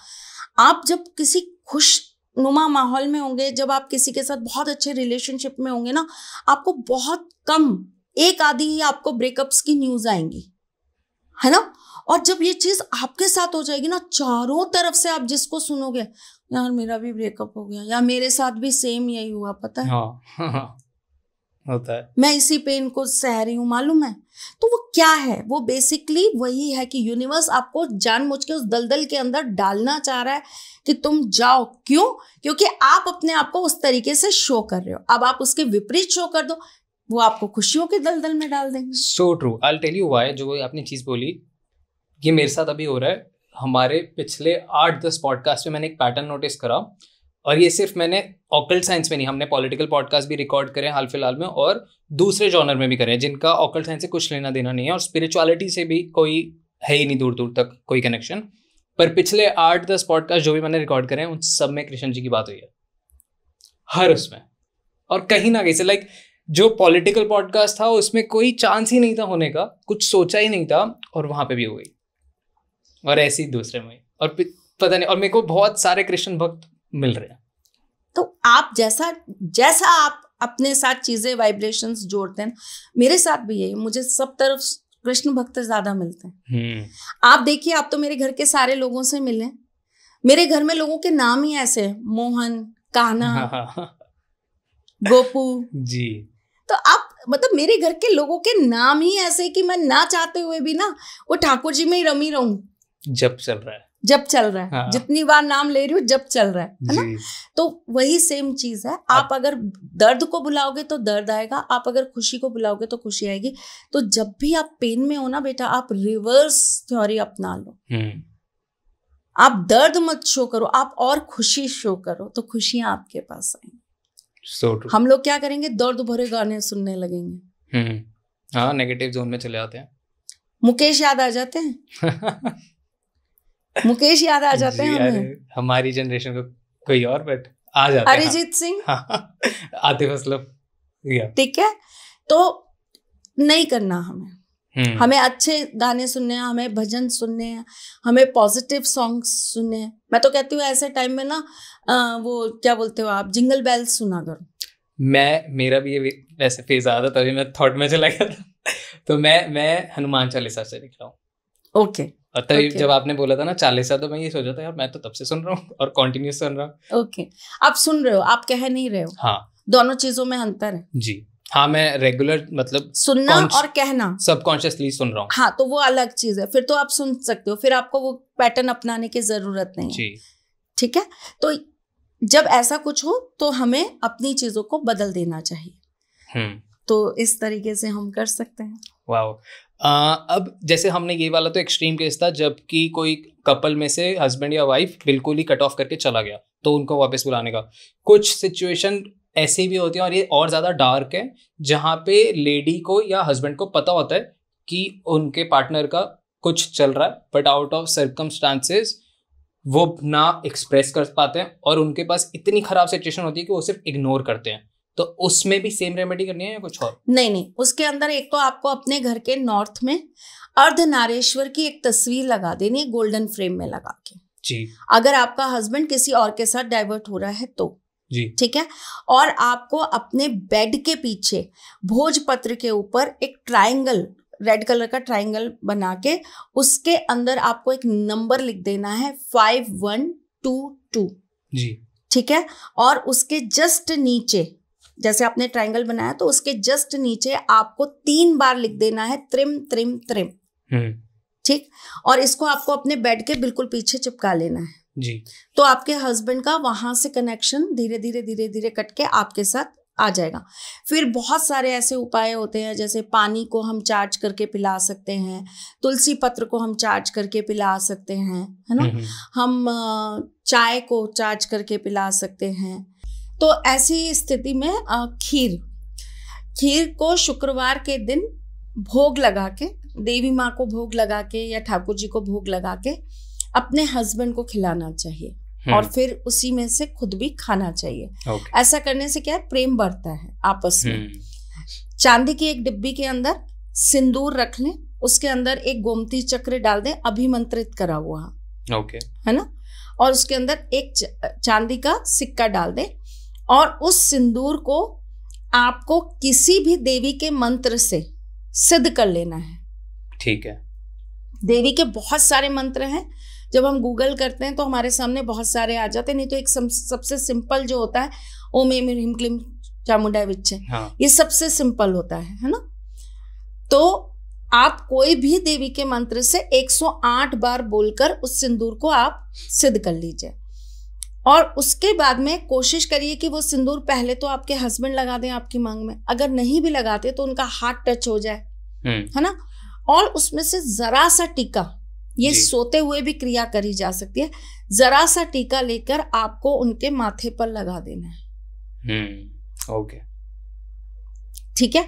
आप जब किसी खुश नुमा माहौल में होंगे जब आप किसी के साथ बहुत अच्छे रिलेशनशिप में होंगे ना आपको बहुत कम एक आधी ही आपको ब्रेकअप्स की न्यूज़ आएंगी है ना और जब ये चीज़ आपके साथ हो जाएगी ना चारों तरफ से आप जिसको सुनोगे यार मेरा भी ब्रेकअप हो गया या मेरे साथ भी सेम यही हुआ पता है हाँ, हाँ, होता है मैं इसी पेन को सह रही हूँ मालूम है तो वो क्या है वो बेसिकली वही है कि यूनिवर्स आपको जानबूझ के उस दलदल के अंदर डालना चाह रहा है कि तुम जाओ क्यों क्योंकि आप अपने आप को उस तरीके से शो कर रहे हो अब आप उसके विपरीत शो कर दो वो आपको खुशियों के दलदल में डाल देंगे so true I tell you why जो आपने चीज़ बोली ये मेरे साथ अभी हो रहा है हमारे पिछले आठ दस पॉडकास्ट में मैंने एक पैटर्न नोटिस करा और ये सिर्फ मैंने ऑकल्ट साइंस में नहीं हमने पॉलिटिकल पॉडकास्ट भी रिकॉर्ड करे हाल फिलहाल में और दूसरे जॉनर में भी करे जिनका ऑकल्ट साइंस से कुछ लेना देना नहीं है और स्पिरिचुअलिटी से भी कोई है ही नहीं दूर दूर तक कोई कनेक्शन पर पिछले आठ दस पॉडकास्ट जो भी मैंने रिकॉर्ड करे हैं उन सब में कृष्ण जी की बात हुई है हर उसमें और कहीं ना कहीं से लाइक like, जो पॉलिटिकल पॉडकास्ट था उसमें कोई चांस ही नहीं था होने का कुछ सोचा ही नहीं था और वहां पे भी हो गई और ऐसे ही दूसरे में और पता नहीं और मेरे को बहुत सारे कृष्ण भक्त मिल रहे हैं तो आप जैसा जैसा आप अपने साथ चीज़ें वाइब्रेशंस जोड़ते हैं मेरे साथ भी यही मुझे सब तरफ कृष्ण भक्त ज्यादा मिलते हैं हम्म। आप देखिए आप तो मेरे घर के सारे लोगों से मिले मेरे घर में लोगों के नाम ही ऐसे मोहन कान्हा हाँ, हाँ, हाँ। गोपू जी तो आप मतलब मेरे घर के लोगों के नाम ही ऐसे कि मैं ना चाहते हुए भी ना वो ठाकुर जी में ही रमी रहूं जब चल रहा है जब चल रहा है हाँ। जितनी बार नाम ले रही हूँ जब चल रहा है है ना तो वही सेम चीज है हाँ। आप, अगर दर्द को बुलाओगे तो दर्द आएगा आप अगर खुशी को बुलाओगे तो खुशी आएगी तो जब भी आप पेन में हो ना बेटा आप रिवर्स थ्योरी अपना लो हम्म। आप दर्द मत शो करो आप और खुशी शो करो तो खुशियां आपके पास आएंगी so true. हम लोग क्या करेंगे दर्द भरे गाने सुनने लगेंगे हम्म। हाँ नेगेटिव जोन में चले जाते हैं मुकेश याद आ जाते हैं मुकेश याद आ जाते हैं हमें हमारी जनरेशन को कोई और बट आ जाते हैं हाँ। अरिजीत सिंह हाँ, हाँ। आतिफ असलम ठीक है तो नहीं करना हमें हम्म। हमें अच्छे गाने सुनने हैं हमें भजन सुनने हैं हमें पॉजिटिव सॉन्ग सुनने हैं मैं तो कहती हूँ ऐसे टाइम में ना वो क्या बोलते हो आप जिंगल बेल सुना करो मैं मेरा भी ये वैसे फेज आया था तभी मैं थॉट में चला गया था तो मैं मैं हनुमान चालीसा से लिख रहा हूँ ओके okay. और तभी okay. जब आपने बोला था ना चालीसा तो मैं ये सोचा था यार मैं तो तब से सुन रहा हूँ और कंटिन्यूस सुन रहा हूँ ओके okay. आप सुन रहे हो आप कह नहीं रहे हो हाँ दोनों चीजों में अंतर है जी हाँ मैं रेगुलर मतलब सुनना और कहना सबकॉन्शियसली सुन रहा हूँ हाँ तो वो अलग चीज है फिर तो आप सुन सकते हो फिर आपको वो पैटर्न अपनाने की जरूरत नहीं जी ठीक है तो जब ऐसा कुछ हो तो हमें अपनी चीजों को बदल देना चाहिए हम्म। तो इस तरीके से हम कर सकते हैं वाह अब जैसे हमने ये वाला तो एक्सट्रीम केस था जबकि कोई कपल में से हस्बैंड या वाइफ बिल्कुल ही कट ऑफ करके चला गया तो उनको वापस बुलाने का कुछ सिचुएशन ऐसे भी होती है और ये और ज़्यादा डार्क है जहां पे लेडी को या हस्बैंड को पता होता है कि उनके पार्टनर का कुछ चल रहा है बट आउट ऑफ सर्कमस्टांसेस वो ना एक्सप्रेस कर पाते हैं और उनके पास इतनी ख़राब सिचुएशन होती है कि वो सिर्फ इग्नोर करते हैं तो उसमें भी सेम रेमेडी करनी है या कुछ और नहीं नहीं उसके अंदर एक तो आपको अपने घर के नॉर्थ में अर्ध नारेश्वर की एक तस्वीर लगा देनी है गोल्डन फ्रेम में लगा के जी अगर आपका हस्बैंड किसी और के साथ डाइवर्ट हो रहा है तो जी ठीक है और आपको अपने बेड के पीछे भोजपत्र के ऊपर एक ट्राइंगल रेड कलर का ट्राइंगल बना के उसके अंदर आपको एक नंबर लिख देना है फाइव वन टू टू जी ठीक है और उसके जस्ट नीचे जैसे आपने ट्राइंगल बनाया तो उसके जस्ट नीचे आपको तीन बार लिख देना है त्रिम त्रिम त्रिम हम्म। ठीक और इसको आपको अपने बेड के बिल्कुल पीछे चिपका लेना है जी तो आपके हस्बैंड का वहां से कनेक्शन धीरे धीरे धीरे धीरे कट के आपके साथ आ जाएगा फिर बहुत सारे ऐसे उपाय होते हैं जैसे पानी को हम चार्ज करके पिला सकते हैं तुलसी पत्र को हम चार्ज करके पिला सकते हैं है ना हम्म, हम्म। हम चाय को चार्ज करके पिला सकते हैं तो ऐसी स्थिति में खीर खीर को शुक्रवार के दिन भोग लगा के देवी माँ को भोग लगा के या ठाकुर जी को भोग लगा के अपने हस्बैंड को खिलाना चाहिए हम्म। और फिर उसी में से खुद भी खाना चाहिए ऐसा करने से क्या है प्रेम बढ़ता है आपस में हम्म। चांदी की एक डिब्बी के अंदर सिंदूर रख लें उसके अंदर एक गोमती चक्र डाल दें अभिमंत्रित करा हुआ ओके है ना और उसके अंदर एक चांदी का सिक्का डाल दें और उस सिंदूर को आपको किसी भी देवी के मंत्र से सिद्ध कर लेना है ठीक है देवी के बहुत सारे मंत्र हैं जब हम गूगल करते हैं तो हमारे सामने बहुत सारे आ जाते हैं नहीं तो एक सबसे सिंपल जो होता है ओम एम हिम क्लिम चामुंडा विच्छे हाँ। ये सबसे सिंपल होता है है ना तो आप कोई भी देवी के मंत्र से 108 बार बोलकर उस सिंदूर को आप सिद्ध कर लीजिए और उसके बाद में कोशिश करिए कि वो सिंदूर पहले तो आपके हस्बैंड लगा दें आपकी मांग में अगर नहीं भी लगाते तो उनका हाथ टच हो जाए हम्म। है ना और उसमें से जरा सा टीका ये सोते हुए भी क्रिया करी जा सकती है जरा सा टीका लेकर आपको उनके माथे पर लगा देना है हम्म, ओके ठीक है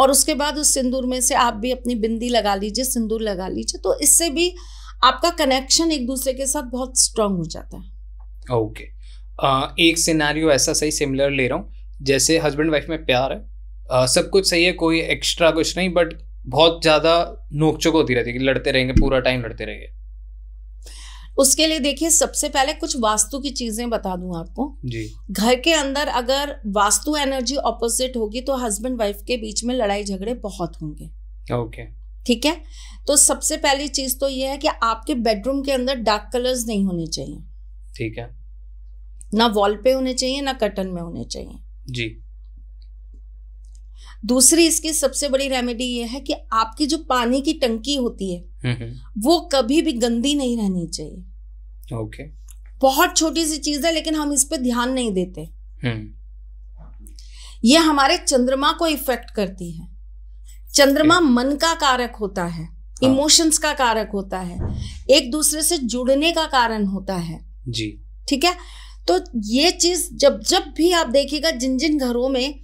और उसके बाद उस सिंदूर में से आप भी अपनी बिंदी लगा लीजिए सिंदूर लगा लीजिए तो इससे भी आपका कनेक्शन एक दूसरे के साथ बहुत स्ट्रांग हो जाता है ओके okay. एक सिनारियो ऐसा सही सिमिलर ले रहा हूँ जैसे हस्बैंड वाइफ में प्यार है आ, सब कुछ सही है कोई एक्स्ट्रा कुछ नहीं बट बहुत ज़्यादा नोकझोंक होती रहती है कि लड़ते रहेंगे पूरा टाइम लड़ते रहेंगे उसके लिए देखिए सबसे पहले कुछ वास्तु की चीजें बता दूं आपको जी घर के अंदर अगर वास्तु एनर्जी ऑपोजिट होगी तो हस्बैंड वाइफ के बीच में लड़ाई झगड़े बहुत होंगे ओके ठीक है तो सबसे पहली चीज तो ये है कि आपके बेडरूम के अंदर डार्क कलर्स नहीं होने चाहिए ठीक है ना वॉल पे होने चाहिए ना कर्टन में होने चाहिए जी दूसरी इसकी सबसे बड़ी रेमेडी ये है कि आपकी जो पानी की टंकी होती है वो कभी भी गंदी नहीं रहनी चाहिए ओके बहुत छोटी सी चीज है लेकिन हम इस पर ध्यान नहीं देते हम्म। ये हमारे चंद्रमा को इफेक्ट करती है चंद्रमा मन का कारक होता है इमोशंस हाँ। का कारक होता है एक दूसरे से जुड़ने का कारण होता है जी ठीक है तो ये चीज जब जब भी आप देखिएगा जिन जिन घरों में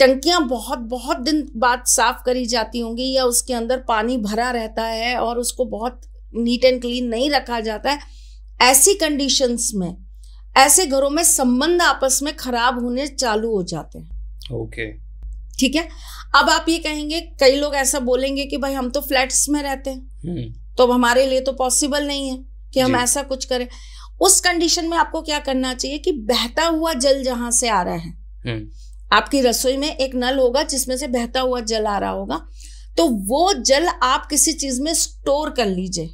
टंकियां बहुत बहुत दिन बाद साफ करी जाती होंगी या उसके अंदर पानी भरा रहता है और उसको बहुत नीट एंड क्लीन नहीं रखा जाता है ऐसी कंडीशंस में ऐसे घरों में संबंध आपस में खराब होने चालू हो जाते हैं ओके ठीक है अब आप ये कहेंगे कई लोग ऐसा बोलेंगे कि भाई हम तो फ्लैट्स में रहते हैं हम्म। तो तो हमारे लिए तो पॉसिबल नहीं है कि हम ऐसा कुछ करें उस कंडीशन में आपको क्या करना चाहिए कि बहता हुआ जल जहां से आ रहा है हम्म। आपकी रसोई में एक नल होगा जिसमें से बहता हुआ जल आ रहा होगा तो वो जल आप किसी चीज में स्टोर कर लीजिए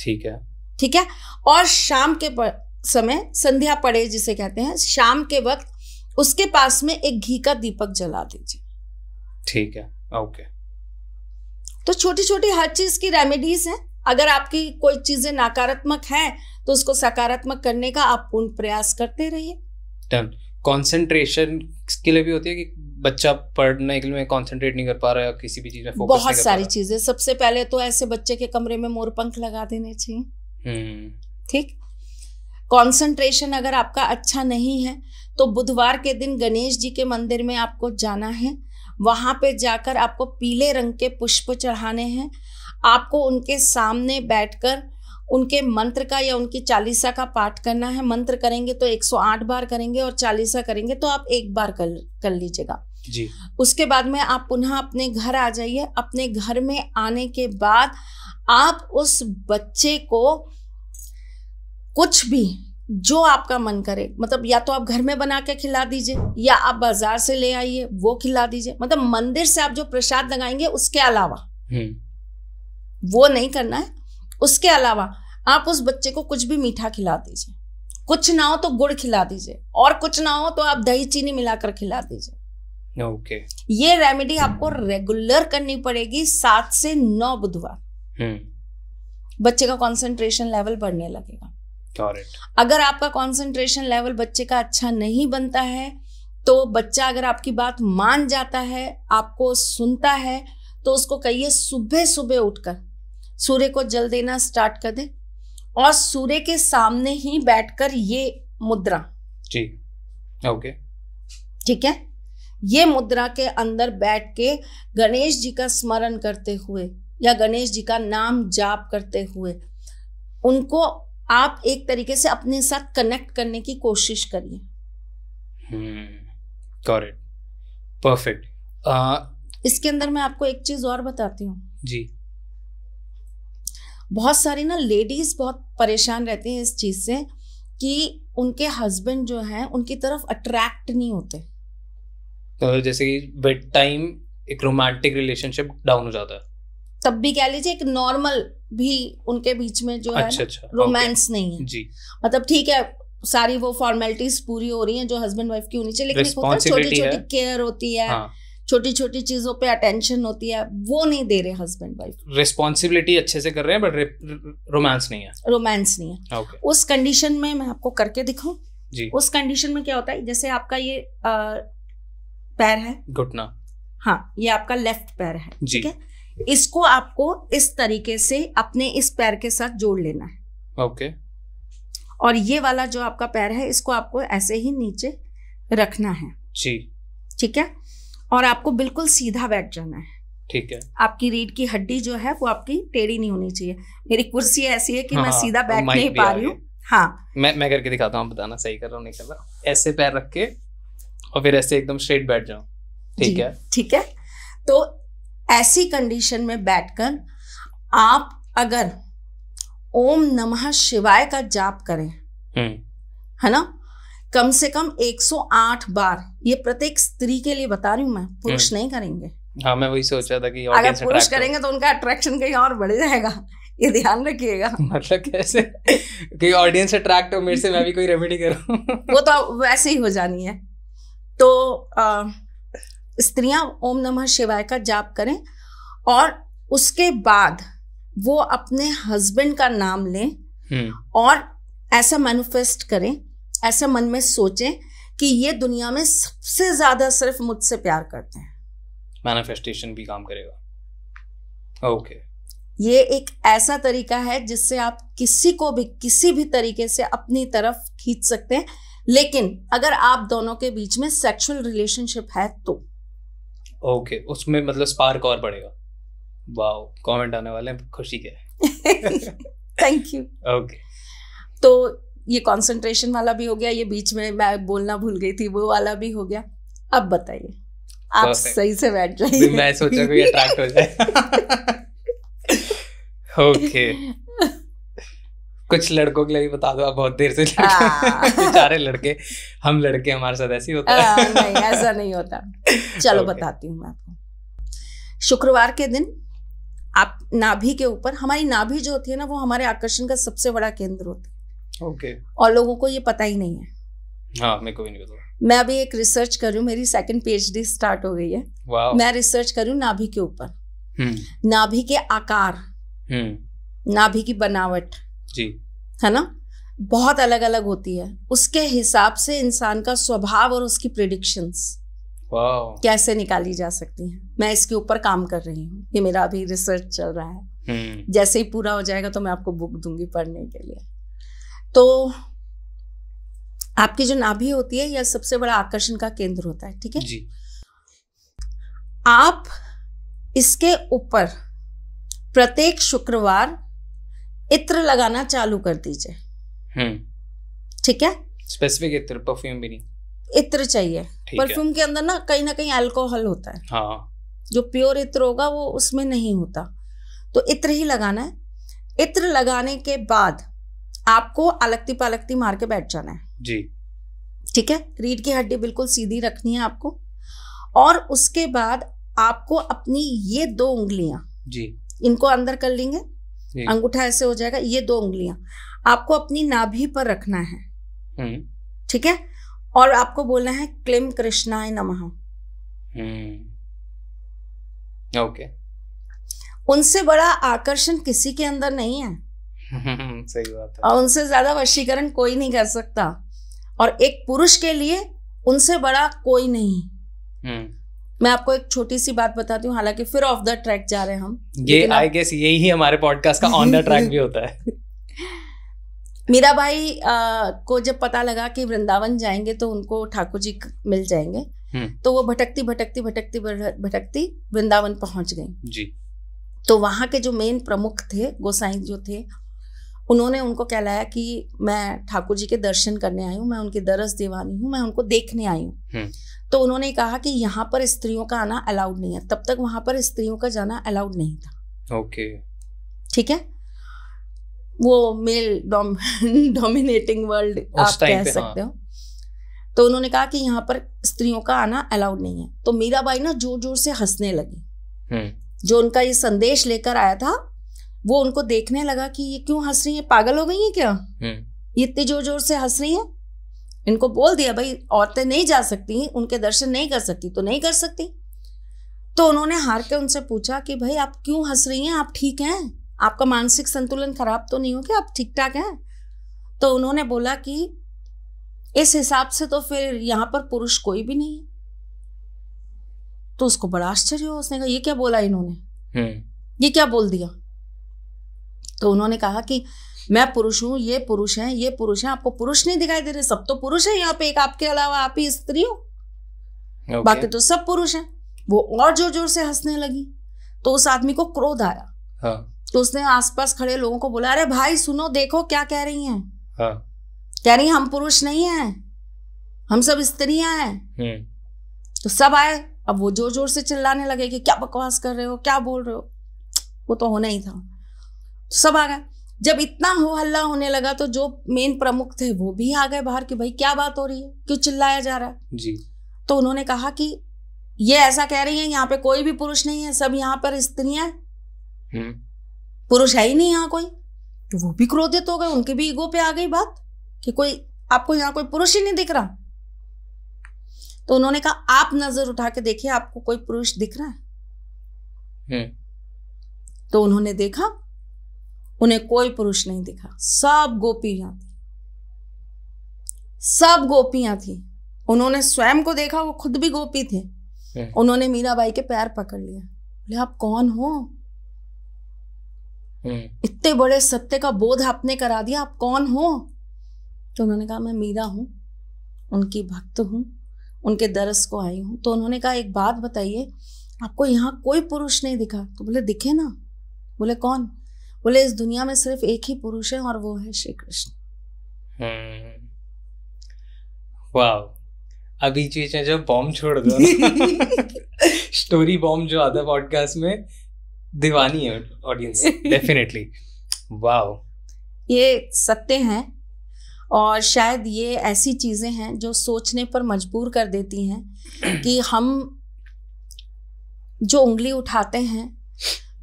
ठीक है ठीक है और शाम के समय संध्या पड़े जिसे कहते हैं शाम के वक्त उसके पास में एक घी का दीपक जला दीजिए ठीक है ओके तो छोटी छोटी हर चीज की रेमेडीज हैं अगर आपकी कोई चीजें नकारात्मक हैं तो उसको सकारात्मक करने का आप पूर्ण प्रयास करते रहिए डन कॉन्सेंट्रेशन के लिए भी होती है कि बच्चा पढ़ने के लिए कॉन्सेंट्रेट नहीं कर पा रहा है किसी भी चीज में फोकस बहुत सारी चीजें सबसे पहले तो ऐसे बच्चे के कमरे में मोर पंख लगा देने चाहिए हम्म। ठीक कंसंट्रेशन अगर आपका अच्छा नहीं है तो बुधवार के दिन गणेश जी के मंदिर में आपको जाना है वहां पे जाकर आपको पीले रंग के पुष्प चढ़ाने हैं आपको उनके सामने बैठकर उनके मंत्र का या उनकी चालीसा का पाठ करना है मंत्र करेंगे तो 108 बार करेंगे और चालीसा करेंगे तो आप एक बार कर कर लीजिएगा जी उसके बाद में आप पुनः अपने घर आ जाइए अपने घर में आने के बाद आप उस बच्चे को कुछ भी जो आपका मन करे मतलब या तो आप घर में बना के खिला दीजिए या आप बाजार से ले आइए वो खिला दीजिए मतलब मंदिर से आप जो प्रसाद लगाएंगे उसके अलावा हम्म। वो नहीं करना है उसके अलावा आप उस बच्चे को कुछ भी मीठा खिला दीजिए कुछ ना हो तो गुड़ खिला दीजिए और कुछ ना हो तो आप दही चीनी मिलाकर खिला दीजिए ओके ये रेमेडी आपको रेगुलर करनी पड़ेगी सात से नौ बुधवार हम्म। बच्चे का कॉन्सेंट्रेशन लेवल बढ़ने लगेगा अगर आपका कॉन्सेंट्रेशन लेवल बच्चे का अच्छा नहीं बनता है तो बच्चा अगर आपकी बात मान जाता है आपको सुनता है तो उसको कहिए सुबह सुबह उठकर सूर्य को जल देना स्टार्ट कर दें और सूर्य के सामने ही बैठकर ये मुद्रा जी ओके ठीक है ये मुद्रा के अंदर बैठ के गणेश जी का स्मरण करते हुए या गणेश जी का नाम जाप करते हुए उनको आप एक तरीके से अपने साथ कनेक्ट करने की कोशिश करिए परफेक्ट hmm. uh... इसके अंदर मैं आपको एक चीज और बताती हूँ जी बहुत सारी ना लेडीज़ बहुत परेशान रहती हैं इस चीज़ से कि उनके हस्बैंड जो हैं उनकी तरफ अट्रैक्ट नहीं होते तो जैसे कि बेड टाइम एक रोमांटिक रिलेशनशिप डाउन हो जाता है तब भी कह लीजिए एक नॉर्मल भी उनके बीच में जो अच्छा, है अच्छा, रोमांस अच्छा, नहीं है जी मतलब ठीक है सारी वो फॉर्मेलिटीज पूरी हो रही हैं जो हस्बैंड वाइफ की होनी चाहिए लेकिन छोटी छोटी केयर होती है हाँ. छोटी छोटी चीज़ों पे अटेंशन होती है वो नहीं दे रहे हस्बैंड वाइफ रिस्पॉन्सिबिलिटी अच्छे से कर रहे हैं बट रोमांस नहीं है रोमांस नहीं है okay. उस कंडीशन में मैं आपको करके दिखाऊँ जी उस कंडीशन में क्या होता है जैसे आपका ये आ, पैर है घुटना हाँ ये आपका लेफ्ट पैर है ठीक है इसको आपको इस तरीके से अपने इस पैर के साथ जोड़ लेना है ओके okay. और ये वाला जो आपका पैर है इसको आपको ऐसे ही नीचे रखना है जी ठीक है और आपको बिल्कुल सीधा बैठ जाना है ठीक है आपकी रीढ़ की हड्डी जो है वो आपकी टेढ़ी नहीं होनी चाहिए मेरी कुर्सी ऐसी है कि हाँ, मैं सीधा बैठ नहीं पा रही हूँ हाँ मैं मैं करके दिखाता हूँ बताना सही कर रहा हूँ नहीं कर रहा ऐसे पैर रख के और फिर ऐसे एकदम स्ट्रेट बैठ जाऊ ठीक है ठीक है तो ऐसी कंडीशन में बैठकर आप अगर ओम नमः शिवाय का जाप करें हम्म। है ना कम से कम 108 बार ये प्रत्येक स्त्री के लिए बता रही हूँ मैं पुरुष हम्म। नहीं करेंगे हाँ मैं वही सोचा था कि अगर पुरुष करेंगे तो उनका अट्रैक्शन कहीं और बढ़ जाएगा ये ध्यान रखिएगा मतलब कैसे कि ऑडियंस अट्रैक्ट हो मेरे से मैं भी कोई रेमेडी करूँ वो तो वैसे ही हो जानी है तो स्त्रियां ओम नमः शिवाय का जाप करें और उसके बाद वो अपने हस्बैंड का नाम लें हम्म। और ऐसा मैनिफेस्ट करें ऐसे मन में सोचें कि ये दुनिया में सबसे ज़्यादा सिर्फ मुझसे प्यार करते हैं मैनिफेस्टेशन भी काम करेगा ओके okay. ये एक ऐसा तरीका है जिससे आप किसी को भी किसी भी तरीके से अपनी तरफ खींच सकते हैं लेकिन अगर आप दोनों के बीच में सेक्सुअल रिलेशनशिप है तो ओके okay, उसमें मतलब स्पार्क और बढ़ेगा वाओ कमेंट आने वाले हैं खुशी के थैंक यू ओके तो ये कंसंट्रेशन वाला भी हो गया ये बीच में मैं बोलना भूल गई थी वो वाला भी हो गया अब बताइए आप सही से बैठ जाइए मैं सोचा कोई अट्रैक्ट हो जाए ओके कुछ लड़कों के लिए भी बता दो आप बहुत देर से सारे हाँ। लड़के हम लड़के हमारे साथ ऐसे होता है हाँ, नहीं ऐसा नहीं होता चलो okay. बताती हूँ मैं आपको शुक्रवार के दिन आप नाभि के ऊपर हमारी नाभि जो होती है ना वो हमारे आकर्षण का सबसे बड़ा केंद्र होता है ओके okay. और लोगों को ये पता ही नहीं है हाँ मेरे को भी नहीं पता मैं अभी एक रिसर्च कर रही हूँ मेरी सेकंड पीएचडी स्टार्ट हो गई है मैं रिसर्च कर रही हूँ नाभि के ऊपर हम्म। नाभि के आकार हम्म। नाभि की बनावट जी है ना बहुत अलग अलग होती है उसके हिसाब से इंसान का स्वभाव और उसकी प्रिडिक्शंस कैसे निकाली जा सकती हैं मैं इसके ऊपर काम कर रही हूँ ये मेरा अभी रिसर्च चल रहा है हम्म। जैसे ही पूरा हो जाएगा तो मैं आपको बुक दूंगी पढ़ने के लिए तो आपकी जो नाभि होती है यह सबसे बड़ा आकर्षण का केंद्र होता है ठीक है जी आप इसके ऊपर प्रत्येक शुक्रवार इत्र लगाना चालू कर दीजिए हम्म। ठीक है स्पेसिफिक इत्र परफ्यूम भी नहीं इत्र चाहिए परफ्यूम के अंदर ना कहीं ना कहीं अल्कोहल होता है हाँ। जो प्योर इत्र होगा वो उसमें नहीं होता तो इत्र ही लगाना है इत्र लगाने के बाद आपको अलगती पलगती मार के बैठ जाना है जी ठीक है रीढ़ की हड्डी बिल्कुल सीधी रखनी है आपको और उसके बाद आपको अपनी ये दो उंगलियां जी इनको अंदर कर लेंगे अंगूठा ऐसे हो जाएगा ये दो उंगलियां आपको अपनी नाभि पर रखना है हम्म। ठीक है और आपको बोलना है क्लिम कृष्णाय नमः हम्म। ओके उनसे बड़ा आकर्षण किसी के अंदर नहीं है सही बात है और उनसे ज्यादा वशीकरण कोई नहीं कर सकता और एक पुरुष के लिए उनसे बड़ा कोई नहीं हम्म। मैं आपको एक छोटी सी बात बताती हूँ हालांकि फिर ऑफ द ट्रैक जा रहे हैं हम ये आई गेस यही ही हमारे पॉडकास्ट का ऑन द ट्रैक भी होता है मीरा भाई आ, को जब पता लगा कि वृंदावन जाएंगे तो उनको ठाकुर जी मिल जाएंगे हम्म। तो वो भटकती भटकती भटकती भटकती वृंदावन पहुंच गई जी तो वहां के जो मेन प्रमुख थे गोसाई जो थे उन्होंने उनको कहलाया कि मैं ठाकुर जी के दर्शन करने आई हूँ मैं उनकी दरस दीवानी हूँ मैं उनको देखने आई हूँ हम्म। तो उन्होंने कहा कि यहाँ पर स्त्रियों का आना अलाउड नहीं है तब तक वहां पर स्त्रियों का जाना अलाउड नहीं था ओके ठीक है वो मेल डोमिनेटिंग वर्ल्ड आप कह हाँ। सकते हो तो उन्होंने कहा कि यहाँ पर स्त्रियों का आना अलाउड नहीं है तो मीराबाई ना जोर जोर से हंसने लगी हम्म। जो उनका ये संदेश लेकर आया था वो उनको देखने लगा कि ये क्यों हंस रही है पागल हो गई है क्या हम्म। ये इतने जोर जोर से हंस रही है इनको बोल दिया भाई औरतें नहीं जा सकती उनके दर्शन नहीं कर सकती तो नहीं कर सकती तो उन्होंने हार के उनसे पूछा कि भाई आप क्यों हंस रही हैं आप ठीक हैं आपका मानसिक संतुलन खराब तो नहीं हो गया आप ठीक ठाक हैं तो उन्होंने बोला कि इस हिसाब से तो फिर यहाँ पर पुरुष कोई भी नहीं है तो उसको बड़ा आश्चर्य हुआ उसने कहा ये क्या बोला इन्होंने हम्म। ये क्या बोल दिया तो उन्होंने कहा कि मैं पुरुष हूँ ये पुरुष हैं ये पुरुष हैं आपको पुरुष नहीं दिखाई दे रहे सब तो पुरुष है यहाँ पे एक आपके अलावा आप ही स्त्री हो okay. बाकी तो सब पुरुष हैं वो और जोर जोर से हंसने लगी तो उस आदमी को क्रोध आया हाँ. तो उसने आसपास खड़े लोगों को बोला अरे भाई सुनो देखो क्या कह रही है हाँ. कह रही हम पुरुष नहीं है हम सब स्त्रियां हैं हम्म। तो सब आए अब वो जोर जोर से चिल्लाने लगे कि क्या बकवास कर रहे हो क्या बोल रहे हो वो तो होना ही था तो सब आ गए जब इतना हो हल्ला होने लगा तो जो मेन प्रमुख थे वो भी आ गए बाहर कि भाई क्या बात हो रही है क्यों चिल्लाया जा रहा है जी तो उन्होंने कहा कि ये ऐसा कह रही है यहाँ पे कोई भी पुरुष नहीं है सब यहाँ पर स्त्रियां हम्म। पुरुष है ही नहीं यहाँ कोई तो वो भी क्रोधित हो गए उनके भी ईगो पे आ गई बात कि कोई आपको यहाँ कोई पुरुष ही नहीं दिख रहा तो उन्होंने कहा आप नजर उठा के देखिए आपको कोई पुरुष दिख रहा है हम्म। तो उन्होंने देखा उन्हें कोई पुरुष नहीं दिखा सब गोपियां थी सब गोपियां थी उन्होंने स्वयं को देखा वो खुद भी गोपी थे हम्म। उन्होंने मीराबाई के पैर पकड़ लिया बोले आप कौन हो हम्म। इतने बड़े सत्य का बोध आपने करा दिया आप कौन हो तो उन्होंने कहा मैं मीरा हूं उनकी भक्त हूं उनके दरस को आई हूं तो उन्होंने कहा एक बात बताइए आपको यहाँ कोई पुरुष नहीं दिखा तो बोले दिखे ना बोले कौन बोले इस दुनिया में सिर्फ एक ही पुरुष है और वो है श्री कृष्ण हम्म। वाह अभी चीज में जो बॉम्ब छोड़ दो स्टोरी बॉम्ब जो आता है पॉडकास्ट में दीवानी है ऑडियंस डेफिनेटली वाह ये सत्य हैं और शायद ये ऐसी चीज़ें हैं जो सोचने पर मजबूर कर देती हैं कि हम जो उंगली उठाते हैं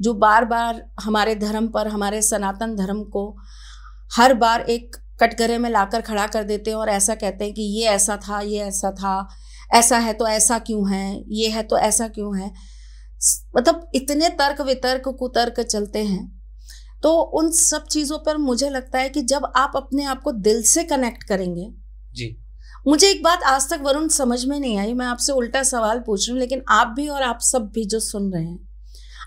जो बार बार हमारे धर्म पर हमारे सनातन धर्म को हर बार एक कटघरे में लाकर खड़ा कर देते हैं और ऐसा कहते हैं कि ये ऐसा था ये ऐसा था ऐसा है तो ऐसा क्यों है ये है तो ऐसा क्यों है मतलब इतने तर्क वितर्क कुतर्क चलते हैं तो उन सब चीज़ों पर मुझे लगता है कि जब आप अपने आप को दिल से कनेक्ट करेंगे जी मुझे एक बात आज तक वरुण समझ में नहीं आई मैं आपसे उल्टा सवाल पूछ रही हूँ लेकिन आप भी और आप सब भी जो सुन रहे हैं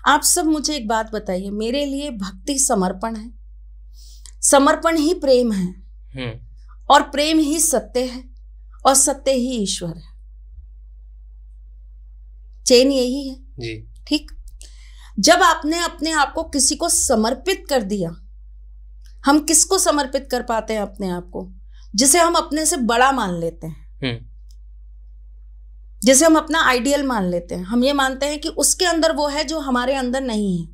आप सब मुझे एक बात बताइए मेरे लिए भक्ति समर्पण है समर्पण ही प्रेम है हम्म। और प्रेम ही सत्य है और सत्य ही ईश्वर है चेन यही है जी ठीक जब आपने अपने आप को किसी को समर्पित कर दिया हम किसको समर्पित कर पाते हैं अपने आप को जिसे हम अपने से बड़ा मान लेते हैं हम्म। जिसे हम अपना आइडियल मान लेते हैं हम ये मानते हैं कि उसके अंदर वो है जो हमारे अंदर नहीं है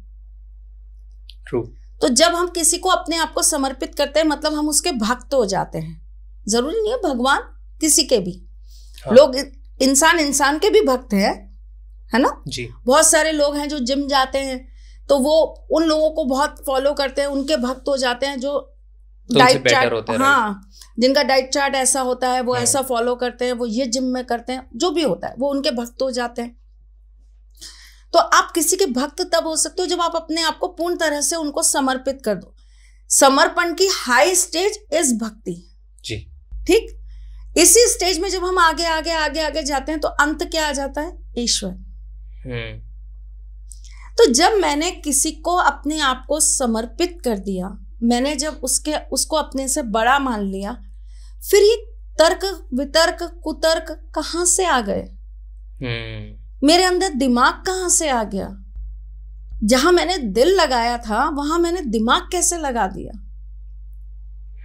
True. तो जब हम किसी को अपने आप को समर्पित करते हैं मतलब हम उसके भक्त हो जाते हैं जरूरी नहीं है भगवान किसी के भी हाँ. लोग इंसान इंसान के भी भक्त है है ना जी बहुत सारे लोग हैं जो जिम जाते हैं तो वो उन लोगों को बहुत फॉलो करते हैं उनके भक्त हो जाते हैं जो तो डाइट चार्ट हाँ जिनका डाइट चार्ट ऐसा होता है वो हाँ। ऐसा फॉलो करते हैं वो ये जिम में करते हैं जो भी होता है वो उनके भक्त हो जाते हैं तो आप किसी के भक्त तब हो सकते हो जब आप अपने आप को पूर्ण तरह से उनको समर्पित कर दो समर्पण की हाई स्टेज इज भक्ति जी ठीक इसी स्टेज में जब हम आगे आगे आगे आगे जाते हैं तो अंत क्या आ जाता है ईश्वर हम्म। तो जब मैंने किसी को अपने आप को समर्पित कर दिया मैंने जब उसके उसको अपने से बड़ा मान लिया फिर ये तर्क वितर्क कुतर्क कहाँ से आ गए हम्म। मेरे अंदर दिमाग कहाँ से आ गया जहां मैंने दिल लगाया था वहां मैंने दिमाग कैसे लगा दिया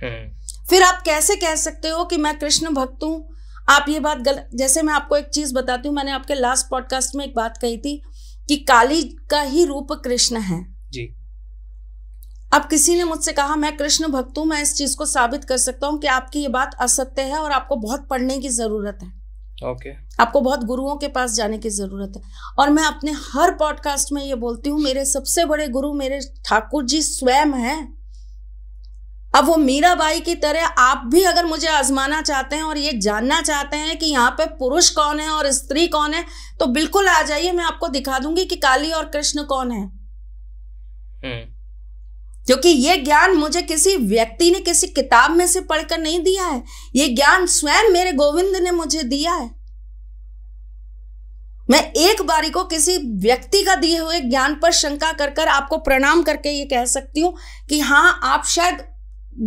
हम्म। फिर आप कैसे कह सकते हो कि मैं कृष्ण भक्त हूं आप ये बात गलत जैसे मैं आपको एक चीज बताती हूँ मैंने आपके लास्ट पॉडकास्ट में एक बात कही थी कि काली का ही रूप कृष्ण है अब किसी ने मुझसे कहा मैं कृष्ण भक्त हूं मैं इस चीज़ को साबित कर सकता हूँ कि आपकी ये बात असत्य है और आपको बहुत पढ़ने की ज़रूरत है ओके okay. आपको बहुत गुरुओं के पास जाने की ज़रूरत है और मैं अपने हर पॉडकास्ट में ये बोलती हूँ मेरे सबसे बड़े गुरु मेरे ठाकुर जी स्वयं हैं अब वो मीरा बाई की तरह आप भी अगर मुझे आजमाना चाहते हैं और ये जानना चाहते हैं कि यहाँ पे पुरुष कौन है और स्त्री कौन है तो बिल्कुल आ जाइए मैं आपको दिखा दूंगी कि काली और कृष्ण कौन है hmm. क्योंकि ये ज्ञान मुझे किसी व्यक्ति ने किसी किताब में से पढ़कर नहीं दिया है ये ज्ञान स्वयं मेरे गोविंद ने मुझे दिया है मैं एक बारी को किसी व्यक्ति का दिए हुए ज्ञान पर शंका कर कर आपको प्रणाम करके ये कह सकती हूं कि हाँ आप शायद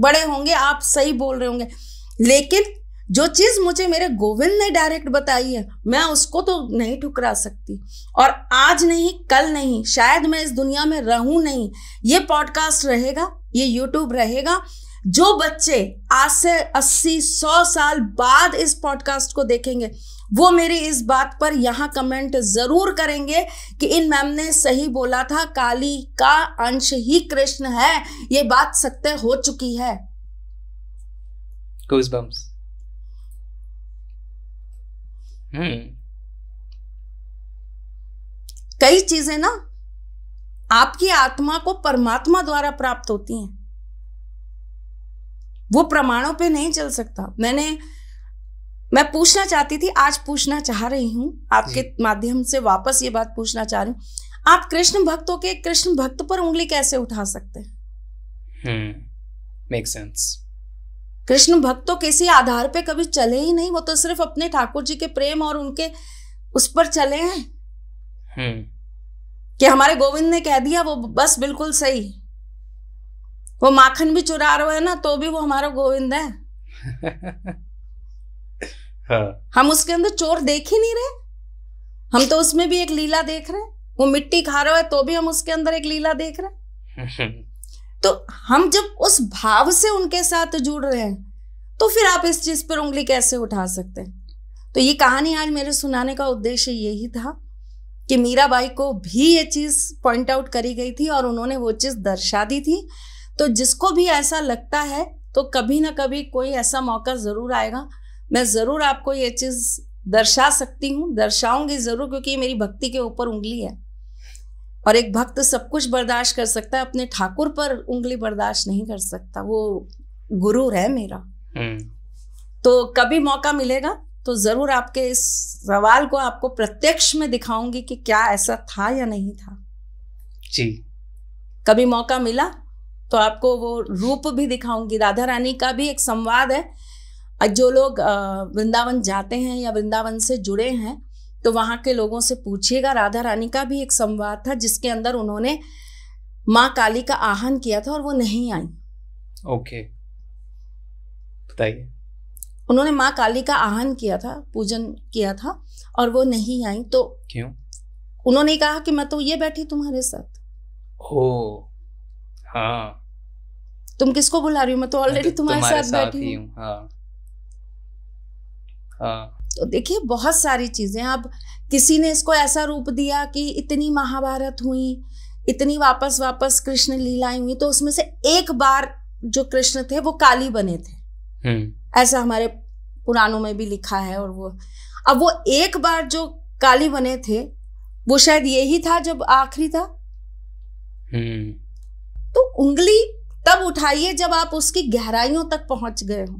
बड़े होंगे आप सही बोल रहे होंगे लेकिन जो चीज मुझे मेरे गोविंद ने डायरेक्ट बताई है मैं उसको तो नहीं ठुकरा सकती और आज नहीं कल नहीं शायद मैं इस दुनिया में रहूं नहीं ये पॉडकास्ट रहेगा ये यूट्यूब रहेगा जो बच्चे आज से अस्सी सौ साल बाद इस पॉडकास्ट को देखेंगे वो मेरी इस बात पर यहाँ कमेंट ज़रूर करेंगे कि इन मैम ने सही बोला था काली का अंश ही कृष्ण है ये बात सत्य हो चुकी है Goosebumps. हम्म। कई चीजें ना आपकी आत्मा को परमात्मा द्वारा प्राप्त होती हैं वो प्रमाणों पे नहीं चल सकता मैंने मैं पूछना चाहती थी आज पूछना चाह रही हूँ आपके माध्यम से वापस ये बात पूछना चाह रही हूँ आप कृष्ण भक्तों के कृष्ण भक्त पर उंगली कैसे उठा सकते हैं मेक हम्म। सेंस कृष्ण भक्त तो किसी आधार पे कभी चले ही नहीं वो तो सिर्फ अपने ठाकुर जी के प्रेम और उनके उस पर चले हैं हम्म। कि हमारे गोविंद ने कह दिया वो बस बिल्कुल सही वो माखन भी चुरा रहा है ना तो भी वो हमारा गोविंद है हाँ। हम उसके अंदर चोर देख ही नहीं रहे हम तो उसमें भी एक लीला देख रहे हैं वो मिट्टी खा रहा है तो भी हम उसके अंदर एक लीला देख रहे हैं तो हम जब उस भाव से उनके साथ जुड़ रहे हैं तो फिर आप इस चीज़ पर उंगली कैसे उठा सकते हैं तो ये कहानी आज मेरे सुनाने का उद्देश्य यही था कि मीरा बाई को भी ये चीज़ पॉइंट आउट करी गई थी और उन्होंने वो चीज़ दर्शा दी थी तो जिसको भी ऐसा लगता है तो कभी ना कभी कोई ऐसा मौका ज़रूर आएगा मैं ज़रूर आपको ये चीज़ दर्शा सकती हूँ दर्शाऊंगी ज़रूर क्योंकि ये मेरी भक्ति के ऊपर उंगली है और एक भक्त सब कुछ बर्दाश्त कर सकता है अपने ठाकुर पर उंगली बर्दाश्त नहीं कर सकता वो गुरु है मेरा हम्म। तो कभी मौका मिलेगा तो जरूर आपके इस सवाल को आपको प्रत्यक्ष में दिखाऊंगी कि क्या ऐसा था या नहीं था जी कभी मौका मिला तो आपको वो रूप भी दिखाऊंगी राधा रानी का भी एक संवाद है जो लोग वृंदावन जाते हैं या वृंदावन से जुड़े हैं तो वहाँ के लोगों से पूछिएगा राधा रानी का भी एक संवाद था जिसके अंदर उन्होंने माँ काली का आह्वान किया था और वो नहीं आई ओके बताइए उन्होंने माँ काली का आह्वान किया था पूजन किया था और वो नहीं आई तो क्यों उन्होंने कहा कि मैं तो ये बैठी तुम्हारे साथ हो हाँ तुम किसको बुला रही हो मैं तो ऑलरेडी तो तुम्हारे, तुम्हारे साथ, साथ बैठी हूँ हाँ हाँ तो देखिए बहुत सारी चीज़ें अब किसी ने इसको ऐसा रूप दिया कि इतनी महाभारत हुई इतनी वापस वापस कृष्ण लीलाएं हुई तो उसमें से एक बार जो कृष्ण थे वो काली बने थे ऐसा हमारे पुराणों में भी लिखा है और वो अब वो एक बार जो काली बने थे वो शायद यही था जब आखिरी था तो उंगली तब उठाइए जब आप उसकी गहराइयों तक पहुंच गए हो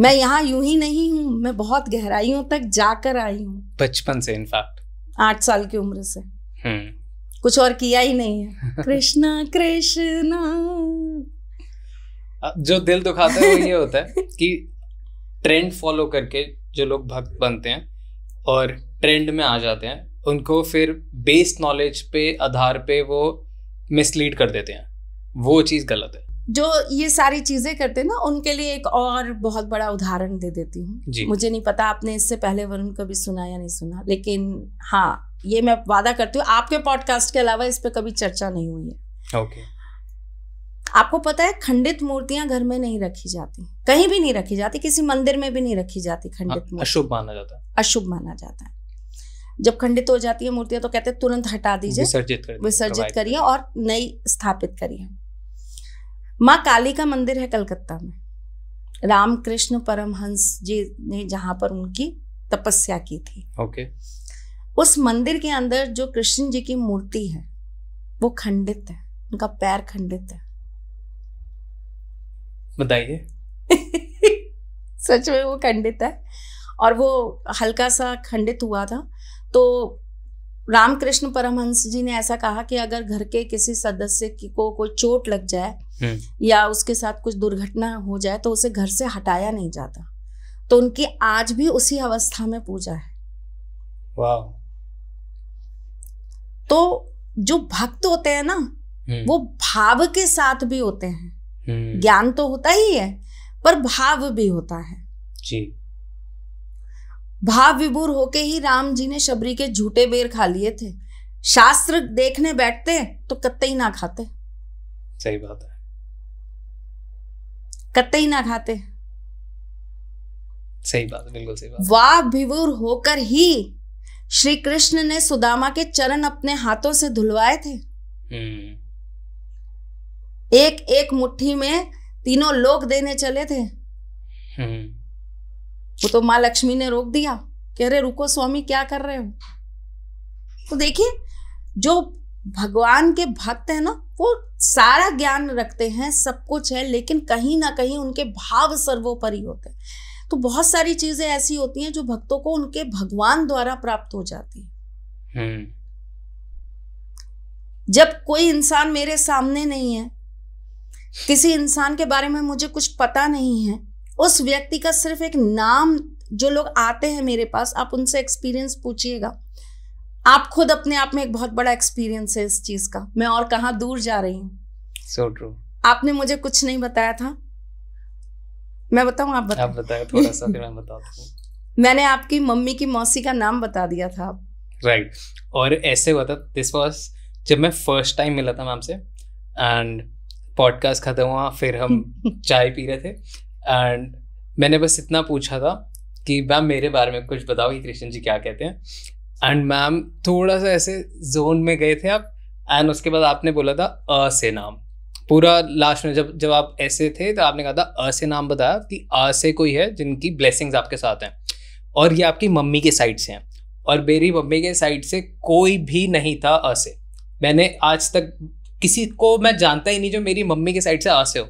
मैं यहाँ यूं ही नहीं हूँ मैं बहुत गहराइयों तक जाकर आई हूँ बचपन से इनफैक्ट आठ साल की उम्र से हम्म। कुछ और किया ही नहीं है कृष्णा कृष्णा जो दिल दुखाता है वो ये होता है कि ट्रेंड फॉलो करके जो लोग भक्त बनते हैं और ट्रेंड में आ जाते हैं उनको फिर बेस नॉलेज पे आधार पे वो मिसलीड कर देते हैं वो चीज़ गलत है जो ये सारी चीज़ें करते हैं ना उनके लिए एक और बहुत बड़ा उदाहरण दे देती हूँ मुझे नहीं पता आपने इससे पहले वरुण कभी सुना या नहीं सुना लेकिन हाँ ये मैं वादा करती हूँ आपके पॉडकास्ट के अलावा इस पर कभी चर्चा नहीं हुई है ओके आपको पता है खंडित मूर्तियां घर में नहीं रखी जाती कहीं भी नहीं रखी जाती किसी मंदिर में भी नहीं रखी जाती खंडित मूर्ति अशुभ माना जाता है अशुभ माना जाता है जब खंडित हो जाती है मूर्तियां तो कहते हैं तुरंत हटा दीजिए विसर्जित करिए और नई स्थापित करिए माँ काली का मंदिर है कलकत्ता में रामकृष्ण परमहंस जी ने जहाँ पर उनकी तपस्या की थी ओके okay. उस मंदिर के अंदर जो कृष्ण जी की मूर्ति है वो खंडित है उनका पैर खंडित है बताइए सच में वो खंडित है और वो हल्का सा खंडित हुआ था तो रामकृष्ण परमहंस जी ने ऐसा कहा कि अगर घर के किसी सदस्य की को कोई चोट लग जाए हम्म। या उसके साथ कुछ दुर्घटना हो जाए तो उसे घर से हटाया नहीं जाता तो उनकी आज भी उसी अवस्था में पूजा है तो जो भक्त होते हैं ना हम्म। वो भाव के साथ भी होते हैं हम्म। ज्ञान तो होता ही है पर भाव भी होता है जी भाव विभूर होके ही राम जी ने शबरी के झूठे बेर खा लिए थे शास्त्र देखने बैठते तो कत्ते ही ना खाते सही बात है कतई ना खाते सही बात बिल्कुल सही बात वाह विवर होकर ही श्री कृष्ण ने सुदामा के चरण अपने हाथों से धुलवाए थे हम्म। एक एक मुट्ठी में तीनों लोग देने चले थे हम्म। वो तो माँ लक्ष्मी ने रोक दिया कह रहे रुको स्वामी क्या कर रहे हो तो देखिए जो भगवान के भक्त है ना वो सारा ज्ञान रखते हैं सब कुछ है लेकिन कहीं ना कहीं उनके भाव सर्वोपरि होते हैं तो बहुत सारी चीजें ऐसी होती हैं जो भक्तों को उनके भगवान द्वारा प्राप्त हो जाती है हम्म। जब कोई इंसान मेरे सामने नहीं है किसी इंसान के बारे में मुझे कुछ पता नहीं है उस व्यक्ति का सिर्फ एक नाम जो लोग आते हैं मेरे पास आप उनसे एक्सपीरियंस पूछिएगा आप खुद अपने आप में एक बहुत बड़ा एक्सपीरियंस है इस चीज का मैं और कहा दूर जा रही हूँ सो ट्रू आपने मुझे कुछ नहीं बताया था मैं बताऊँ आप बताओ आप बताएं थोड़ा सा फिर मैं बताता मैंने आपकी मम्मी की मौसी का नाम बता दिया था आप राइट right. और ऐसे हुआ था दिस वॉज जब मैं फर्स्ट टाइम मिला था मैम से एंड पॉडकास्ट खत्म हुआ फिर हम चाय पी रहे थे एंड मैंने बस इतना पूछा था कि मैम मेरे बारे में कुछ बताओ कि कृष्ण जी क्या कहते हैं एंड मैम थोड़ा सा ऐसे जोन में गए थे आप एंड उसके बाद आपने बोला था अ से नाम पूरा लास्ट में जब जब आप ऐसे थे तो आपने कहा था अ से नाम बताया कि अ से कोई है जिनकी ब्लेसिंग्स आपके साथ हैं और ये आपकी मम्मी के साइड से हैं और मेरी मम्मी के साइड से कोई भी नहीं था अ से मैंने आज तक किसी को मैं जानता ही नहीं जो मेरी मम्मी के साइड से अ से हो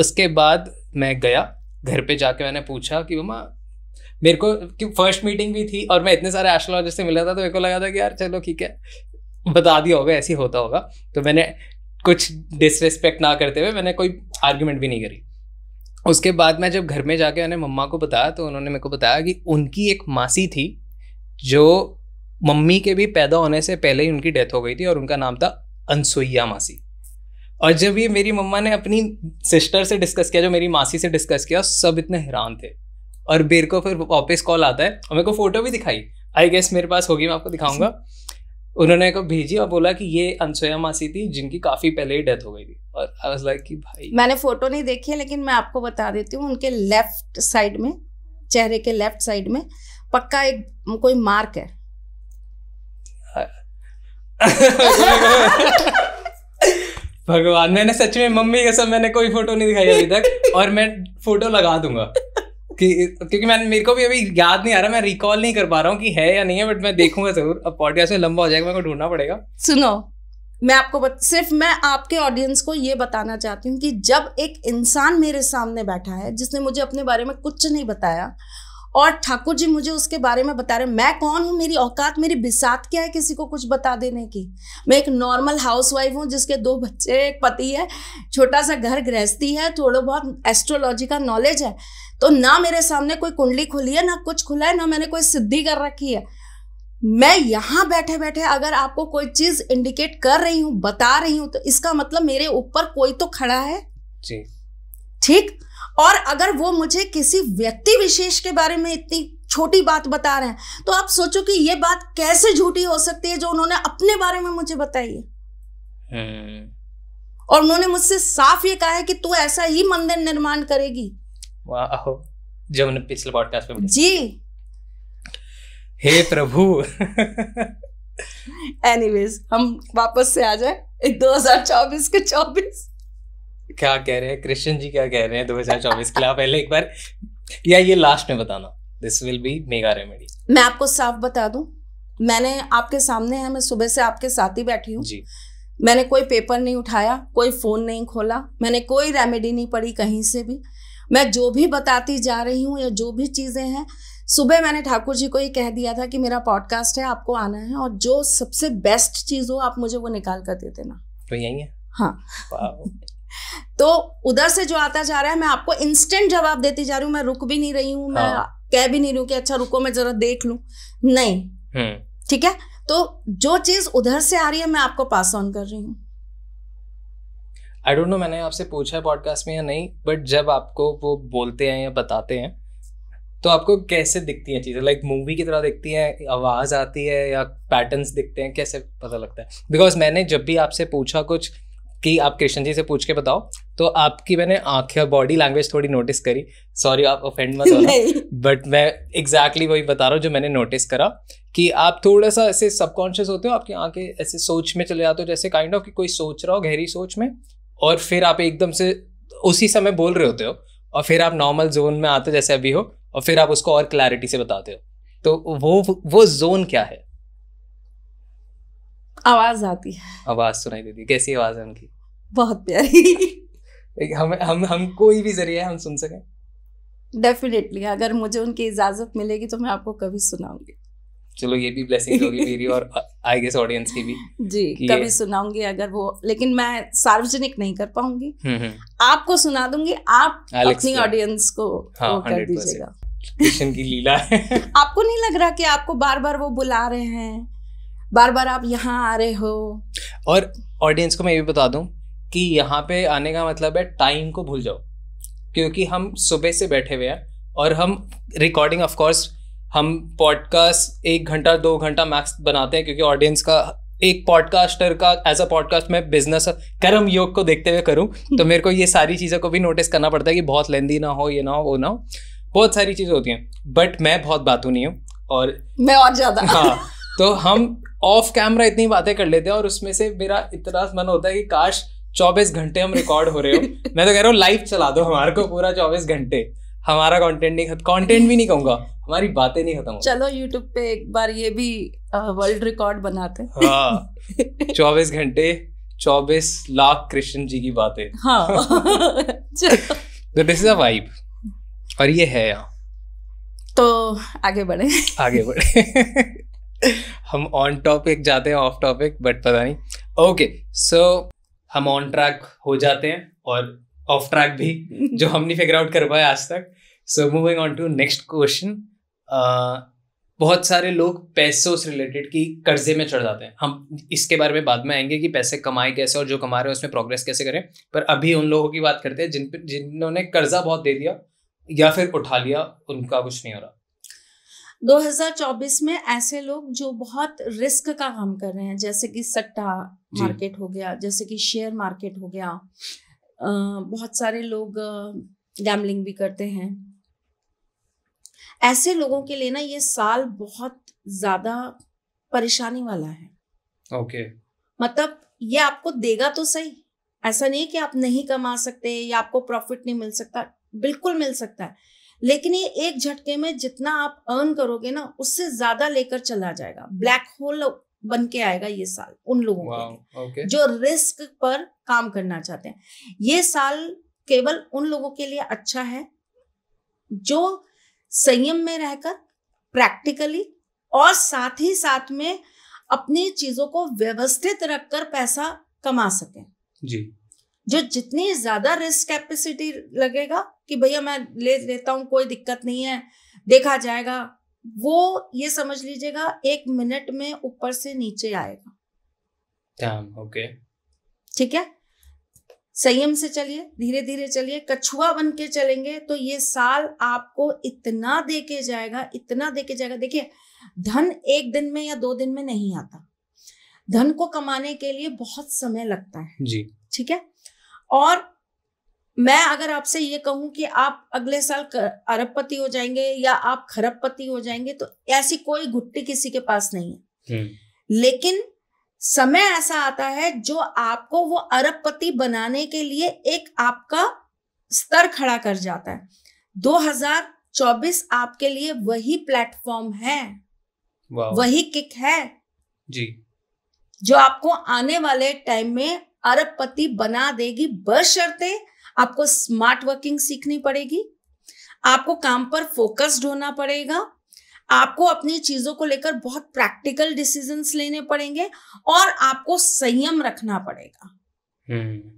उसके बाद मैं गया घर पे जाके मैंने पूछा कि मम्मा मेरे को फर्स्ट मीटिंग भी थी और मैं इतने सारे एस्ट्रोलॉजर से मिला था तो मेरे को लगा था कि यार चलो ठीक है बता दिया होगा ऐसे होता होगा तो मैंने कुछ डिसरिस्पेक्ट ना करते हुए मैंने कोई आर्ग्यूमेंट भी नहीं करी उसके बाद मैं जब घर में जाके मैंने मम्मा को बताया तो उन्होंने मेरे को बताया कि उनकी एक मासी थी जो मम्मी के भी पैदा होने से पहले ही उनकी डेथ हो गई थी और उनका नाम था अनसुईया मासी और जब ये मेरी मम्मा ने अपनी सिस्टर से डिस्कस किया जो मेरी मासी से डिस्कस किया सब इतने हैरान थे और बेर को फिर वापस कॉल आता है और मेरे को फोटो भी दिखाई आई गेस मेरे पास होगी मैं आपको दिखाऊंगा उन्होंने को भेजी और बोला कि ये अनसोया मासी थी जिनकी काफी पहले ही डेथ हो गई थी और आई वाज लाइक कि भाई मैंने फोटो नहीं देखी है लेकिन मैं आपको बता देती हूँ उनके लेफ्ट साइड में चेहरे के लेफ्ट साइड में पक्का एक कोई मार्क है भगवान मैंने सच में मम्मी के साथ मैंने कोई फोटो नहीं दिखाई अभी तक और मैं फोटो लगा दूंगा कि क्योंकि मैं मेरे को भी अभी याद नहीं आ रहा मैं रिकॉल नहीं कर पा रहा हूँ कि है या नहीं है बट मैं देखूंगा जरूर अब पॉडकास्ट में लंबा हो जाएगा मेरे को ढूंढना पड़ेगा सुनो मैं आपको बत, सिर्फ मैं आपके ऑडियंस को ये बताना चाहती हूँ कि जब एक इंसान मेरे सामने बैठा है जिसने मुझे अपने बारे में कुछ नहीं बताया और ठाकुर जी मुझे उसके बारे में बता रहे मैं कौन हूँ मेरी औकात मेरी बिसात क्या है किसी को कुछ बता देने की मैं एक नॉर्मल हाउस वाइफ हूँ जिसके दो बच्चे एक पति है छोटा सा घर गृहस्थी है थोड़ा बहुत एस्ट्रोलॉजी का नॉलेज है तो ना मेरे सामने कोई कुंडली खुली है ना कुछ खुला है ना मैंने कोई सिद्धि कर रखी है मैं यहां बैठे बैठे अगर आपको कोई चीज इंडिकेट कर रही हूं बता रही हूं तो इसका मतलब मेरे ऊपर कोई तो खड़ा है जी ठीक और अगर वो मुझे किसी व्यक्ति विशेष के बारे में इतनी छोटी बात बता रहे हैं तो आप सोचो कि ये बात कैसे झूठी हो सकती है जो उन्होंने अपने बारे में मुझे बताई है हम्म। और उन्होंने मुझसे साफ ये कहा है कि तू ऐसा ही मंदिर निर्माण करेगी वाह जो हमने पिछले पॉडकास्ट में जी हे प्रभु एनीवेज हम वापस से आ जाए 2024 के 24 क्या कह रहे हैं कृष्ण जी क्या कह रहे हैं 2024 के लिए पहले एक बार या ये लास्ट में बताना this will be mega remedy मैं आपको साफ बता दूं मैंने आपके सामने है मैं सुबह से आपके साथ ही बैठी हूँ मैंने कोई पेपर नहीं उठाया कोई फोन नहीं खोला मैंने कोई रेमेडी नहीं पढ़ी कहीं से भी मैं जो भी बताती जा रही हूँ या जो भी चीज़ें हैं सुबह मैंने ठाकुर जी को ये कह दिया था कि मेरा पॉडकास्ट है आपको आना है और जो सबसे बेस्ट चीज़ हो आप मुझे वो निकाल कर दे देना तो यही है हाँ तो उधर से जो आता जा रहा है मैं आपको इंस्टेंट जवाब देती जा रही हूँ मैं रुक भी नहीं रही हूँ मैं हाँ। कह भी नहीं रही हूँ कि अच्छा रुको मैं जरा देख लू नहीं हम्म। ठीक है तो जो चीज़ उधर से आ रही है मैं आपको पास ऑन कर रही हूँ आई डोंट नो मैंने आपसे पूछा है पॉडकास्ट में या नहीं बट जब आपको वो बोलते हैं या बताते हैं तो आपको कैसे दिखती हैं चीज़ें लाइक मूवी की तरह दिखती हैं आवाज़ आती है या पैटर्न्स दिखते हैं कैसे पता लगता है बिकॉज मैंने जब भी आपसे पूछा कुछ कि आप कृष्ण जी से पूछ के बताओ तो आपकी मैंने आंखें और बॉडी लैंग्वेज थोड़ी नोटिस करी सॉरी आप ऑफेंड मत होना बट मैं एग्जैक्टली exactly वही बता रहा हूँ जो मैंने नोटिस करा कि आप थोड़ा सा ऐसे सबकॉन्शियस होते हो आपकी आंखें ऐसे सोच में चले जाते हो जैसे काइंड kind ऑफ of कि कोई सोच रहा हो गहरी सोच में और फिर आप एकदम से उसी समय बोल रहे होते हो और फिर आप नॉर्मल जोन में आते हो जैसे अभी हो और फिर आप उसको और क्लैरिटी से बताते हो तो वो वो जोन क्या है आवाज आती है आवाज सुनाई देती है कैसी आवाज है उनकी बहुत प्यारी हम हम हम कोई भी जरिए हम सुन सकें डेफिनेटली अगर मुझे उनकी इजाज़त मिलेगी तो मैं आपको कभी सुनाऊंगी चलो ये भी ब्लेसिंग होगी मेरी और आई गेस ऑडियंस की भी जी कभी सुनाऊंगी अगर वो लेकिन मैं सार्वजनिक नहीं कर पाऊंगी हम्म, हम्म। आपको सुना दूंगी आप अपनी ऑडियंस को हाँ, वो कर दीजिएगा कृष्ण की लीला है आपको नहीं लग रहा कि आपको बार बार वो बुला रहे हैं बार बार आप यहाँ आ रहे हो और ऑडियंस को मैं ये बता दूं कि यहाँ पे आने का मतलब है टाइम को भूल जाओ क्योंकि हम सुबह से बैठे हुए हैं और हम रिकॉर्डिंग ऑफ कोर्स हम पॉडकास्ट एक घंटा दो घंटा मैक्स बनाते हैं क्योंकि ऑडियंस का एक पॉडकास्टर का एज अ पॉडकास्ट मैं बिजनेस कर्म योग को देखते हुए करूँ तो मेरे को ये सारी चीज़ों को भी नोटिस करना पड़ता है कि बहुत लेंदी ना हो ये ना हो वो ना हो बहुत सारी चीज़ें होती हैं बट मैं बहुत बातू नहीं हूँ और मैं और ज़्यादा हाँ तो हम ऑफ कैमरा इतनी बातें कर लेते हैं और उसमें से मेरा इतना मन होता है कि काश चौबीस घंटे हम रिकॉर्ड हो रहे हो मैं तो कह रहा हूँ लाइव चला दो हमारे को पूरा चौबीस घंटे हमारा कंटेंट नहीं खत्म कंटेंट भी नहीं कहूंगा हमारी बातें नहीं खत्म चलो यूट्यूब पे एक बार ये भी वर्ल्ड रिकॉर्ड बनाते हाँ चौबीस घंटे चौबीस लाख कृष्ण जी की बातें हाँ तो दिस इज अ वाइब और ये है यहाँ तो आगे बढ़े आगे बढ़े हम ऑन टॉपिक जाते हैं ऑफ टॉपिक बट पता नहीं ओके okay, सो so, हम ऑन ट्रैक हो जाते हैं और ऑफ ट्रैक भी जो हम नहीं फिगर आउट कर पाए आज तक so moving on to next question बहुत सारे लोग पैसों से रिलेटेड कि कर्जे में चढ़ जाते हैं हम इसके बारे में बाद में आएंगे कि पैसे कमाए कैसे और जो कमा रहे हैं उसमें प्रोग्रेस कैसे करें पर अभी उन लोगों की बात करते हैं जिन जिन्होंने कर्जा बहुत दे दिया या फिर उठा लिया उनका कुछ नहीं हो रहा 2024 में ऐसे लोग जो बहुत रिस्क का काम कर रहे हैं जैसे कि सट्टा मार्केट हो गया जैसे कि शेयर मार्केट हो गया बहुत सारे लोग गैमलिंग भी करते हैं ऐसे लोगों के लिए ना ये साल बहुत ज्यादा परेशानी वाला है ओके okay. मतलब ये आपको देगा तो सही ऐसा नहीं कि आप नहीं कमा सकते या आपको प्रॉफिट नहीं मिल सकता बिल्कुल मिल सकता है लेकिन ये एक झटके में जितना आप अर्न करोगे ना उससे ज्यादा लेकर चला जाएगा ब्लैक होल बन के आएगा ये साल उन लोगों wow, के okay. जो रिस्क पर काम करना चाहते हैं ये साल केवल उन लोगों के लिए अच्छा है जो संयम में रहकर प्रैक्टिकली और साथ ही साथ में अपनी चीजों को व्यवस्थित रखकर पैसा कमा सके जी जो जितनी ज्यादा रिस्क कैपेसिटी लगेगा कि भैया मैं ले लेता हूं कोई दिक्कत नहीं है देखा जाएगा वो ये समझ लीजिएगा एक मिनट में ऊपर से नीचे आएगा ओके ठीक है संयम से चलिए धीरे धीरे चलिए कछुआ बन के चलेंगे तो ये साल आपको इतना दे के जाएगा इतना दे के जाएगा देखिए धन एक दिन में या दो दिन में नहीं आता धन को कमाने के लिए बहुत समय लगता है जी ठीक है और मैं अगर आपसे ये कहूं कि आप अगले साल अरबपति हो जाएंगे या आप खरबपति हो जाएंगे तो ऐसी कोई घुट्टी किसी के पास नहीं है हम्म। लेकिन समय ऐसा आता है जो आपको वो अरबपति बनाने के लिए एक आपका स्तर खड़ा कर जाता है 2024 आपके लिए वही प्लेटफॉर्म है वही किक है जी जो आपको आने वाले टाइम में अरबपति बना देगी बशर्ते आपको स्मार्ट वर्किंग सीखनी पड़ेगी आपको काम पर फोकस्ड होना पड़ेगा आपको अपनी चीजों को लेकर बहुत प्रैक्टिकल डिसीजन लेने पड़ेंगे और आपको संयम रखना पड़ेगा हम्म।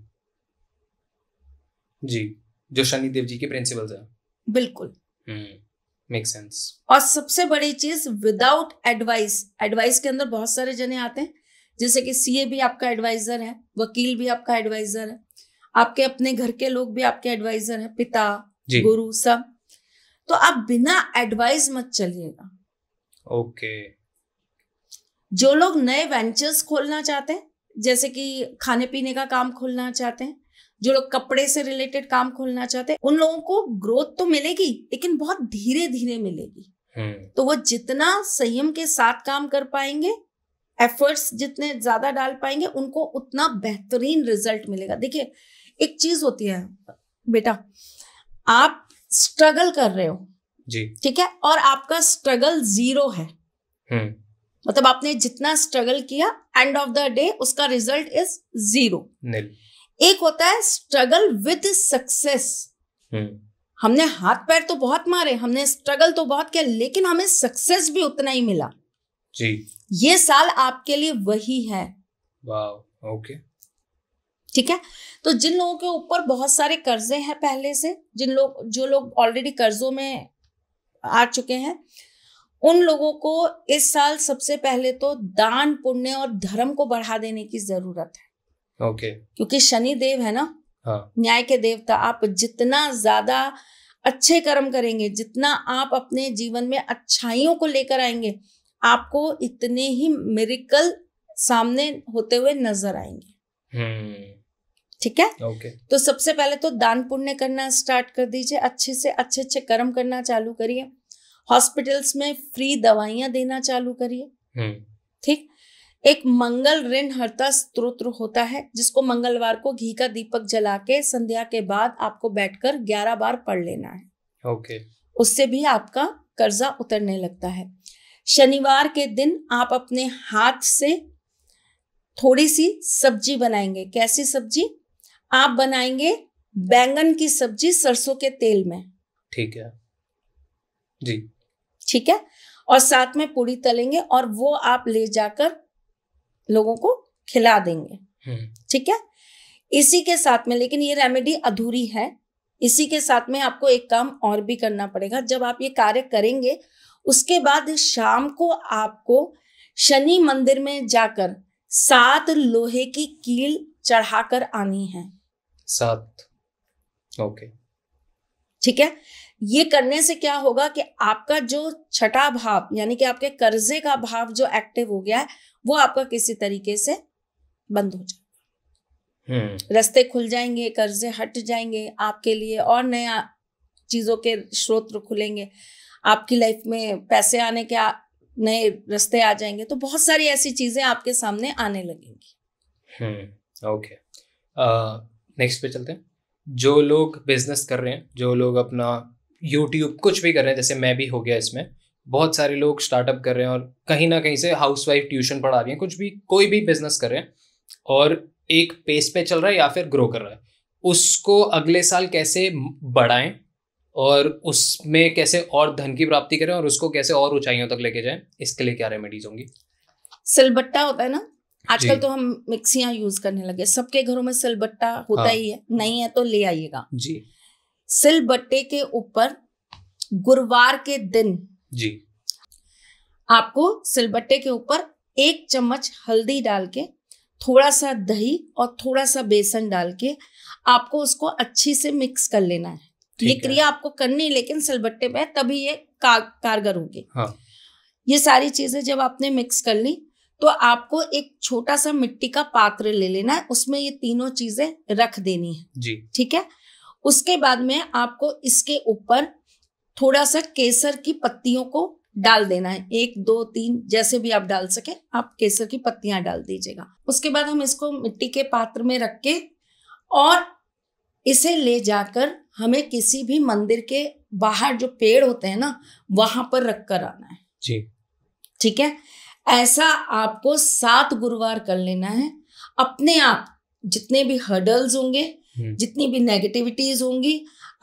जी जो शनिदेव जी के प्रिंसिपल है बिल्कुल मेक हम्म, सेंस और सबसे बड़ी चीज विदाउट एडवाइस एडवाइस के अंदर बहुत सारे जने आते हैं जैसे कि सीए भी आपका एडवाइजर है वकील भी आपका एडवाइजर है आपके अपने घर के लोग भी आपके एडवाइजर है पिता गुरु सब तो आप बिना एडवाइस मत चलिएगा ओके जो लोग नए वेंचर्स खोलना चाहते हैं जैसे कि खाने पीने का काम खोलना चाहते हैं जो लोग कपड़े से रिलेटेड काम खोलना चाहते हैं उन लोगों को ग्रोथ तो मिलेगी लेकिन बहुत धीरे धीरे मिलेगी hmm. तो वो जितना संयम के साथ काम कर पाएंगे एफर्ट्स जितने ज्यादा डाल पाएंगे उनको उतना बेहतरीन रिजल्ट मिलेगा देखिए एक चीज होती है बेटा आप स्ट्रगल कर रहे हो जी ठीक है और आपका स्ट्रगल जीरो है हम्म। मतलब आपने जितना स्ट्रगल किया एंड ऑफ द डे उसका रिजल्ट इज जीरो एक होता है स्ट्रगल विद सक्सेस हमने हाथ पैर तो बहुत मारे हमने स्ट्रगल तो बहुत किया लेकिन हमें सक्सेस भी उतना ही मिला जी ये साल आपके लिए वही है वाओ ओके okay. ठीक है तो जिन लोगों के ऊपर बहुत सारे कर्जे हैं पहले से जिन लोग जो लोग ऑलरेडी कर्जों में आ चुके हैं उन लोगों को इस साल सबसे पहले तो दान पुण्य और धर्म को बढ़ा देने की जरूरत है ओके okay. क्योंकि शनि देव है ना हाँ. न्याय के देवता आप जितना ज्यादा अच्छे कर्म करेंगे जितना आप अपने जीवन में अच्छाइयों को लेकर आएंगे आपको इतने ही मेरिकल सामने होते हुए नजर आएंगे hmm. ठीक है okay. तो सबसे पहले तो दान पुण्य करना स्टार्ट कर दीजिए अच्छे से अच्छे अच्छे कर्म करना चालू करिए हॉस्पिटल्स में फ्री दवाइयां देना चालू करिए हम्म। ठीक एक मंगल ऋण हरता स्त्रोत्र होता है जिसको मंगलवार को घी का दीपक जला के संध्या के बाद आपको बैठकर ग्यारह बार पढ़ लेना है ओके उससे भी आपका कर्जा उतरने लगता है शनिवार के दिन आप अपने हाथ से थोड़ी सी सब्जी बनाएंगे कैसी सब्जी आप बनाएंगे बैंगन की सब्जी सरसों के तेल में ठीक है जी ठीक है और साथ में पूरी तलेंगे और वो आप ले जाकर लोगों को खिला देंगे हम्म। ठीक है इसी के साथ में लेकिन ये रेमेडी अधूरी है इसी के साथ में आपको एक काम और भी करना पड़ेगा जब आप ये कार्य करेंगे उसके बाद शाम को आपको शनि मंदिर में जाकर सात लोहे की कील चढ़ाकर आनी है सात ओके ठीक है ये करने से क्या होगा कि आपका जो छठा भाव यानी कि आपके कर्जे का भाव जो एक्टिव हो गया है वो आपका किसी तरीके से बंद हो जाएगा hmm. रस्ते खुल जाएंगे कर्जे हट जाएंगे आपके लिए और नया चीजों के स्रोत खुलेंगे आपकी लाइफ में पैसे आने के नए रस्ते आ जाएंगे तो बहुत सारी ऐसी चीजें आपके सामने आने लगेंगी okay hmm. okay. uh, next पे चलते हैं जो लोग बिजनेस कर रहे हैं जो लोग अपना यूट्यूब कुछ भी कर रहे हैं जैसे मैं भी हो गया इसमें बहुत सारे लोग स्टार्टअप कर रहे हैं और कहीं ना कहीं से हाउस वाइफ ट्यूशन पढ़ा रही हैं कुछ भी कोई भी बिजनेस कर रहे हैं और एक पेस पे चल रहा है या फिर ग्रो कर रहा है उसको अगले साल कैसे बढ़ाएं और उसमें कैसे और धन की प्राप्ति करें और उसको कैसे और ऊंचाइयों तक लेके जाएं इसके लिए क्या रेमेडीज होंगी सिलबट्टा होता है ना आजकल तो हम मिक्सियां यूज करने लगे सबके घरों में सिलबट्टा होता हाँ। ही है नहीं है तो ले आइएगा जी सिलबट्टे के ऊपर गुरुवार के दिन जी आपको सिलबट्टे के ऊपर एक चम्मच हल्दी डाल के थोड़ा सा दही और थोड़ा सा बेसन डाल के आपको उसको अच्छी से मिक्स कर लेना है ये क्रिया आपको करनी है लेकिन सिलबट्टे पे तभी ये का, कारगर होगी हाँ। ये सारी चीजें जब आपने मिक्स कर ली तो आपको एक छोटा सा मिट्टी का पात्र ले लेना है उसमें ये तीनों चीजें रख देनी है जी ठीक है उसके बाद में आपको इसके ऊपर थोड़ा सा केसर की पत्तियों को डाल देना है एक दो तीन जैसे भी आप डाल सके आप केसर की पत्तियां डाल दीजिएगा उसके बाद हम इसको मिट्टी के पात्र में रख के और इसे ले जाकर हमें किसी भी मंदिर के बाहर जो पेड़ होते हैं ना वहां पर रख कर आना है जी ठीक है ऐसा आपको सात गुरुवार कर लेना है अपने आप जितने भी हर्डल्स होंगे हम्म। जितनी भी नेगेटिविटीज होंगी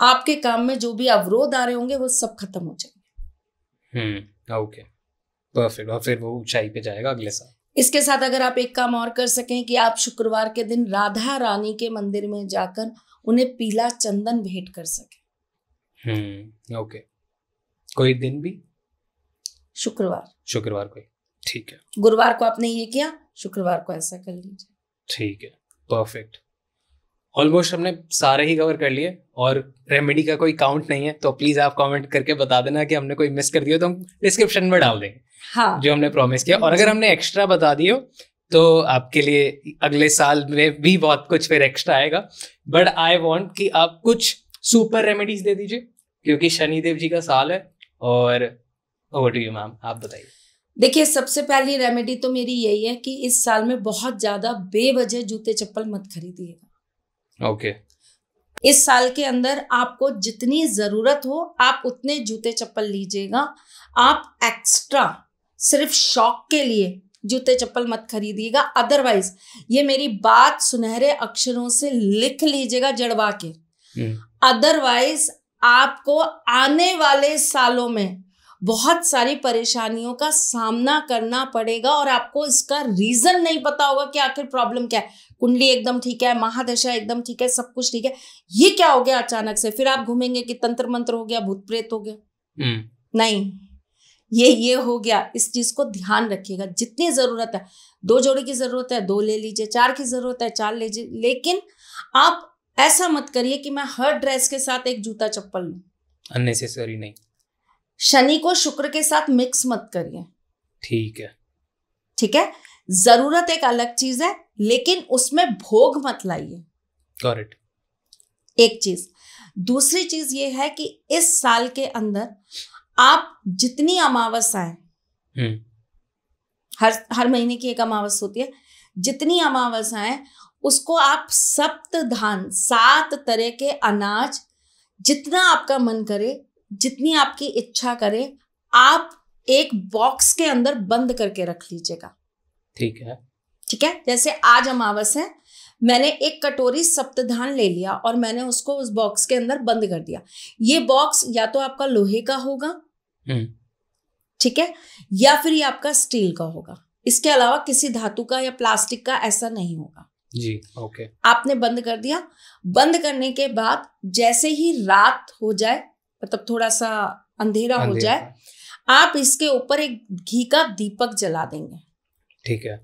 आपके काम में जो भी अवरोध आ रहे होंगे वो सब खत्म हो जाएंगे ओके हम्म, परफेक्ट और फिर वो ऊंचाई पे जाएगा अगले साल इसके साथ अगर आप एक काम और कर सकें कि आप शुक्रवार के दिन राधा रानी के मंदिर में जाकर उन्हें पीला चंदन भेंट कर सकें ओके हम्म, कोई दिन भी शुक्रवार शुक्रवार कोई ठीक है गुरुवार को आपने ये किया शुक्रवार को ऐसा कर लीजिए ठीक है परफेक्ट ऑलमोस्ट हमने सारे ही कवर कर लिए और रेमेडी का कोई काउंट नहीं है तो प्लीज आप कमेंट करके बता देना कि हमने कोई मिस कर दिया तो हम डिस्क्रिप्शन में डाल देंगे हाँ जो हमने प्रॉमिस किया और अगर हमने एक्स्ट्रा बता दियो तो आपके लिए अगले साल में भी बहुत कुछ फिर एक्स्ट्रा आएगा बट आई वॉन्ट कि आप कुछ सुपर रेमेडीज दे दीजिए क्योंकि शनिदेव जी का साल है और ओवर टू यू मैम आप बताइए देखिए सबसे पहली रेमेडी तो मेरी यही है कि इस साल में बहुत ज्यादा बेवजह जूते चप्पल मत खरीदिएगा ओके इस साल के अंदर आपको जितनी जरूरत हो आप उतने जूते चप्पल लीजिएगा आप एक्स्ट्रा सिर्फ शौक के लिए जूते चप्पल मत खरीदिएगा अदरवाइज ये मेरी बात सुनहरे अक्षरों से लिख लीजिएगा जड़वा के अदरवाइज hmm. आपको आने वाले सालों में बहुत सारी परेशानियों का सामना करना पड़ेगा और आपको इसका रीज़न नहीं पता होगा कि आखिर प्रॉब्लम क्या है कुंडली एकदम ठीक है महादशा एकदम ठीक है सब कुछ ठीक है ये क्या हो गया अचानक से फिर आप घूमेंगे कि तंत्र मंत्र हो गया भूत प्रेत हो गया हम्म। नहीं ये ये हो गया इस चीज को ध्यान रखिएगा जितनी जरूरत है दो जोड़े की जरूरत है दो ले लीजिए चार की जरूरत है चार लीजिए लेकिन आप ऐसा मत करिए कि मैं हर ड्रेस के साथ एक जूता चप्पल लू अननेसेसरी नहीं शनि को शुक्र के साथ मिक्स मत करिए ठीक है ठीक है जरूरत एक अलग चीज है लेकिन उसमें भोग मत लाइए करेक्ट एक चीज दूसरी चीज ये है कि इस साल के अंदर आप जितनी अमावस्याएं हम्म। हर हर महीने की एक अमावस होती है जितनी अमावस्याएं उसको आप सप्त धान सात तरह के अनाज जितना आपका मन करे जितनी आपकी इच्छा करे आप एक बॉक्स के अंदर बंद करके रख लीजिएगा ठीक है ठीक है जैसे आज अमावस है मैंने एक कटोरी सप्तधान ले लिया और मैंने उसको उस बॉक्स के अंदर बंद कर दिया ये बॉक्स या तो आपका लोहे का होगा हम्म। ठीक है या फिर ये आपका स्टील का होगा इसके अलावा किसी धातु का या प्लास्टिक का ऐसा नहीं होगा जी ओके आपने बंद कर दिया बंद करने के बाद जैसे ही रात हो जाए मतलब थोड़ा सा अंधेरा, अंधेरा हो जाए आप इसके ऊपर एक घी का दीपक जला देंगे ठीक है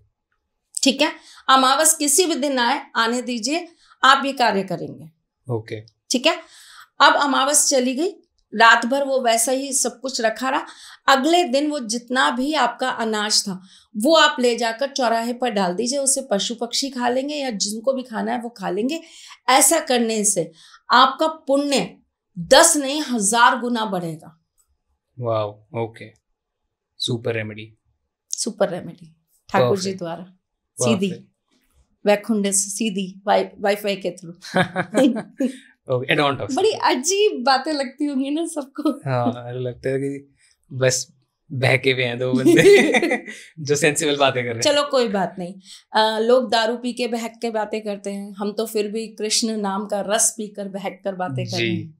ठीक है अमावस किसी भी दिन आए आने दीजिए आप ये कार्य करेंगे ओके ठीक है अब अमावस चली गई रात भर वो वैसा ही सब कुछ रखा रहा अगले दिन वो जितना भी आपका अनाज था वो आप ले जाकर चौराहे पर डाल दीजिए उसे पशु पक्षी खा लेंगे या जिनको भी खाना है वो खा लेंगे ऐसा करने से आपका पुण्य दस नहीं हजार गुना बढ़ेगा wow okay super remedy super remedy Thakur ji द्वारा सीधी वैकुंड सीधी वाई वाईफाई के थ्रू okay, बड़ी अजीब बातें लगती होंगी ना सबको हाँ लगता है कि बस बहके हुए हैं दो बंदे जो सेंसिबल बातें कर रहे हैं चलो कोई बात नहीं आ, लोग दारू पी के बहक के बातें करते हैं हम तो फिर भी कृष्ण नाम का रस पीकर बहक कर बातें कर रहे हैं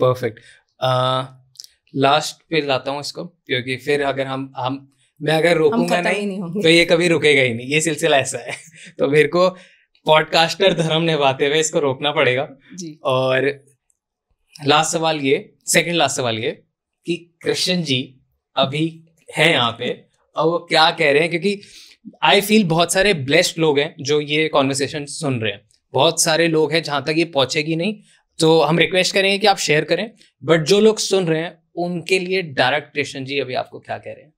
परफेक्ट लास्ट पे लाता हूँ इसको क्योंकि फिर अगर हम हम मैं अगर रोकूंगा नहीं, नहीं तो ये कभी रुकेगा ही नहीं ये सिलसिला ऐसा है तो मेरे को पॉडकास्टर धर्म निभाते हुए इसको रोकना पड़ेगा और लास्ट सवाल ये सेकंड लास्ट सवाल ये कि कृष्ण जी अभी है यहाँ पे और वो क्या कह रहे हैं क्योंकि आई फील बहुत सारे ब्लेस्ड लोग हैं जो ये कॉन्वर्सेशन सुन रहे हैं बहुत सारे लोग हैं जहाँ तक ये पहुँचेगी नहीं तो हम रिक्वेस्ट करेंगे कि आप शेयर करें बट जो लोग सुन रहे हैं उनके लिए डायरेक्ट कृष्ण जी अभी आपको क्या कह रहे हैं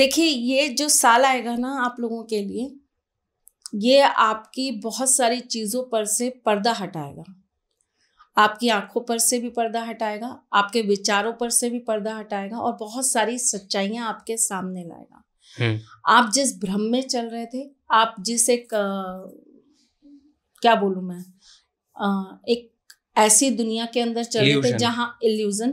देखिए ये जो साल आएगा ना आप लोगों के लिए ये आपकी बहुत सारी चीज़ों पर से पर्दा हटाएगा आपकी आंखों पर से भी पर्दा हटाएगा आपके विचारों पर से भी पर्दा हटाएगा और बहुत सारी सच्चाइयां आपके सामने लाएगा हम्म। आप जिस भ्रम में चल रहे थे आप जिस एक क्या बोलूँ मैं आ, एक ऐसी दुनिया के अंदर चल रहे थे जहाँ इल्यूजन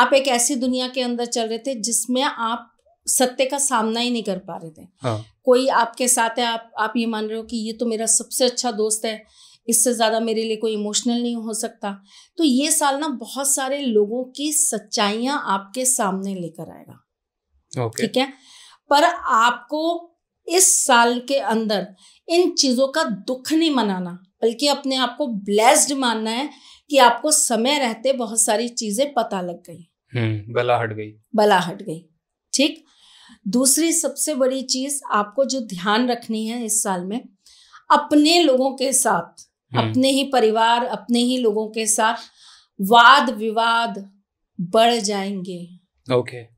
आप एक ऐसी दुनिया के अंदर चल रहे थे जिसमें आप सत्य का सामना ही नहीं कर पा रहे थे हाँ. कोई आपके साथ है आप आप ये मान रहे हो कि ये तो मेरा सबसे अच्छा दोस्त है इससे ज़्यादा मेरे लिए कोई इमोशनल नहीं हो सकता तो ये साल ना बहुत सारे लोगों की सच्चाइयां आपके सामने लेकर आएगा ठीक है पर आपको इस साल के अंदर इन चीज़ों का दुख नहीं मनाना बल्कि अपने आप को ब्लेस्ड मानना है कि आपको समय रहते बहुत सारी चीजें पता लग गई हम्म, बला हट गई बला हट गई ठीक दूसरी सबसे बड़ी चीज आपको जो ध्यान रखनी है इस साल में अपने लोगों के साथ हम्म। अपने ही परिवार अपने ही लोगों के साथ वाद विवाद बढ़ जाएंगे ओके okay.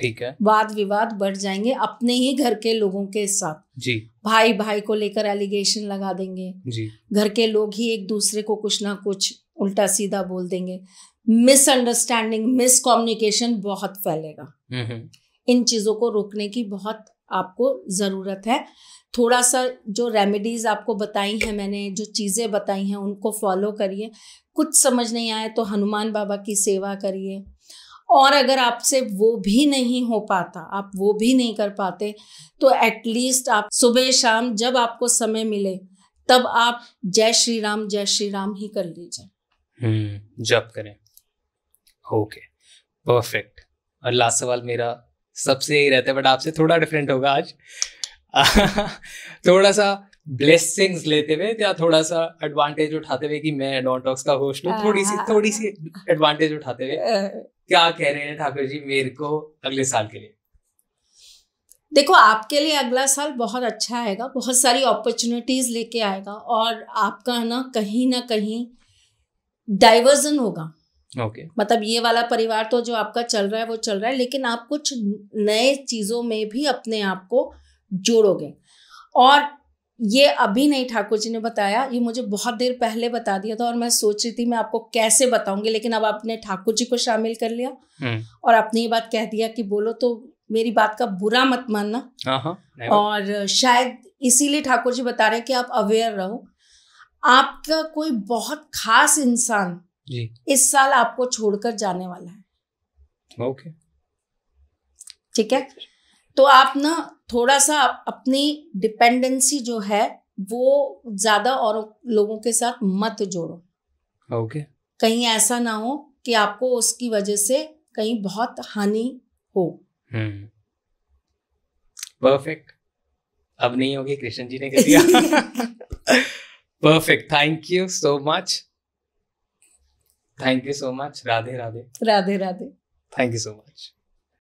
ठीक है वाद विवाद बढ़ जाएंगे अपने ही घर के लोगों के साथ जी भाई भाई को लेकर एलिगेशन लगा देंगे जी घर के लोग ही एक दूसरे को कुछ ना कुछ उल्टा सीधा बोल देंगे मिसअंडरस्टैंडिंग मिसकम्युनिकेशन बहुत फैलेगा हम्म, हम्म। इन चीज़ों को रोकने की बहुत आपको ज़रूरत है थोड़ा सा जो रेमेडीज़ आपको बताई हैं मैंने जो चीज़ें बताई हैं उनको फॉलो करिए कुछ समझ नहीं आए तो हनुमान बाबा की सेवा करिए और अगर आपसे वो भी नहीं हो पाता आप वो भी नहीं कर पाते तो एटलीस्ट आप सुबह शाम जब आपको समय मिले तब आप जय श्री राम जय श्री राम ही कर लीजिए हम्म, जब करें ओके परफेक्ट और लास्ट सवाल मेरा सबसे यही रहता है बट आपसे थोड़ा डिफरेंट होगा आज थोड़ा सा ब्लेसिंग्स लेते हुए या थोड़ा सा एडवांटेज उठाते हुए कि मैं नॉन टॉक्स का होस्ट हूँ हाँ। थोड़ी सी थोड़ी सी एडवांटेज उठाते हुए क्या कह रहे हैं ठाकुर जी मेरे को अगले साल के लिए देखो आपके लिए अगला साल बहुत अच्छा आएगा बहुत सारी अपॉर्चुनिटीज़ लेके आएगा और आपका ना कहीं ना कहीं डाइवर्जन होगा ओके okay. मतलब ये वाला परिवार तो जो आपका चल रहा है वो चल रहा है लेकिन आप कुछ नए चीज़ों में भी अपने आप को जोड़ोगे और ये अभी नहीं ठाकुर जी ने बताया ये मुझे बहुत देर पहले बता दिया था और मैं सोच रही थी मैं आपको कैसे बताऊंगी लेकिन अब आपने ठाकुर जी को शामिल कर लिया हम्म। और आपने ये बात कह दिया कि बोलो तो मेरी बात का बुरा मत मानना हाँ, हाँ, और शायद इसीलिए ठाकुर जी बता रहे हैं कि आप अवेयर रहो आपका कोई बहुत खास इंसान इस साल आपको छोड़कर जाने वाला है ओके ठीक है तो आप ना थोड़ा सा अपनी डिपेंडेंसी जो है वो ज्यादा और लोगों के साथ मत जोड़ो ओके okay. कहीं ऐसा ना हो कि आपको उसकी वजह से कहीं बहुत हानि हो परफेक्ट हम्म। hmm. अब नहीं होगी कृष्ण जी ने कर दिया perfect thank you so much thank you so much Radhe Radhe Radhe Radhe thank you so much